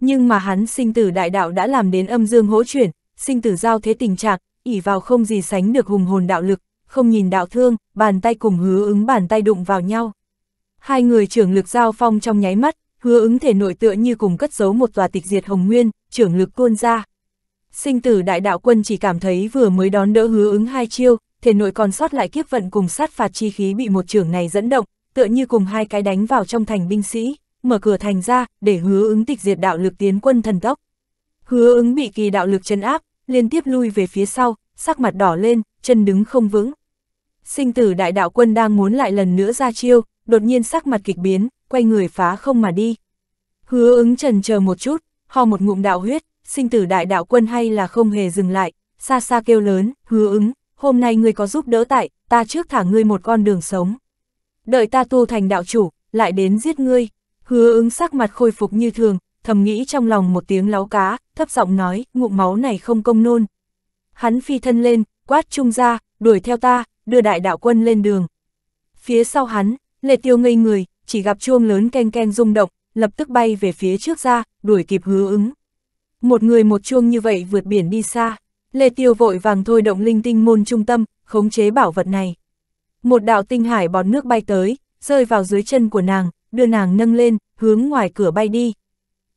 Nhưng mà hắn sinh tử đại đạo đã làm đến âm dương hỗ chuyển, sinh tử giao thế tình trạng, ỉ vào không gì sánh được hùng hồn đạo lực, không nhìn đạo thương, bàn tay cùng hứa ứng bàn tay đụng vào nhau. Hai người trưởng lực giao phong trong nháy mắt, hứa ứng thể nội tựa như cùng cất giấu một tòa tịch diệt hồng nguyên, trưởng lực tuôn ra. Sinh tử đại đạo quân chỉ cảm thấy vừa mới đón đỡ hứa ứng hai chiêu, thể nội còn sót lại kiếp vận cùng sát phạt chi khí bị một trưởng này dẫn động, tựa như cùng hai cái đánh vào trong thành binh sĩ, mở cửa thành ra, để hứa ứng tịch diệt đạo lực tiến quân thần tốc. Hứa ứng bị kỳ đạo lực chân áp, liên tiếp lui về phía sau, sắc mặt đỏ lên, chân đứng không vững. Sinh tử đại đạo quân đang muốn lại lần nữa ra chiêu, đột nhiên sắc mặt kịch biến, quay người phá không mà đi. Hứa ứng trần chờ một chút, ho một ngụm đạo huyết, sinh tử đại đạo quân hay là không hề dừng lại, xa xa kêu lớn, hứa ứng, hôm nay ngươi có giúp đỡ tại, ta trước thả ngươi một con đường sống. Đợi ta tu thành đạo chủ, lại đến giết ngươi. Hứa ứng sắc mặt khôi phục như thường, thầm nghĩ trong lòng một tiếng láo cá, thấp giọng nói, ngụm máu này không công nôn. Hắn phi thân lên, quát trung ra, đuổi theo ta, đưa đại đạo quân lên đường. Phía sau hắn, lệ tiêu ngây người, chỉ gặp chuông lớn ken ken rung động, lập tức bay về phía trước ra, đuổi kịp hứa ứng. Một người một chuông như vậy vượt biển đi xa, Lê Tiêu vội vàng thôi động linh tinh môn trung tâm, khống chế bảo vật này. Một đạo tinh hải bọt nước bay tới, rơi vào dưới chân của nàng, đưa nàng nâng lên, hướng ngoài cửa bay đi.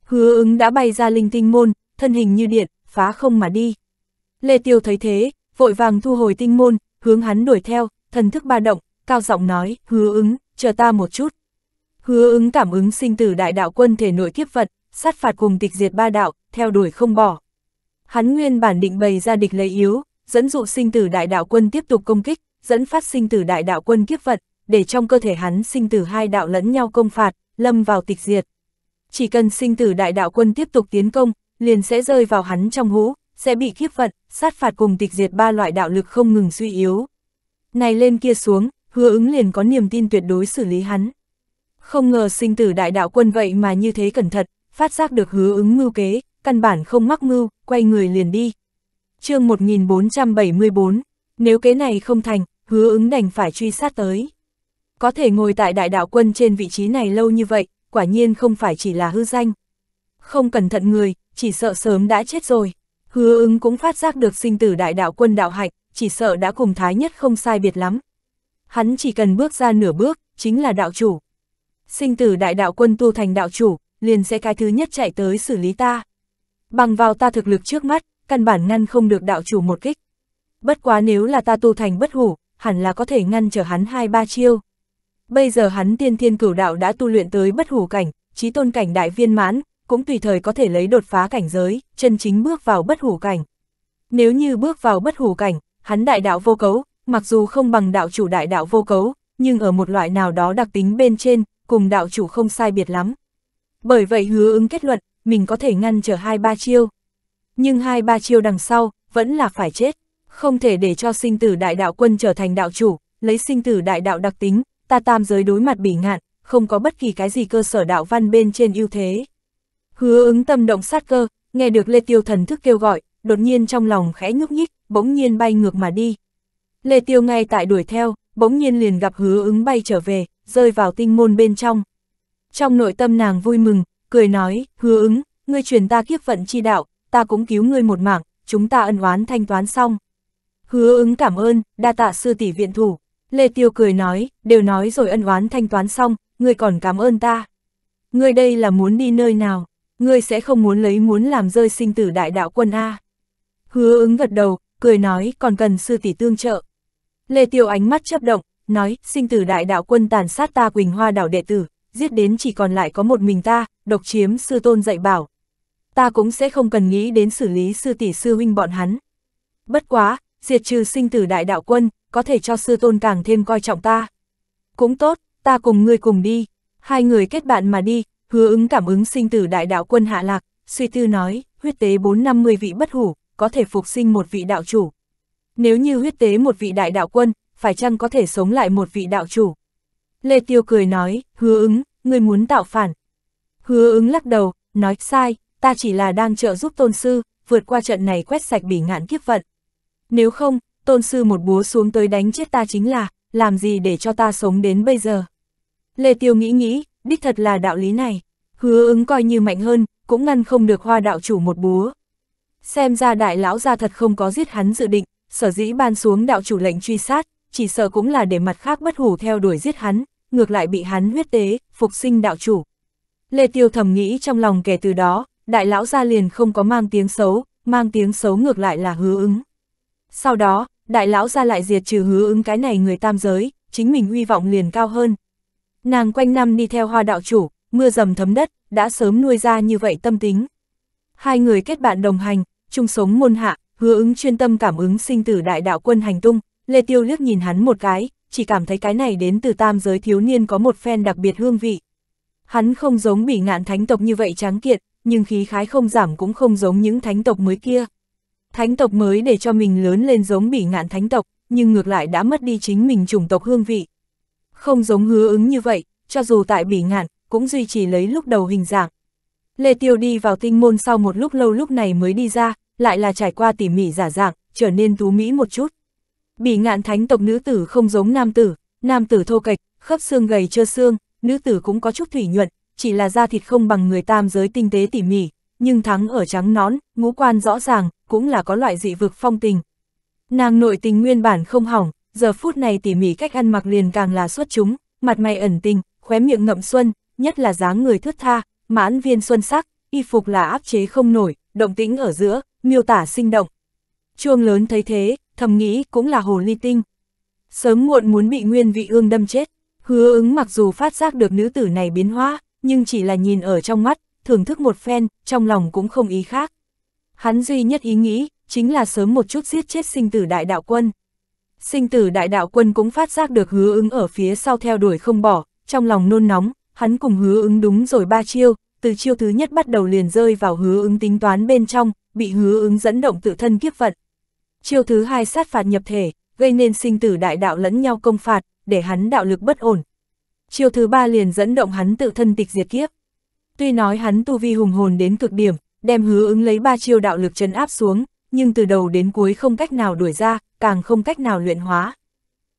Hứa ứng đã bay ra linh tinh môn, thân hình như điện, phá không mà đi. Lê Tiêu thấy thế, vội vàng thu hồi tinh môn, hướng hắn đuổi theo, thần thức ba động, cao giọng nói, hứa ứng, chờ ta một chút. Hứa ứng cảm ứng sinh tử đại đạo quân thể nội kiếp vật, sát phạt cùng tịch diệt ba đạo, theo đuổi không bỏ. Hắn nguyên bản định bày ra địch lấy yếu, dẫn dụ sinh tử đại đạo quân tiếp tục công kích, dẫn phát sinh tử đại đạo quân kiếp vật, để trong cơ thể hắn sinh tử hai đạo lẫn nhau công phạt, lâm vào tịch diệt. Chỉ cần sinh tử đại đạo quân tiếp tục tiến công, liền sẽ rơi vào hắn trong hũ, sẽ bị kiếp vận, sát phạt cùng tịch diệt ba loại đạo lực không ngừng suy yếu. Này lên kia xuống, hứa ứng liền có niềm tin tuyệt đối xử lý hắn. Không ngờ sinh tử đại đạo quân vậy mà như thế cẩn thận, phát giác được hứa ứng mưu kế, căn bản không mắc mưu, quay người liền đi. chương 1474, nếu kế này không thành, hứa ứng đành phải truy sát tới. Có thể ngồi tại đại đạo quân trên vị trí này lâu như vậy, quả nhiên không phải chỉ là hư danh. Không cẩn thận người, chỉ sợ sớm đã chết rồi. Hứa ứng cũng phát giác được sinh tử đại đạo quân đạo hạnh, chỉ sợ đã cùng thái nhất không sai biệt lắm. Hắn chỉ cần bước ra nửa bước, chính là đạo chủ sinh tử đại đạo quân tu thành đạo chủ, liền sẽ cái thứ nhất chạy tới xử lý ta. Bằng vào ta thực lực trước mắt, căn bản ngăn không được đạo chủ một kích. Bất quá nếu là ta tu thành bất hủ, hẳn là có thể ngăn trở hắn hai ba chiêu. Bây giờ hắn tiên thiên cửu đạo đã tu luyện tới bất hủ cảnh, trí tôn cảnh đại viên mãn, cũng tùy thời có thể lấy đột phá cảnh giới, chân chính bước vào bất hủ cảnh. Nếu như bước vào bất hủ cảnh, hắn đại đạo vô cấu, mặc dù không bằng đạo chủ đại đạo vô cấu, nhưng ở một loại nào đó đặc tính bên trên, cùng đạo chủ không sai biệt lắm. Bởi vậy hứa ứng kết luận, mình có thể ngăn trở hai ba chiêu. Nhưng hai ba chiêu đằng sau, vẫn là phải chết. Không thể để cho sinh tử đại đạo quân trở thành đạo chủ, lấy sinh tử đại đạo đặc tính, ta tam giới đối mặt bỉ ngạn, không có bất kỳ cái gì cơ sở đạo văn bên trên ưu thế. Hứa ứng tâm động sát cơ, nghe được Lê Tiêu thần thức kêu gọi, đột nhiên trong lòng khẽ nhúc nhích, bỗng nhiên bay ngược mà đi. Lê Tiêu ngay tại đuổi theo, bỗng nhiên liền gặp hứa ứng bay trở về, rơi vào tinh môn bên trong. Trong nội tâm nàng vui mừng, cười nói, hứa ứng, ngươi truyền ta kiếp vận chi đạo, ta cũng cứu ngươi một mạng, chúng ta ân oán thanh toán xong. Hứa ứng cảm ơn, đa tạ sư tỷ viện thủ. Lê Tiêu cười nói, đều nói rồi ân oán thanh toán xong, ngươi còn cảm ơn ta. Ngươi đây là muốn đi nơi nào, ngươi sẽ không muốn lấy muốn làm rơi sinh tử đại đạo quân A. Hứa ứng gật đầu, cười nói còn cần sư tỷ tương trợ. Lê Tiêu ánh mắt chấp động, nói, sinh tử đại đạo quân tàn sát ta Quỳnh Hoa đảo đệ tử, giết đến chỉ còn lại có một mình ta, độc chiếm sư tôn dạy bảo. Ta cũng sẽ không cần nghĩ đến xử lý sư tỷ sư huynh bọn hắn. Bất quá, diệt trừ sinh tử đại đạo quân, có thể cho sư tôn càng thêm coi trọng ta. Cũng tốt, ta cùng ngươi cùng đi, hai người kết bạn mà đi, hứa ứng cảm ứng sinh tử đại đạo quân hạ lạc, suy tư nói, huyết tế 450 vị bất hủ, có thể phục sinh một vị đạo chủ. Nếu như huyết tế một vị đại đạo quân, phải chăng có thể sống lại một vị đạo chủ. Lê Tiêu cười nói, hứa ứng, người muốn tạo phản. Hứa ứng lắc đầu, nói sai, ta chỉ là đang trợ giúp tôn sư, vượt qua trận này quét sạch bỉ ngạn kiếp vận. Nếu không, tôn sư một búa xuống tới đánh chết ta chính là, làm gì để cho ta sống đến bây giờ. Lê Tiêu nghĩ nghĩ, đích thật là đạo lý này, hứa ứng coi như mạnh hơn, cũng ngăn không được hoa đạo chủ một búa. Xem ra đại lão gia thật không có giết hắn dự định, sở dĩ ban xuống đạo chủ lệnh truy sát, chỉ sợ cũng là để mặt khác bất hủ theo đuổi giết hắn, ngược lại bị hắn huyết tế, phục sinh đạo chủ. Lê Tiêu thầm nghĩ trong lòng kể từ đó, đại lão gia liền không có mang tiếng xấu, mang tiếng xấu ngược lại là hứa ứng. Sau đó, đại lão gia lại diệt trừ hứa ứng cái này người tam giới, chính mình uy vọng liền cao hơn. Nàng quanh năm đi theo hoa đạo chủ, mưa dầm thấm đất, đã sớm nuôi ra như vậy tâm tính. Hai người kết bạn đồng hành, chung sống môn hạ, hứa ứng chuyên tâm cảm ứng sinh tử đại đạo quân hành tung, Lê Tiêu liếc nhìn hắn một cái, chỉ cảm thấy cái này đến từ tam giới thiếu niên có một phen đặc biệt hương vị. Hắn không giống bị ngạn thánh tộc như vậy tráng kiệt, nhưng khí khái không giảm cũng không giống những thánh tộc mới kia. Thánh tộc mới để cho mình lớn lên giống bị ngạn thánh tộc, nhưng ngược lại đã mất đi chính mình chủng tộc hương vị. Không giống hứa ứng như vậy, cho dù tại bỉ ngạn, cũng duy trì lấy lúc đầu hình dạng. Lê Tiêu đi vào tinh môn sau một lúc lâu lúc này mới đi ra, lại là trải qua tỉ mỉ giả dạng, trở nên tú mỹ một chút bị ngạn thánh tộc nữ tử không giống nam tử, nam tử thô kệch, khớp xương gầy trơ xương, nữ tử cũng có chút thủy nhuận, chỉ là da thịt không bằng người tam giới tinh tế tỉ mỉ, nhưng thắng ở trắng nón, ngũ quan rõ ràng, cũng là có loại dị vực phong tình. Nàng nội tình nguyên bản không hỏng, giờ phút này tỉ mỉ cách ăn mặc liền càng là xuất chúng, mặt mày ẩn tình, khóe miệng ngậm xuân, nhất là dáng người thướt tha, mãn viên xuân sắc, y phục là áp chế không nổi, động tĩnh ở giữa, miêu tả sinh động. Chuông lớn thấy thế, thầm nghĩ cũng là hồ ly tinh. Sớm muộn muốn bị nguyên vị ương đâm chết, hứa ứng mặc dù phát giác được nữ tử này biến hóa, nhưng chỉ là nhìn ở trong mắt, thưởng thức một phen, trong lòng cũng không ý khác. Hắn duy nhất ý nghĩ, chính là sớm một chút giết chết sinh tử đại đạo quân. Sinh tử đại đạo quân cũng phát giác được hứa ứng ở phía sau theo đuổi không bỏ, trong lòng nôn nóng, hắn cùng hứa ứng đúng rồi ba chiêu, từ chiêu thứ nhất bắt đầu liền rơi vào hứa ứng tính toán bên trong, bị hứa ứng dẫn động tự thân kiếp vận, Chiêu thứ hai sát phạt nhập thể, gây nên sinh tử đại đạo lẫn nhau công phạt, để hắn đạo lực bất ổn. Chiêu thứ ba liền dẫn động hắn tự thân tịch diệt kiếp. Tuy nói hắn tu vi hùng hồn đến cực điểm, đem hứa ứng lấy ba chiêu đạo lực chấn áp xuống, nhưng từ đầu đến cuối không cách nào đuổi ra, càng không cách nào luyện hóa.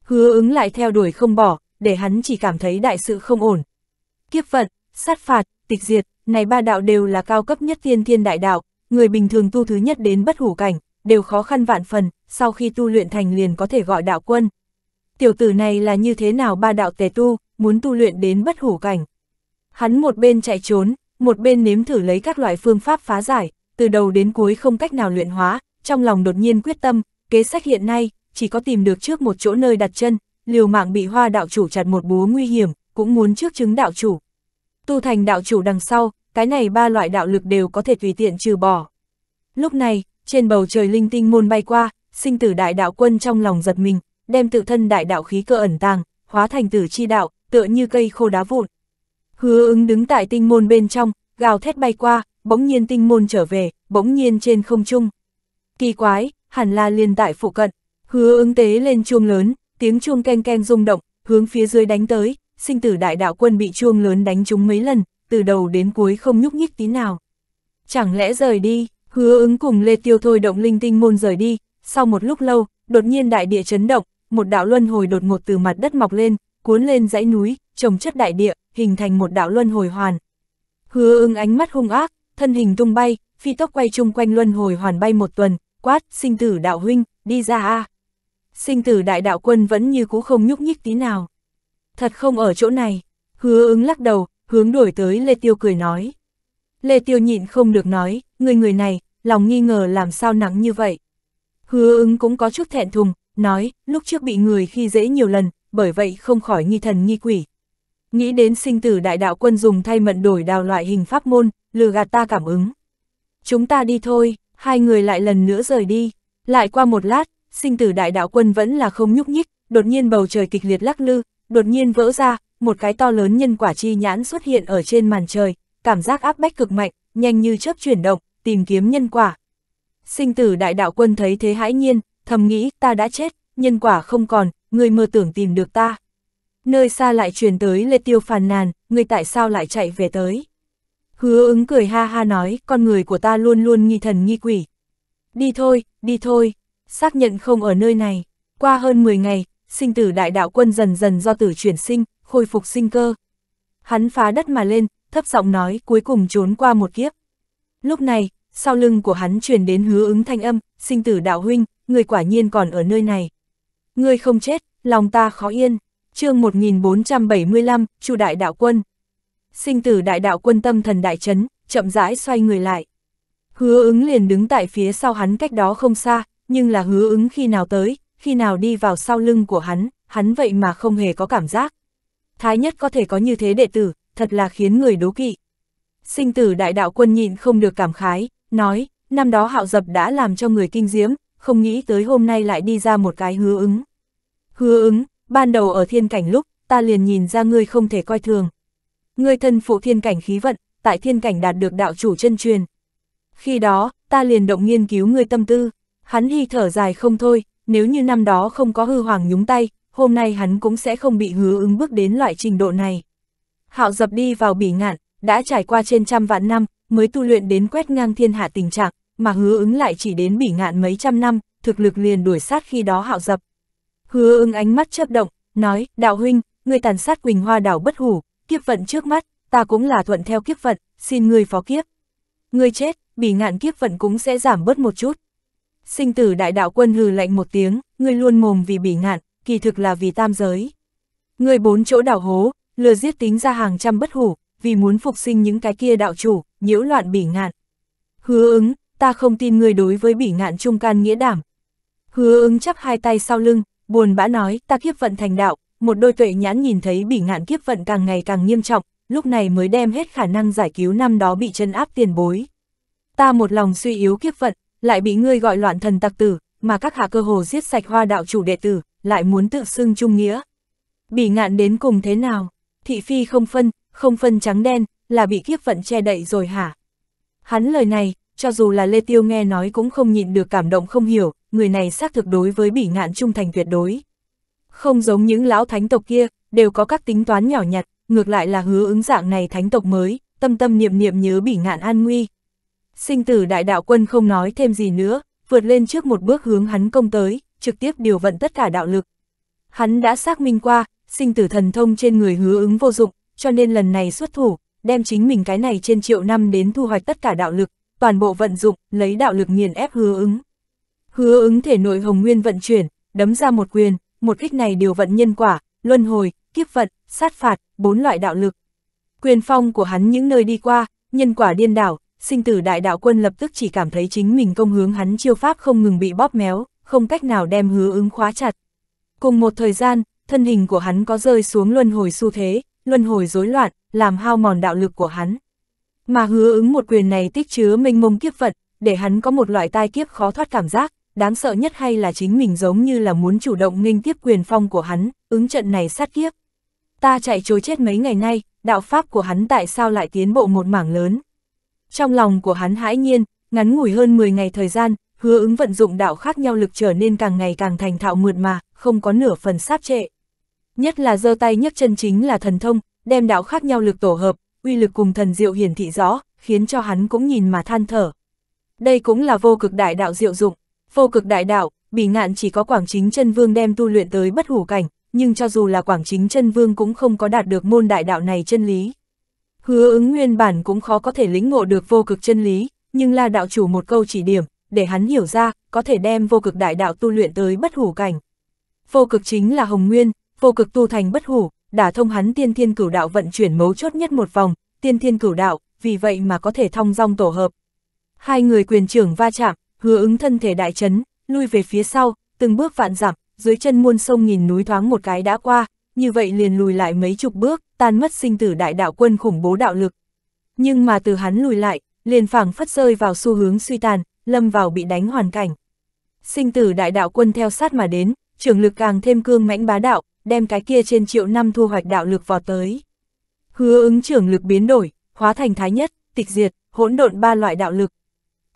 Hứa ứng lại theo đuổi không bỏ, để hắn chỉ cảm thấy đại sự không ổn. Kiếp vận, sát phạt, tịch diệt, này ba đạo đều là cao cấp nhất thiên thiên đại đạo, người bình thường tu thứ nhất đến bất hủ cảnh, đều khó khăn vạn phần, sau khi tu luyện thành liền có thể gọi đạo quân. Tiểu tử này là như thế nào ba đạo tề tu, muốn tu luyện đến bất hủ cảnh. Hắn một bên chạy trốn, một bên nếm thử lấy các loại phương pháp phá giải, từ đầu đến cuối không cách nào luyện hóa, trong lòng đột nhiên quyết tâm, kế sách hiện nay, chỉ có tìm được trước một chỗ nơi đặt chân, liều mạng bị hoa đạo chủ chặt một búa nguy hiểm, cũng muốn trước chứng đạo chủ. Tu thành đạo chủ đằng sau, cái này ba loại đạo lực đều có thể tùy tiện trừ bỏ. Lúc này, trên bầu trời linh tinh môn bay qua, sinh tử đại đạo quân trong lòng giật mình, đem tự thân đại đạo khí cơ ẩn tàng, hóa thành tử chi đạo, tựa như cây khô đá vụn. Hứa ứng đứng tại tinh môn bên trong, gào thét bay qua, bỗng nhiên tinh môn trở về, bỗng nhiên trên không trung. Kỳ quái, hẳn là liên tại phụ cận, hứa ứng tế lên chuông lớn, tiếng chuông keng keng rung động, hướng phía dưới đánh tới, sinh tử đại đạo quân bị chuông lớn đánh trúng mấy lần, từ đầu đến cuối không nhúc nhích tí nào. Chẳng lẽ rời đi, Hứa ứng cùng Lê Tiêu thôi động linh tinh môn rời đi, sau một lúc lâu, đột nhiên đại địa chấn động, một đạo luân hồi đột ngột từ mặt đất mọc lên, cuốn lên dãy núi, trồng chất đại địa, hình thành một đạo luân hồi hoàn. Hứa ứng ánh mắt hung ác, thân hình tung bay, phi tốc quay chung quanh luân hồi hoàn bay một tuần, quát, sinh tử đạo huynh, đi ra a Sinh tử đại đạo quân vẫn như cũ không nhúc nhích tí nào. Thật không ở chỗ này, hứa ứng lắc đầu, hướng đổi tới Lê Tiêu cười nói. Lê Tiêu nhịn không được nói, người người này, lòng nghi ngờ làm sao nắng như vậy. Hứa ứng cũng có chút thẹn thùng, nói, lúc trước bị người khi dễ nhiều lần, bởi vậy không khỏi nghi thần nghi quỷ. Nghĩ đến sinh tử đại đạo quân dùng thay mận đổi đào loại hình pháp môn, lừa gạt ta cảm ứng. Chúng ta đi thôi, hai người lại lần nữa rời đi. Lại qua một lát, sinh tử đại đạo quân vẫn là không nhúc nhích, đột nhiên bầu trời kịch liệt lắc lư, đột nhiên vỡ ra, một cái to lớn nhân quả chi nhãn xuất hiện ở trên màn trời, cảm giác áp bách cực mạnh, nhanh như chớp chuyển động, tìm kiếm nhân quả. Sinh tử đại đạo quân thấy thế hãi nhiên, thầm nghĩ ta đã chết, nhân quả không còn, người mơ tưởng tìm được ta. Nơi xa lại truyền tới Lê Tiêu phàn nàn, người tại sao lại chạy về tới. Hứa ứng cười ha ha nói, con người của ta luôn luôn nghi thần nghi quỷ. Đi thôi, đi thôi, xác nhận không ở nơi này. Qua hơn 10 ngày, sinh tử đại đạo quân dần dần do tử chuyển sinh, khôi phục sinh cơ. Hắn phá đất mà lên, thấp giọng nói cuối cùng trốn qua một kiếp. Lúc này, sau lưng của hắn truyền đến hứa ứng thanh âm, sinh tử đạo huynh, người quả nhiên còn ở nơi này. Ngươi không chết, lòng ta khó yên. chương 1475, Chu đại đạo quân. Sinh tử đại đạo quân tâm thần đại chấn, chậm rãi xoay người lại. Hứa ứng liền đứng tại phía sau hắn cách đó không xa, nhưng là hứa ứng khi nào tới, khi nào đi vào sau lưng của hắn, hắn vậy mà không hề có cảm giác. Thái nhất có thể có như thế đệ tử, thật là khiến người đố kỵ. Sinh tử đại đạo quân nhịn không được cảm khái, nói, năm đó hạo dập đã làm cho người kinh diễm, không nghĩ tới hôm nay lại đi ra một cái hứa ứng. Hứa ứng, ban đầu ở thiên cảnh lúc, ta liền nhìn ra ngươi không thể coi thường. Ngươi thân phụ thiên cảnh khí vận, tại thiên cảnh đạt được đạo chủ chân truyền. Khi đó, ta liền động nghiên cứu ngươi tâm tư, hắn hy thở dài không thôi, nếu như năm đó không có hư hoàng nhúng tay, hôm nay hắn cũng sẽ không bị hứa ứng bước đến loại trình độ này. Hạo dập đi vào bỉ ngạn, đã trải qua trên trăm vạn năm, mới tu luyện đến quét ngang thiên hạ tình trạng, mà hứa ứng lại chỉ đến bỉ ngạn mấy trăm năm, thực lực liền đuổi sát khi đó hạo dập. Hứa ứng ánh mắt chớp động, nói, đạo huynh, người tàn sát Quỳnh Hoa đảo bất hủ, kiếp vận trước mắt, ta cũng là thuận theo kiếp vận, xin người phó kiếp. Người chết, bỉ ngạn kiếp vận cũng sẽ giảm bớt một chút. Sinh tử đại đạo quân hừ lạnh một tiếng, người luôn mồm vì bỉ ngạn, kỳ thực là vì tam giới. Người bốn chỗ đảo hố, lừa giết tính ra hàng trăm bất hủ, vì muốn phục sinh những cái kia đạo chủ, nhiễu loạn bỉ ngạn. Hứa ứng, ta không tin người đối với bỉ ngạn trung can nghĩa đảm. Hứa ứng chắp hai tay sau lưng, buồn bã nói, ta kiếp vận thành đạo, một đôi tuệ nhãn nhìn thấy bỉ ngạn kiếp vận càng ngày càng nghiêm trọng, lúc này mới đem hết khả năng giải cứu năm đó bị chân áp tiền bối. Ta một lòng suy yếu kiếp vận, lại bị ngươi gọi loạn thần tặc tử, mà các hạ cơ hồ giết sạch hoa đạo chủ đệ tử, lại muốn tự xưng trung nghĩa. Bỉ ngạn đến cùng thế nào? Thị phi không phân, không phân trắng đen, là bị kiếp vận che đậy rồi hả? Hắn lời này, cho dù là Lê Tiêu nghe nói cũng không nhịn được cảm động không hiểu, người này xác thực đối với bỉ ngạn trung thành tuyệt đối. Không giống những lão thánh tộc kia, đều có các tính toán nhỏ nhặt, ngược lại là hứa ứng dạng này thánh tộc mới, tâm tâm niệm niệm nhớ bỉ ngạn an nguy. Sinh tử đại đạo quân không nói thêm gì nữa, vượt lên trước một bước hướng hắn công tới, trực tiếp điều vận tất cả đạo lực. Hắn đã xác minh qua, sinh tử thần thông trên người hứa ứng vô dụng, cho nên lần này xuất thủ, đem chính mình cái này trên triệu năm đến thu hoạch tất cả đạo lực, toàn bộ vận dụng, lấy đạo lực nghiền ép hứa ứng. Hứa ứng thể nội hồng nguyên vận chuyển, đấm ra một quyền, một kích này điều vận nhân quả, luân hồi, kiếp vận, sát phạt, bốn loại đạo lực. Quyền phong của hắn những nơi đi qua, nhân quả điên đảo, sinh tử đại đạo quân lập tức chỉ cảm thấy chính mình công hướng hắn chiêu pháp không ngừng bị bóp méo, không cách nào đem hứa ứng khóa chặt. Cùng một thời gian, thân hình của hắn có rơi xuống luân hồi xu thế, luân hồi rối loạn, làm hao mòn đạo lực của hắn. Mà hứa ứng một quyền này tích chứa mênh mông kiếp vận, để hắn có một loại tai kiếp khó thoát cảm giác, đáng sợ nhất hay là chính mình giống như là muốn chủ động nghênh tiếp quyền phong của hắn, ứng trận này sát kiếp. Ta chạy trối chết mấy ngày nay, đạo pháp của hắn tại sao lại tiến bộ một mảng lớn. Trong lòng của hắn hãi nhiên, ngắn ngủi hơn 10 ngày thời gian, hứa ứng vận dụng đạo khác nhau lực trở nên càng ngày càng thành thạo mượt mà, không có nửa phần sáp trệ nhất là giơ tay nhấc chân chính là thần thông, đem đạo khác nhau lực tổ hợp, uy lực cùng thần diệu hiển thị rõ, khiến cho hắn cũng nhìn mà than thở. Đây cũng là vô cực đại đạo diệu dụng, vô cực đại đạo, bị ngạn chỉ có quảng chính chân vương đem tu luyện tới bất hủ cảnh, nhưng cho dù là quảng chính chân vương cũng không có đạt được môn đại đạo này chân lý. Hứa ứng nguyên bản cũng khó có thể lĩnh ngộ được vô cực chân lý, nhưng là đạo chủ một câu chỉ điểm, để hắn hiểu ra, có thể đem vô cực đại đạo tu luyện tới bất hủ cảnh. Vô cực chính là hồng nguyên, vô cực tu thành bất hủ, đã thông hắn tiên thiên cửu đạo vận chuyển mấu chốt nhất một vòng, tiên thiên cửu đạo, vì vậy mà có thể thông dong tổ hợp. Hai người quyền trưởng va chạm, hứa ứng thân thể đại chấn, lui về phía sau, từng bước vạn dặm, dưới chân muôn sông nghìn núi thoáng một cái đã qua, như vậy liền lùi lại mấy chục bước, tan mất sinh tử đại đạo quân khủng bố đạo lực. Nhưng mà từ hắn lùi lại, liền phảng phất rơi vào xu hướng suy tàn, lâm vào bị đánh hoàn cảnh. Sinh tử đại đạo quân theo sát mà đến, trường lực càng thêm cương mãnh bá đạo, đem cái kia trên triệu năm thu hoạch đạo lực vào tới. Hứa ứng trưởng lực biến đổi, hóa thành thái nhất, tịch diệt, hỗn độn ba loại đạo lực.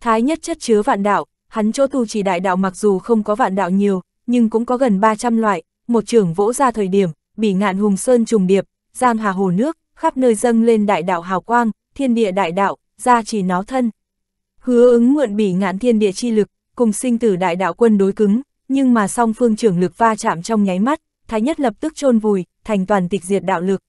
Thái nhất chất chứa vạn đạo, hắn chỗ tu chỉ đại đạo mặc dù không có vạn đạo nhiều, nhưng cũng có gần 300 loại, một trưởng vỗ ra thời điểm, bị ngạn hùng sơn trùng điệp, giang hà hồ nước, khắp nơi dâng lên đại đạo hào quang, thiên địa đại đạo, ra chỉ nó thân. Hứa ứng mượn bị ngạn thiên địa chi lực, cùng sinh tử đại đạo quân đối cứng, nhưng mà song phương trưởng lực va chạm trong nháy mắt, Thái nhất lập tức chôn vùi, thành toàn tịch diệt đạo lực.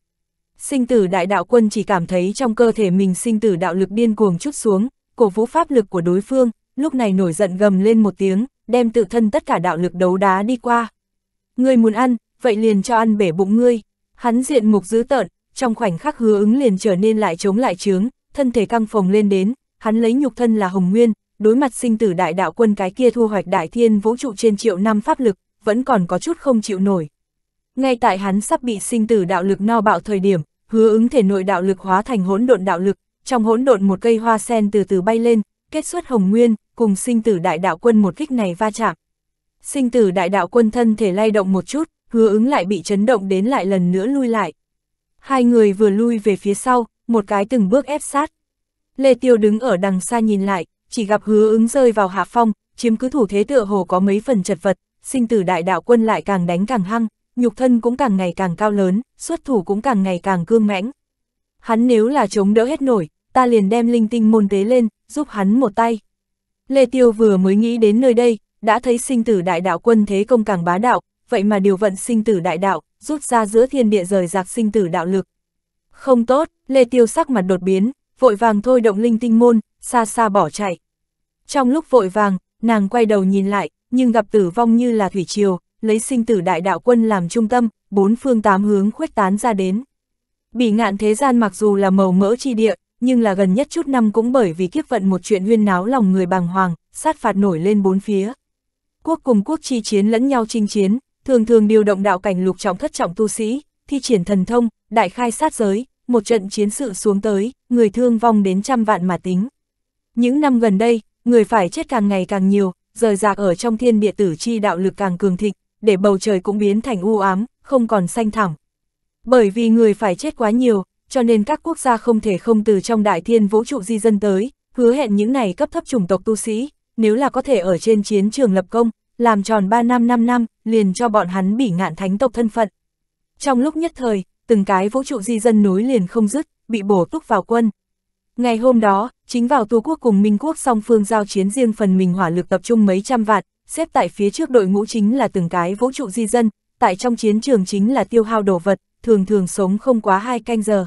Sinh tử đại đạo quân chỉ cảm thấy trong cơ thể mình sinh tử đạo lực điên cuồng chút xuống, cổ vũ pháp lực của đối phương, lúc này nổi giận gầm lên một tiếng, đem tự thân tất cả đạo lực đấu đá đi qua. Ngươi muốn ăn, vậy liền cho ăn bể bụng ngươi. Hắn diện mục dữ tợn, trong khoảnh khắc hứa ứng liền trở nên lại chống lại chướng, thân thể căng phồng lên đến, hắn lấy nhục thân là hồng nguyên, đối mặt sinh tử đại đạo quân cái kia thu hoạch đại thiên vũ trụ trên triệu năm pháp lực, vẫn còn có chút không chịu nổi. Ngay tại hắn sắp bị sinh tử đạo lực no bạo thời điểm, hứa ứng thể nội đạo lực hóa thành hỗn độn đạo lực, trong hỗn độn một cây hoa sen từ từ bay lên, kết xuất hồng nguyên, cùng sinh tử đại đạo quân một kích này va chạm. Sinh tử đại đạo quân thân thể lay động một chút, hứa ứng lại bị chấn động đến lại lần nữa lui lại. Hai người vừa lui về phía sau, một cái từng bước ép sát. Lê Tiêu đứng ở đằng xa nhìn lại, chỉ gặp hứa ứng rơi vào hạ phong, chiếm cứ thủ thế tựa hồ có mấy phần chật vật, sinh tử đại đạo quân lại càng đánh càng hăng, nhục thân cũng càng ngày càng cao lớn, xuất thủ cũng càng ngày càng cương mãnh. Hắn nếu là chống đỡ hết nổi, ta liền đem linh tinh môn tế lên, giúp hắn một tay. Lê Tiêu vừa mới nghĩ đến nơi đây, đã thấy sinh tử đại đạo quân thế công càng bá đạo, vậy mà điều vận sinh tử đại đạo, rút ra giữa thiên địa rời giặc sinh tử đạo lực. Không tốt, Lê Tiêu sắc mặt đột biến, vội vàng thôi động linh tinh môn, xa xa bỏ chạy. Trong lúc vội vàng, nàng quay đầu nhìn lại, nhưng gặp tử vong như là thủy triều, lấy sinh tử đại đạo quân làm trung tâm, bốn phương tám hướng khuếch tán ra đến. Bỉ ngạn thế gian mặc dù là màu mỡ chi địa, nhưng là gần nhất chút năm cũng bởi vì kiếp vận một chuyện huyên náo lòng người bàng hoàng, sát phạt nổi lên bốn phía. Quốc cùng quốc chi chiến lẫn nhau chinh chiến, thường thường điều động đạo cảnh lục trọng thất trọng tu sĩ, thi triển thần thông, đại khai sát giới, một trận chiến sự xuống tới, người thương vong đến trăm vạn mà tính. Những năm gần đây, người phải chết càng ngày càng nhiều, rời rạc ở trong thiên địa tử chi đạo lực càng cường thịnh, để bầu trời cũng biến thành u ám, không còn xanh thẳm. Bởi vì người phải chết quá nhiều, cho nên các quốc gia không thể không từ trong đại thiên vũ trụ di dân tới, hứa hẹn những này cấp thấp chủng tộc tu sĩ, nếu là có thể ở trên chiến trường lập công, làm tròn 3 năm 5 năm, liền cho bọn hắn bỉ ngạn thánh tộc thân phận. Trong lúc nhất thời, từng cái vũ trụ di dân núi liền không dứt, bị bổ túc vào quân. Ngày hôm đó, chính vào tu quốc cùng Minh quốc song phương giao chiến riêng phần mình hỏa lực tập trung mấy trăm vạn, xếp tại phía trước đội ngũ chính là từng cái vũ trụ di dân, tại trong chiến trường chính là tiêu hao đồ vật, thường thường sống không quá hai canh giờ.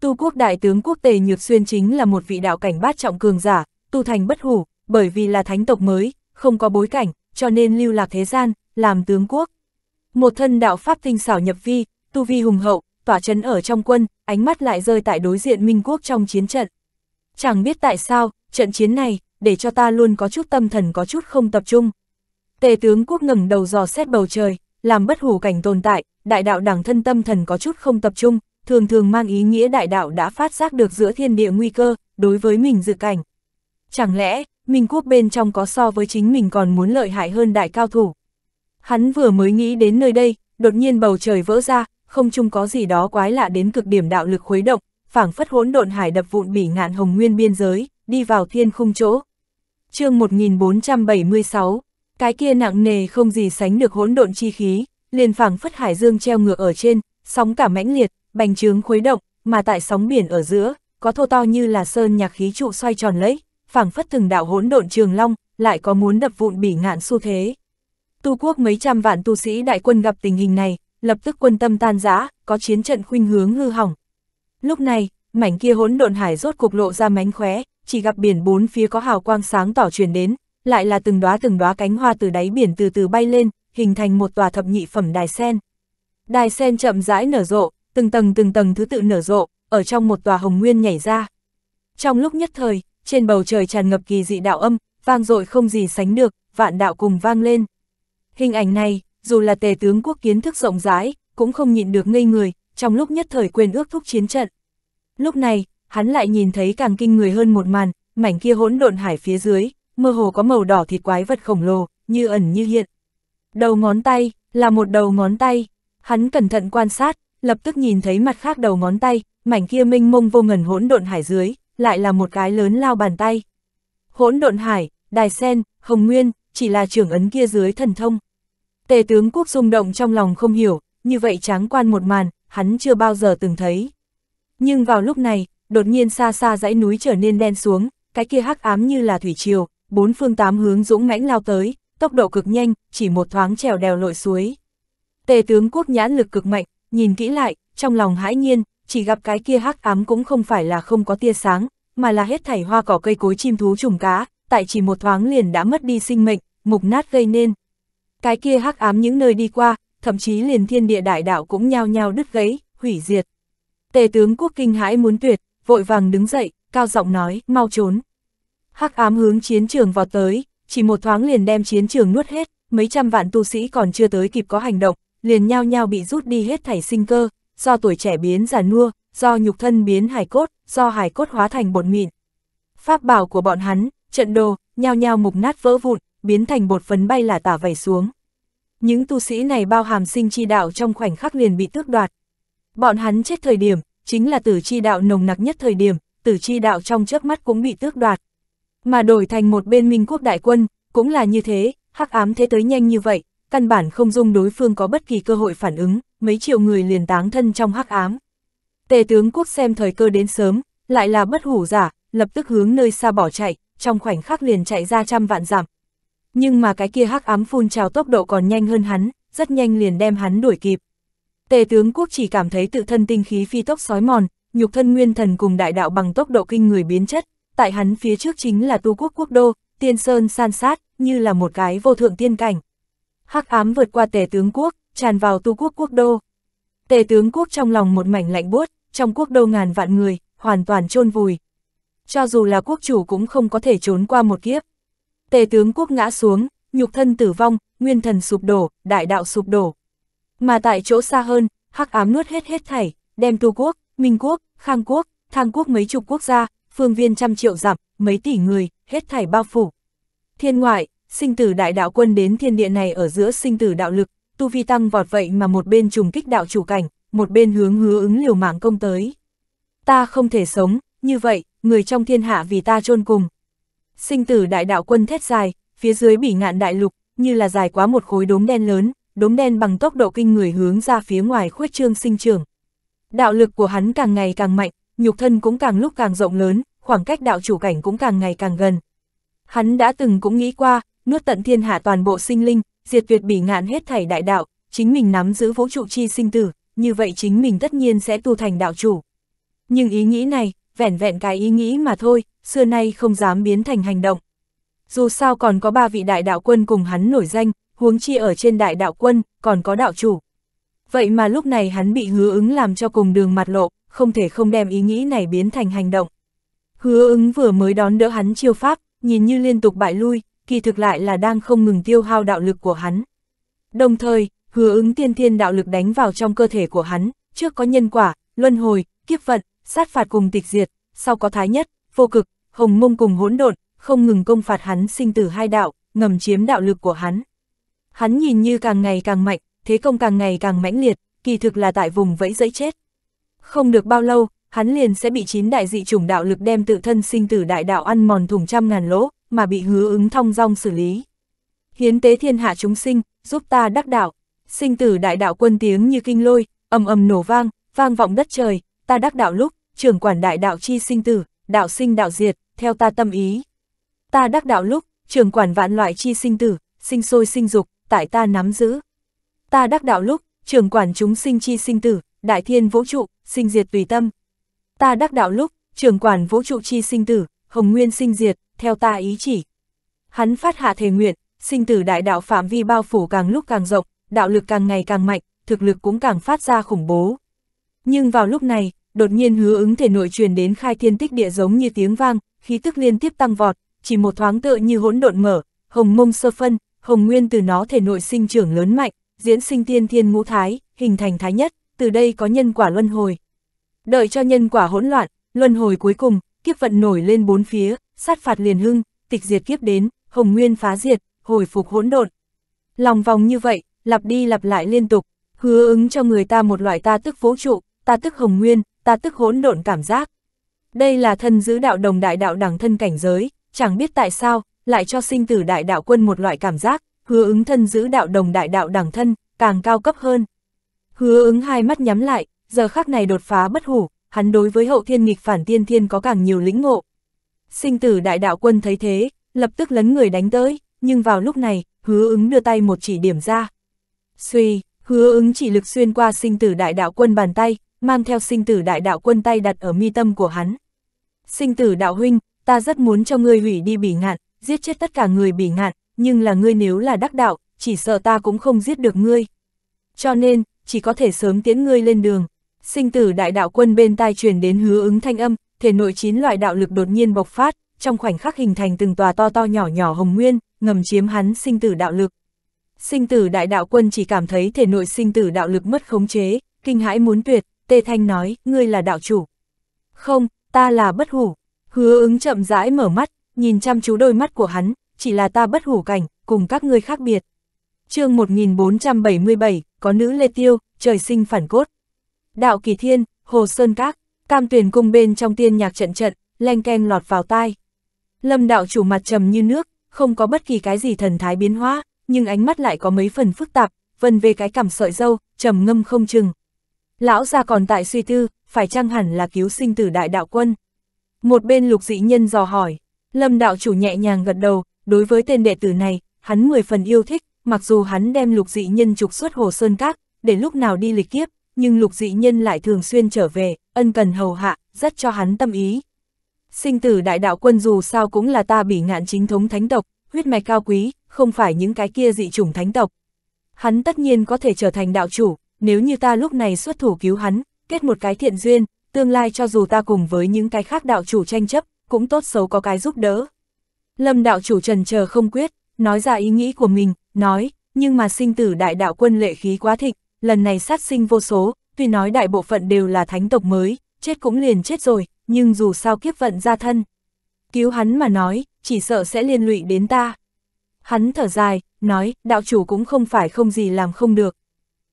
Tu quốc đại tướng quốc tề Nhược Xuyên chính là một vị đạo cảnh bát trọng cường giả, tu thành bất hủ, bởi vì là thánh tộc mới, không có bối cảnh, cho nên lưu lạc thế gian, làm tướng quốc. Một thân đạo pháp tinh xảo nhập vi, tu vi hùng hậu, tỏa chấn ở trong quân, ánh mắt lại rơi tại đối diện Minh Quốc trong chiến trận. Chẳng biết tại sao, trận chiến này, để cho ta luôn có chút tâm thần có chút không tập trung. Tề tướng quốc ngẩng đầu dò xét bầu trời, làm bất hủ cảnh tồn tại, đại đạo đẳng thân tâm thần có chút không tập trung, thường thường mang ý nghĩa đại đạo đã phát giác được giữa thiên địa nguy cơ, đối với mình dự cảnh. Chẳng lẽ, mình quốc bên trong có so với chính mình còn muốn lợi hại hơn đại cao thủ. Hắn vừa mới nghĩ đến nơi đây, đột nhiên bầu trời vỡ ra, không chung có gì đó quái lạ đến cực điểm đạo lực khuấy động, phảng phất hỗn độn hải đập vụn bỉ ngạn hồng nguyên biên giới, đi vào thiên khung chỗ. chương 1476 cái kia nặng nề không gì sánh được hỗn độn chi khí, liền phảng phất hải dương treo ngược ở trên, sóng cả mãnh liệt, bành trướng khuấy động, mà tại sóng biển ở giữa, có thô to như là sơn nhạc khí trụ xoay tròn lấy, phảng phất từng đạo hỗn độn trường long, lại có muốn đập vụn bỉ ngạn xu thế. Tu quốc mấy trăm vạn tu sĩ đại quân gặp tình hình này, lập tức quân tâm tan rã, có chiến trận khuynh hướng hư hỏng. Lúc này, mảnh kia hỗn độn hải rốt cục lộ ra mánh khóe, chỉ gặp biển bốn phía có hào quang sáng tỏ truyền đến, lại là từng đóa từng đóa cánh hoa từ đáy biển từ từ bay lên, hình thành một tòa thập nhị phẩm đài sen. Đài sen chậm rãi nở rộ, từng tầng từng tầng thứ tự nở rộ, ở trong một tòa hồng nguyên nhảy ra. Trong lúc nhất thời, trên bầu trời tràn ngập kỳ dị đạo âm, vang dội không gì sánh được, vạn đạo cùng vang lên. Hình ảnh này, dù là tề tướng quốc kiến thức rộng rãi, cũng không nhịn được ngây người, trong lúc nhất thời quên ước thúc chiến trận. Lúc này, hắn lại nhìn thấy càng kinh người hơn một màn, mảnh kia hỗn độn hải phía dưới, mơ hồ có màu đỏ thịt quái vật khổng lồ, như ẩn như hiện. Đầu ngón tay, là một đầu ngón tay. Hắn cẩn thận quan sát, lập tức nhìn thấy mặt khác đầu ngón tay, mảnh kia minh mông vô ngần hỗn độn hải dưới, lại là một cái lớn lao bàn tay. Hỗn độn hải, đài sen, hồng nguyên, chỉ là trưởng ấn kia dưới thần thông. Tề tướng quốc rung động trong lòng không hiểu, như vậy tráng quan một màn, hắn chưa bao giờ từng thấy. Nhưng vào lúc này, đột nhiên xa xa dãy núi trở nên đen xuống, cái kia hắc ám như là thủy triều, bốn phương tám hướng dũng mãnh lao tới, tốc độ cực nhanh, chỉ một thoáng trèo đèo lội suối. Tề tướng quốc nhãn lực cực mạnh, nhìn kỹ lại, trong lòng hãi nhiên, chỉ gặp cái kia hắc ám cũng không phải là không có tia sáng, mà là hết thảy hoa cỏ cây cối chim thú trùng cá, tại chỉ một thoáng liền đã mất đi sinh mệnh, mục nát gây nên. Cái kia hắc ám những nơi đi qua, thậm chí liền thiên địa đại đạo cũng nhao nhao đứt gãy, hủy diệt. Tề tướng quốc kinh hãi muốn tuyệt, vội vàng đứng dậy, cao giọng nói, mau trốn. Hắc ám hướng chiến trường vào tới, chỉ một thoáng liền đem chiến trường nuốt hết, mấy trăm vạn tu sĩ còn chưa tới kịp có hành động, liền nhao nhao bị rút đi hết thảy sinh cơ, do tuổi trẻ biến già nua, do nhục thân biến hải cốt, do hải cốt hóa thành bột mịn. Pháp bảo của bọn hắn, trận đồ, nhao nhao mục nát vỡ vụn, biến thành bột phấn bay là tả vẩy xuống. Những tu sĩ này bao hàm sinh chi đạo trong khoảnh khắc liền bị tước đoạt. Bọn hắn chết thời điểm, chính là tử chi đạo nồng nặc nhất thời điểm, tử chi đạo trong trước mắt cũng bị tước đoạt mà đổi thành một bên Minh quốc đại quân, cũng là như thế, hắc ám thế tới nhanh như vậy, căn bản không dung đối phương có bất kỳ cơ hội phản ứng, mấy triệu người liền táng thân trong hắc ám. Tề tướng quốc xem thời cơ đến sớm, lại là bất hủ giả, lập tức hướng nơi xa bỏ chạy, trong khoảnh khắc liền chạy ra trăm vạn dặm Nhưng mà cái kia hắc ám phun trào tốc độ còn nhanh hơn hắn, rất nhanh liền đem hắn đuổi kịp. Tề tướng quốc chỉ cảm thấy tự thân tinh khí phi tốc sói mòn, nhục thân nguyên thần cùng đại đạo bằng tốc độ kinh người biến chất, tại hắn phía trước chính là tu quốc quốc đô, tiên sơn san sát, như là một cái vô thượng tiên cảnh. Hắc ám vượt qua tề tướng quốc, tràn vào tu quốc quốc đô. Tề tướng quốc trong lòng một mảnh lạnh buốt, trong quốc đô ngàn vạn người, hoàn toàn chôn vùi. Cho dù là quốc chủ cũng không có thể trốn qua một kiếp. Tề tướng quốc ngã xuống, nhục thân tử vong, nguyên thần sụp đổ, đại đạo sụp đổ. Mà tại chỗ xa hơn, hắc ám nuốt hết hết thảy, đem tu quốc, minh quốc, khang quốc, thang quốc mấy chục quốc gia, phương viên trăm triệu dặm, mấy tỷ người, hết thảy bao phủ. Thiên ngoại, sinh tử đại đạo quân đến thiên địa này ở giữa sinh tử đạo lực, tu vi tăng vọt vậy mà một bên trùng kích đạo chủ cảnh, một bên hướng hứa ứng liều mạng công tới. Ta không thể sống, như vậy, người trong thiên hạ vì ta chôn cùng. Sinh tử đại đạo quân thét dài, phía dưới bỉ ngạn đại lục, như là dài quá một khối đốm đen lớn, đốm đen bằng tốc độ kinh người hướng ra phía ngoài khuếch trương sinh trưởng. Đạo lực của hắn càng ngày càng mạnh, nhục thân cũng càng lúc càng rộng lớn, khoảng cách đạo chủ cảnh cũng càng ngày càng gần. Hắn đã từng cũng nghĩ qua, nuốt tận thiên hạ toàn bộ sinh linh, diệt tuyệt bỉ ngạn hết thảy đại đạo, chính mình nắm giữ vũ trụ chi sinh tử, như vậy chính mình tất nhiên sẽ tu thành đạo chủ. Nhưng ý nghĩ này, vẻn vẹn cái ý nghĩ mà thôi, xưa nay không dám biến thành hành động. Dù sao còn có ba vị đại đạo quân cùng hắn nổi danh, huống chi ở trên đại đạo quân, còn có đạo chủ. Vậy mà lúc này hắn bị hứa ứng làm cho cùng đường mặt lộ, không thể không đem ý nghĩ này biến thành hành động. Hứa ứng vừa mới đón đỡ hắn chiêu pháp, nhìn như liên tục bại lui, kỳ thực lại là đang không ngừng tiêu hao đạo lực của hắn. Đồng thời, hứa ứng tiên thiên đạo lực đánh vào trong cơ thể của hắn, trước có nhân quả, luân hồi, kiếp vận, sát phạt cùng tịch diệt, sau có thái nhất, vô cực, hồng mông cùng hỗn độn, không ngừng công phạt hắn sinh tử hai đạo, ngầm chiếm đạo lực của hắn. Hắn nhìn như càng ngày càng mạnh, thế công càng ngày càng mãnh liệt, kỳ thực là tại vùng vẫy dẫy chết. Không được bao lâu, hắn liền sẽ bị chín đại dị chủng đạo lực đem tự thân sinh tử đại đạo ăn mòn thủng trăm ngàn lỗ, mà bị hứa ứng thong dong xử lý. Hiến tế thiên hạ chúng sinh, giúp ta đắc đạo. Sinh tử đại đạo quân tiếng như kinh lôi, ầm ầm nổ vang, vang vọng đất trời, ta đắc đạo lúc, trưởng quản đại đạo chi sinh tử, đạo sinh đạo diệt, theo ta tâm ý. Ta đắc đạo lúc, trưởng quản vạn loại chi sinh tử, sinh sôi sinh dục, tại ta nắm giữ. Ta đắc đạo lúc, trưởng quản chúng sinh chi sinh tử, đại thiên vũ trụ, sinh diệt tùy tâm. Ta đắc đạo lúc, trưởng quản vũ trụ chi sinh tử, hồng nguyên sinh diệt, theo ta ý chỉ. Hắn phát hạ thề nguyện, sinh tử đại đạo phạm vi bao phủ càng lúc càng rộng, đạo lực càng ngày càng mạnh, thực lực cũng càng phát ra khủng bố. Nhưng vào lúc này, đột nhiên hứa ứng thể nội truyền đến khai thiên tích địa giống như tiếng vang, khí tức liên tiếp tăng vọt, chỉ một thoáng tựa như hỗn độn mở, hồng mông sơ phân, hồng nguyên từ nó thể nội sinh trưởng lớn mạnh, diễn sinh tiên thiên ngũ thái, hình thành thái nhất, từ đây có nhân quả luân hồi, Đợi cho nhân quả hỗn loạn, luân hồi cuối cùng, kiếp vận nổi lên bốn phía, sát phạt liền hưng, tịch diệt kiếp đến, hồng nguyên phá diệt, hồi phục hỗn độn. Lòng vòng như vậy, lặp đi lặp lại liên tục, hứa ứng cho người ta một loại ta tức vũ trụ, ta tức hồng nguyên, ta tức hỗn độn cảm giác. Đây là thân giữ đạo đồng đại đạo đẳng thân cảnh giới, chẳng biết tại sao, lại cho sinh tử đại đạo quân một loại cảm giác, hứa ứng thân giữ đạo đồng đại đạo đẳng thân, càng cao cấp hơn. Hứa ứng hai mắt nhắm lại, giờ khắc này đột phá bất hủ, hắn đối với hậu thiên nghịch phản tiên thiên có càng nhiều lĩnh ngộ. Sinh tử đại đạo quân thấy thế, lập tức lấn người đánh tới, nhưng vào lúc này, hứa ứng đưa tay một chỉ điểm ra. Suy, hứa ứng chỉ lực xuyên qua sinh tử đại đạo quân bàn tay, mang theo sinh tử đại đạo quân tay đặt ở mi tâm của hắn. Sinh tử đạo huynh, ta rất muốn cho ngươi hủy đi bỉ ngạn, giết chết tất cả người bỉ ngạn, nhưng là ngươi nếu là đắc đạo, chỉ sợ ta cũng không giết được ngươi. Cho nên, chỉ có thể sớm tiến ngươi lên đường, Sinh tử đại đạo quân bên tai truyền đến hứa ứng thanh âm, thể nội chín loại đạo lực đột nhiên bộc phát, trong khoảnh khắc hình thành từng tòa to to nhỏ nhỏ hồng nguyên, ngầm chiếm hắn sinh tử đạo lực. Sinh tử đại đạo quân chỉ cảm thấy thể nội sinh tử đạo lực mất khống chế, kinh hãi muốn tuyệt, Tê Thanh nói, ngươi là đạo chủ. Không, ta là bất hủ. Hứa ứng chậm rãi mở mắt, nhìn chăm chú đôi mắt của hắn, chỉ là ta bất hủ cảnh, cùng các ngươi khác biệt. chương 1477, có nữ lê tiêu, trời sinh phản cốt. Đạo Kỳ Thiên, Hồ Sơn Các, Cam Tuyền Cung bên trong tiên nhạc trận trận, lanh keng lọt vào tai. Lâm đạo chủ mặt trầm như nước, không có bất kỳ cái gì thần thái biến hóa, nhưng ánh mắt lại có mấy phần phức tạp, vân về cái cảm sợi dâu, trầm ngâm không chừng. Lão già còn tại suy tư, phải chăng hẳn là cứu sinh tử đại đạo quân. Một bên lục dị nhân dò hỏi, lâm đạo chủ nhẹ nhàng gật đầu, đối với tên đệ tử này, hắn mười phần yêu thích, mặc dù hắn đem lục dị nhân trục xuất hồ sơn các, để lúc nào đi lịch kiếp, nhưng lục dị nhân lại thường xuyên trở về, ân cần hầu hạ, rất cho hắn tâm ý. Sinh tử đại đạo quân dù sao cũng là ta bị ngạn chính thống thánh tộc, huyết mạch cao quý, không phải những cái kia dị chủng thánh tộc. Hắn tất nhiên có thể trở thành đạo chủ, nếu như ta lúc này xuất thủ cứu hắn, kết một cái thiện duyên, tương lai cho dù ta cùng với những cái khác đạo chủ tranh chấp, cũng tốt xấu có cái giúp đỡ. Lâm đạo chủ trần chờ không quyết, nói ra ý nghĩ của mình, nói, nhưng mà sinh tử đại đạo quân lệ khí quá thịnh, lần này sát sinh vô số, tuy nói đại bộ phận đều là thánh tộc mới, chết cũng liền chết rồi, nhưng dù sao kiếp vận ra thân. Cứu hắn mà nói, chỉ sợ sẽ liên lụy đến ta. Hắn thở dài, nói, đạo chủ cũng không phải không gì làm không được.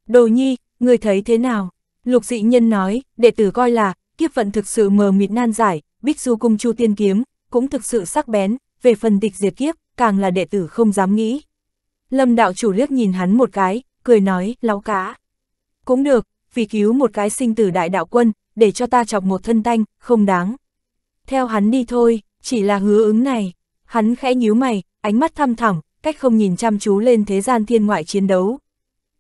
Đồ nhi, người thấy thế nào? Lục dị nhân nói, đệ tử coi là, kiếp vận thực sự mờ mịt nan giải, bích du cung chu tiên kiếm, cũng thực sự sắc bén, về phần địch diệt kiếp, càng là đệ tử không dám nghĩ. Lâm đạo chủ liếc nhìn hắn một cái, cười nói, láo cá. Cũng được, vì cứu một cái sinh tử đại đạo quân, để cho ta chọc một thân tanh, không đáng. Theo hắn đi thôi, chỉ là hứa ứng này. Hắn khẽ nhíu mày, ánh mắt thăm thẳm, cách không nhìn chăm chú lên thế gian thiên ngoại chiến đấu.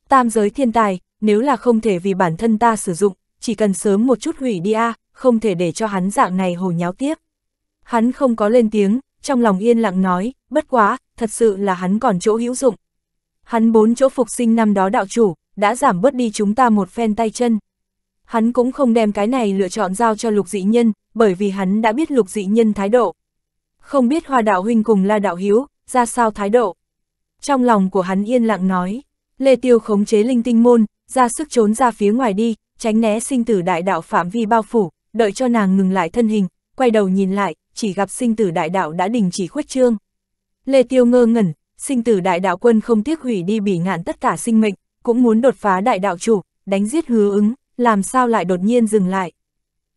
Tam giới thiên tài, nếu là không thể vì bản thân ta sử dụng, chỉ cần sớm một chút hủy đi a, không thể để cho hắn dạng này hồ nháo tiếp. Hắn không có lên tiếng, trong lòng yên lặng nói, bất quá, thật sự là hắn còn chỗ hữu dụng. Hắn bốn chỗ phục sinh năm đó đạo chủ, đã giảm bớt đi chúng ta một phen tay chân. Hắn cũng không đem cái này lựa chọn giao cho lục dị nhân, bởi vì hắn đã biết lục dị nhân thái độ. Không biết hoa đạo huynh cùng la đạo hiếu, ra sao thái độ. Trong lòng của hắn yên lặng nói, Lê Tiêu khống chế linh tinh môn, ra sức trốn ra phía ngoài đi, tránh né sinh tử đại đạo phạm vi bao phủ, đợi cho nàng ngừng lại thân hình, quay đầu nhìn lại, chỉ gặp sinh tử đại đạo đã đình chỉ khuất trương. Lê Tiêu ngơ ngẩn, sinh tử đại đạo quân không tiếc hủy đi bỉ ngạn tất cả sinh mệnh, cũng muốn đột phá đại đạo chủ, đánh giết hứa ứng, làm sao lại đột nhiên dừng lại.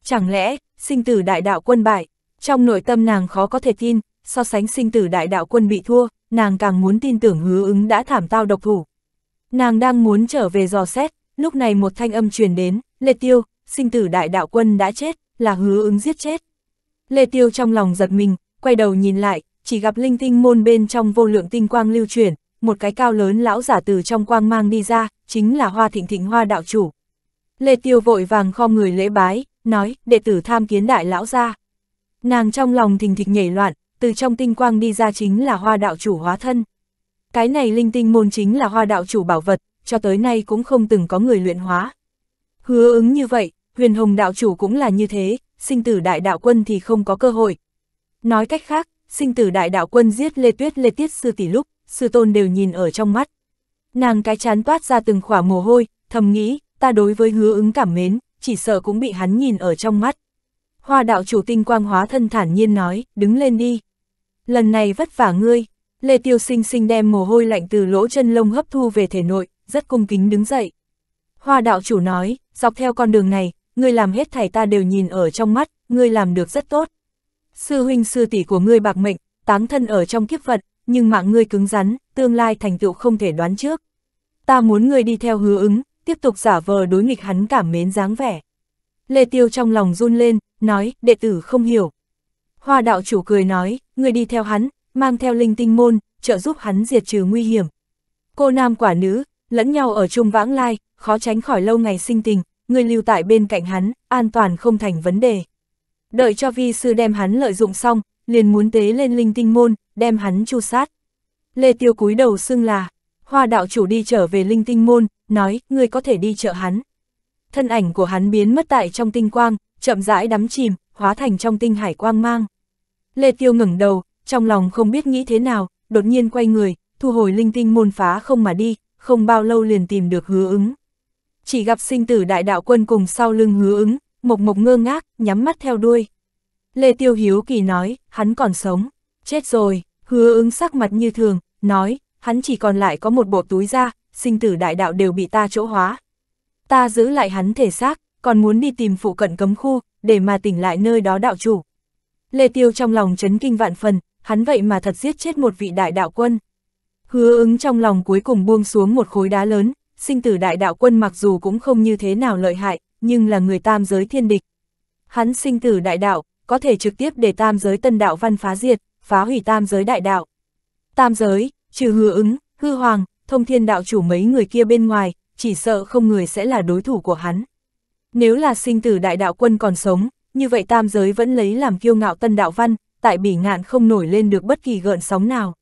Chẳng lẽ, sinh tử đại đạo quân bại, trong nội tâm nàng khó có thể tin, so sánh sinh tử đại đạo quân bị thua, nàng càng muốn tin tưởng hứa ứng đã thảm tao độc thủ. Nàng đang muốn trở về dò xét, lúc này một thanh âm truyền đến, Lê Tiêu, sinh tử đại đạo quân đã chết, là hứa ứng giết chết. Lê Tiêu trong lòng giật mình, quay đầu nhìn lại, chỉ gặp linh tinh môn bên trong vô lượng tinh quang lưu chuyển, một cái cao lớn lão giả từ trong quang mang đi ra, chính là Hoa Thịnh Thịnh Hoa đạo chủ. Lê Tiêu vội vàng khom người lễ bái, nói, đệ tử tham kiến đại lão gia. Nàng trong lòng thình thịch nhảy loạn, từ trong tinh quang đi ra chính là Hoa đạo chủ hóa thân. Cái này linh tinh môn chính là Hoa đạo chủ bảo vật, cho tới nay cũng không từng có người luyện hóa. Hứa ứng như vậy, Huyền Hồng đạo chủ cũng là như thế, sinh tử đại đạo quân thì không có cơ hội. Nói cách khác, sinh tử đại đạo quân giết Lê Tuyết Lê Tiết sư tỷ lúc, sư tôn đều nhìn ở trong mắt. Nàng cái chán toát ra từng khỏa mồ hôi, thầm nghĩ, ta đối với hứa ứng cảm mến, chỉ sợ cũng bị hắn nhìn ở trong mắt. Hoa đạo chủ tinh quang hóa thân thản nhiên nói, đứng lên đi. Lần này vất vả ngươi, Lê Tiêu Sinh sinh đem mồ hôi lạnh từ lỗ chân lông hấp thu về thể nội, rất cung kính đứng dậy. Hoa đạo chủ nói, dọc theo con đường này, ngươi làm hết thảy ta đều nhìn ở trong mắt, ngươi làm được rất tốt. Sư huynh sư tỷ của ngươi bạc mệnh, táng thân ở trong kiếp phận nhưng mạng ngươi cứng rắn, tương lai thành tựu không thể đoán trước. Ta muốn ngươi đi theo hứa ứng, tiếp tục giả vờ đối nghịch hắn cảm mến dáng vẻ. Lê Tiêu trong lòng run lên, nói, đệ tử không hiểu. Hoa đạo chủ cười nói, ngươi đi theo hắn, mang theo linh tinh môn, trợ giúp hắn diệt trừ nguy hiểm. Cô nam quả nữ, lẫn nhau ở chung vãng lai, khó tránh khỏi lâu ngày sinh tình, ngươi lưu tại bên cạnh hắn, an toàn không thành vấn đề. Đợi cho vi sư đem hắn lợi dụng xong, liền muốn tế lên linh tinh môn, đem hắn chu sát. Lê Tiêu cúi đầu xưng là, hoa đạo chủ đi trở về linh tinh môn, nói, ngươi có thể đi chợ hắn. Thân ảnh của hắn biến mất tại trong tinh quang, chậm rãi đắm chìm, hóa thành trong tinh hải quang mang. Lê Tiêu ngẩng đầu, trong lòng không biết nghĩ thế nào, đột nhiên quay người, thu hồi linh tinh môn phá không mà đi, không bao lâu liền tìm được hứa ứng. Chỉ gặp sinh tử đại đạo quân cùng sau lưng hứa ứng, mộc mộc ngơ ngác, nhắm mắt theo đuôi. Lê Tiêu Hiếu Kỳ nói, hắn còn sống. Chết rồi, hứa ứng sắc mặt như thường, nói, hắn chỉ còn lại có một bộ túi da, sinh tử đại đạo đều bị ta chỗ hóa. Ta giữ lại hắn thể xác, còn muốn đi tìm phụ cận cấm khu, để mà tỉnh lại nơi đó đạo chủ. Lê Tiêu trong lòng chấn kinh vạn phần, hắn vậy mà thật giết chết một vị đại đạo quân. Hứa ứng trong lòng cuối cùng buông xuống một khối đá lớn, sinh tử đại đạo quân mặc dù cũng không như thế nào lợi hại, nhưng là người tam giới thiên địch. Hắn sinh tử đại đạo, có thể trực tiếp để tam giới tân đạo văn phá diệt, phá hủy tam giới đại đạo. Tam giới, trừ hứa ứng, hư hoàng, thông thiên đạo chủ mấy người kia bên ngoài, chỉ sợ không người sẽ là đối thủ của hắn. Nếu là sinh tử đại đạo quân còn sống, như vậy tam giới vẫn lấy làm kiêu ngạo tân đạo văn, tại bỉ ngạn không nổi lên được bất kỳ gợn sóng nào.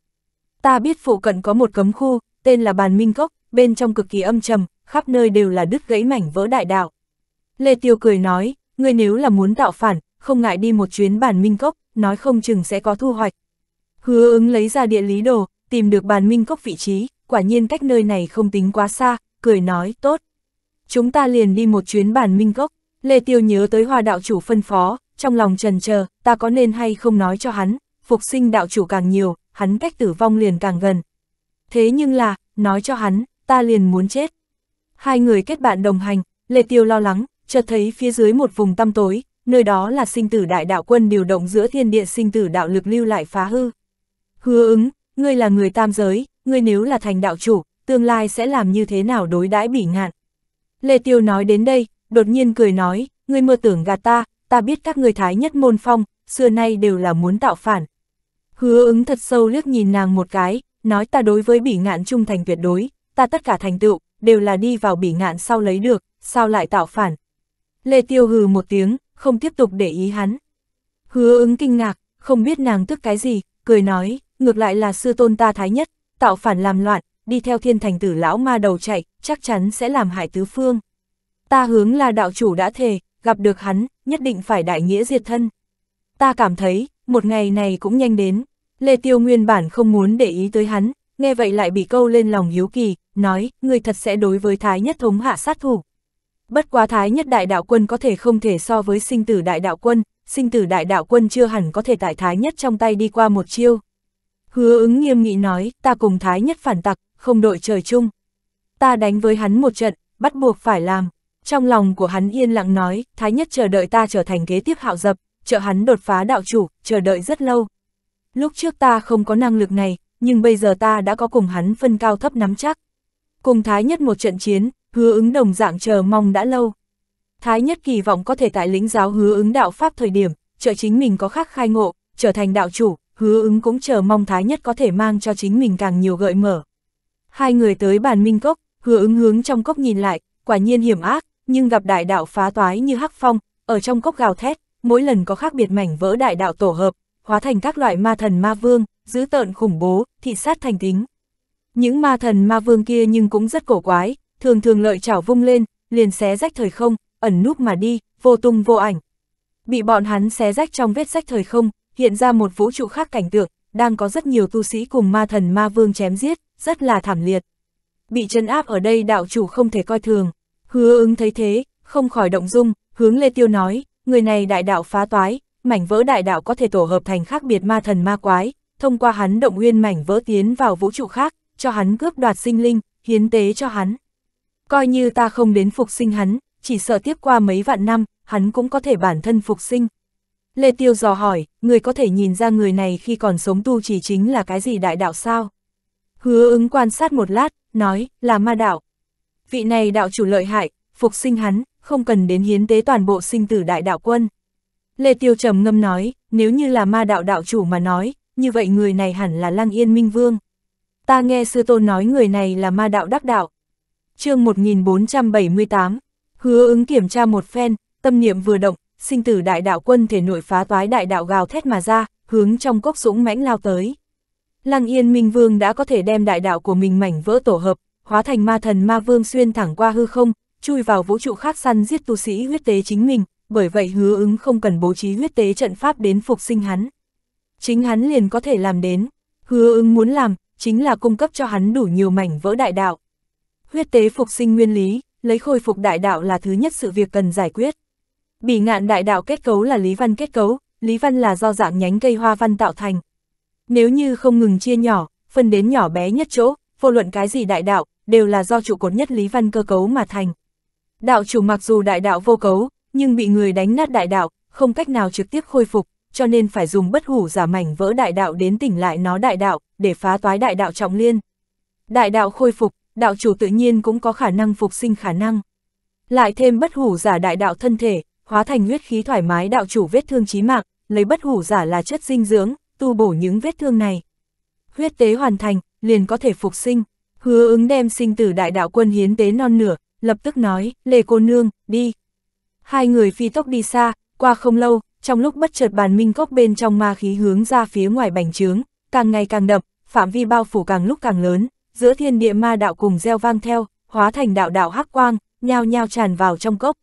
Ta biết phụ cận có một cấm khu, tên là bàn minh cốc, bên trong cực kỳ âm trầm, khắp nơi đều là đứt gãy mảnh vỡ đại đạo. Lê Tiêu cười nói, ngươi nếu là muốn tạo phản, không ngại đi một chuyến bàn minh cốc, nói không chừng sẽ có thu hoạch. Hứa ứng lấy ra địa lý đồ, tìm được bàn minh cốc vị trí, quả nhiên cách nơi này không tính quá xa, cười nói, tốt. Chúng ta liền đi một chuyến bàn minh cốc, Lê Tiêu nhớ tới Hoa đạo chủ phân phó, trong lòng trần chờ ta có nên hay không nói cho hắn, phục sinh đạo chủ càng nhiều, hắn cách tử vong liền càng gần. Thế nhưng là, nói cho hắn, ta liền muốn chết. Hai người kết bạn đồng hành, Lê Tiêu lo lắng, chợt thấy phía dưới một vùng tăm tối, nơi đó là sinh tử đại đạo quân điều động giữa thiên địa sinh tử đạo lực lưu lại phá hư. Hứa ứng, ngươi là người tam giới, ngươi nếu là thành đạo chủ, tương lai sẽ làm như thế nào đối đãi bỉ ngạn. Lê Tiêu nói đến đây, đột nhiên cười nói, ngươi mơ tưởng gạt ta, ta biết các người thái nhất môn phong, xưa nay đều là muốn tạo phản. Hứa ứng thật sâu liếc nhìn nàng một cái, nói ta đối với bỉ ngạn trung thành tuyệt đối, ta tất cả thành tựu, đều là đi vào bỉ ngạn sau lấy được, sao lại tạo phản. Lê Tiêu hừ một tiếng, không tiếp tục để ý hắn. Hứa ứng kinh ngạc, không biết nàng tức cái gì, cười nói, ngược lại là sư tôn ta thái nhất, tạo phản làm loạn, đi theo thiên thành tử lão ma đầu chạy, chắc chắn sẽ làm hại tứ phương. Ta hướng là đạo chủ đã thề, gặp được hắn, nhất định phải đại nghĩa diệt thân. Ta cảm thấy, một ngày này cũng nhanh đến, Lê Tiêu nguyên bản không muốn để ý tới hắn, nghe vậy lại bị câu lên lòng hiếu kỳ, nói, người thật sẽ đối với thái nhất thống hạ sát thủ. Bất quá Thái nhất đại đạo quân có thể không thể so với sinh tử đại đạo quân, sinh tử đại đạo quân chưa hẳn có thể tại Thái nhất trong tay đi qua một chiêu. Hứa ứng nghiêm nghị nói, ta cùng Thái nhất phản tặc, không đội trời chung. Ta đánh với hắn một trận, bắt buộc phải làm. Trong lòng của hắn yên lặng nói, Thái nhất chờ đợi ta trở thành kế tiếp hạo dập, chờ hắn đột phá đạo chủ, chờ đợi rất lâu. Lúc trước ta không có năng lực này, nhưng bây giờ ta đã có cùng hắn phân cao thấp nắm chắc. Cùng Thái nhất một trận chiến, hứa ứng đồng dạng chờ mong đã lâu. Thái nhất kỳ vọng có thể tại lĩnh giáo hứa ứng đạo Pháp thời điểm, trợ chính mình có khác khai ngộ, trở thành đạo chủ, hứa ứng cũng chờ mong Thái nhất có thể mang cho chính mình càng nhiều gợi mở. Hai người tới bàn minh cốc, hứa ứng hướng trong cốc nhìn lại, quả nhiên hiểm ác, nhưng gặp đại đạo phá toái như hắc phong, ở trong cốc gào thét, mỗi lần có khác biệt mảnh vỡ đại đạo tổ hợp, hóa thành các loại ma thần ma vương, dữ tợn khủng bố, thị sát thành tính. Những ma thần ma vương kia nhưng cũng rất cổ quái, thường thường lợi chảo vung lên, liền xé rách thời không, ẩn núp mà đi, vô tung vô ảnh. Bị bọn hắn xé rách trong vết rách thời không, hiện ra một vũ trụ khác cảnh tượng, đang có rất nhiều tu sĩ cùng ma thần ma vương chém giết, rất là thảm liệt. Bị chân áp ở đây đạo chủ không thể coi thường, hứa ứng thấy thế, không khỏi động dung, hướng Lê Tiêu nói, người này đại đạo phá toái, mảnh vỡ đại đạo có thể tổ hợp thành khác biệt ma thần ma quái, thông qua hắn động nguyên mảnh vỡ tiến vào vũ trụ khác, cho hắn cướp đoạt sinh linh, hiến tế cho hắn. Coi như ta không đến phục sinh hắn, chỉ sợ tiếp qua mấy vạn năm, hắn cũng có thể bản thân phục sinh. Lê Tiêu dò hỏi, người có thể nhìn ra người này khi còn sống tu chỉ chính là cái gì đại đạo sao? Hứa ứng quan sát một lát, nói, là ma đạo. Vị này đạo chủ lợi hại, phục sinh hắn, không cần đến hiến tế toàn bộ sinh tử đại đạo quân. Lê Tiêu trầm ngâm nói, nếu như là ma đạo đạo chủ mà nói, như vậy người này hẳn là Lăng Yên Minh Vương. Ta nghe sư tôn nói người này là ma đạo đắc đạo, chương 1478, hứa ứng kiểm tra một phen, tâm niệm vừa động, sinh tử đại đạo quân thể nội phá toái đại đạo gào thét mà ra, hướng trong cốc dũng mãnh lao tới. Lăng Yên Minh Vương đã có thể đem đại đạo của mình mảnh vỡ tổ hợp, hóa thành ma thần ma vương xuyên thẳng qua hư không, chui vào vũ trụ khác săn giết tu sĩ huyết tế chính mình, bởi vậy hứa ứng không cần bố trí huyết tế trận pháp đến phục sinh hắn. Chính hắn liền có thể làm đến, hứa ứng muốn làm, chính là cung cấp cho hắn đủ nhiều mảnh vỡ đại đạo, Huyết tế phục sinh nguyên lý, lấy khôi phục đại đạo là thứ nhất sự việc cần giải quyết. Bỉ ngạn đại đạo kết cấu là lý văn kết cấu, lý văn là do dạng nhánh cây hoa văn tạo thành. Nếu như không ngừng chia nhỏ, phân đến nhỏ bé nhất chỗ, vô luận cái gì đại đạo, đều là do trụ cột nhất lý văn cơ cấu mà thành. Đạo chủ mặc dù đại đạo vô cấu, nhưng bị người đánh nát đại đạo, không cách nào trực tiếp khôi phục, cho nên phải dùng bất hủ giả mảnh vỡ đại đạo đến tỉnh lại nó đại đạo, để phá toái đại đạo trọng liên. Đại đạo khôi phục, đạo chủ tự nhiên cũng có khả năng phục sinh khả năng. Lại thêm bất hủ giả đại đạo thân thể, hóa thành huyết khí thoải mái đạo chủ vết thương chí mạng, lấy bất hủ giả là chất dinh dưỡng, tu bổ những vết thương này. Huyết tế hoàn thành, liền có thể phục sinh. Hứa ứng đem sinh tử đại đạo quân hiến tế non nửa, lập tức nói, lê cô nương, đi. Hai người phi tốc đi xa, qua không lâu, trong lúc bất chợt bàn minh cốc bên trong ma khí hướng ra phía ngoài bành trướng, càng ngày càng đậm, phạm vi bao phủ càng lúc càng lớn, giữa thiên địa ma đạo cùng gieo vang theo, hóa thành đạo đạo hắc quang, nhao nhao tràn vào trong cốc,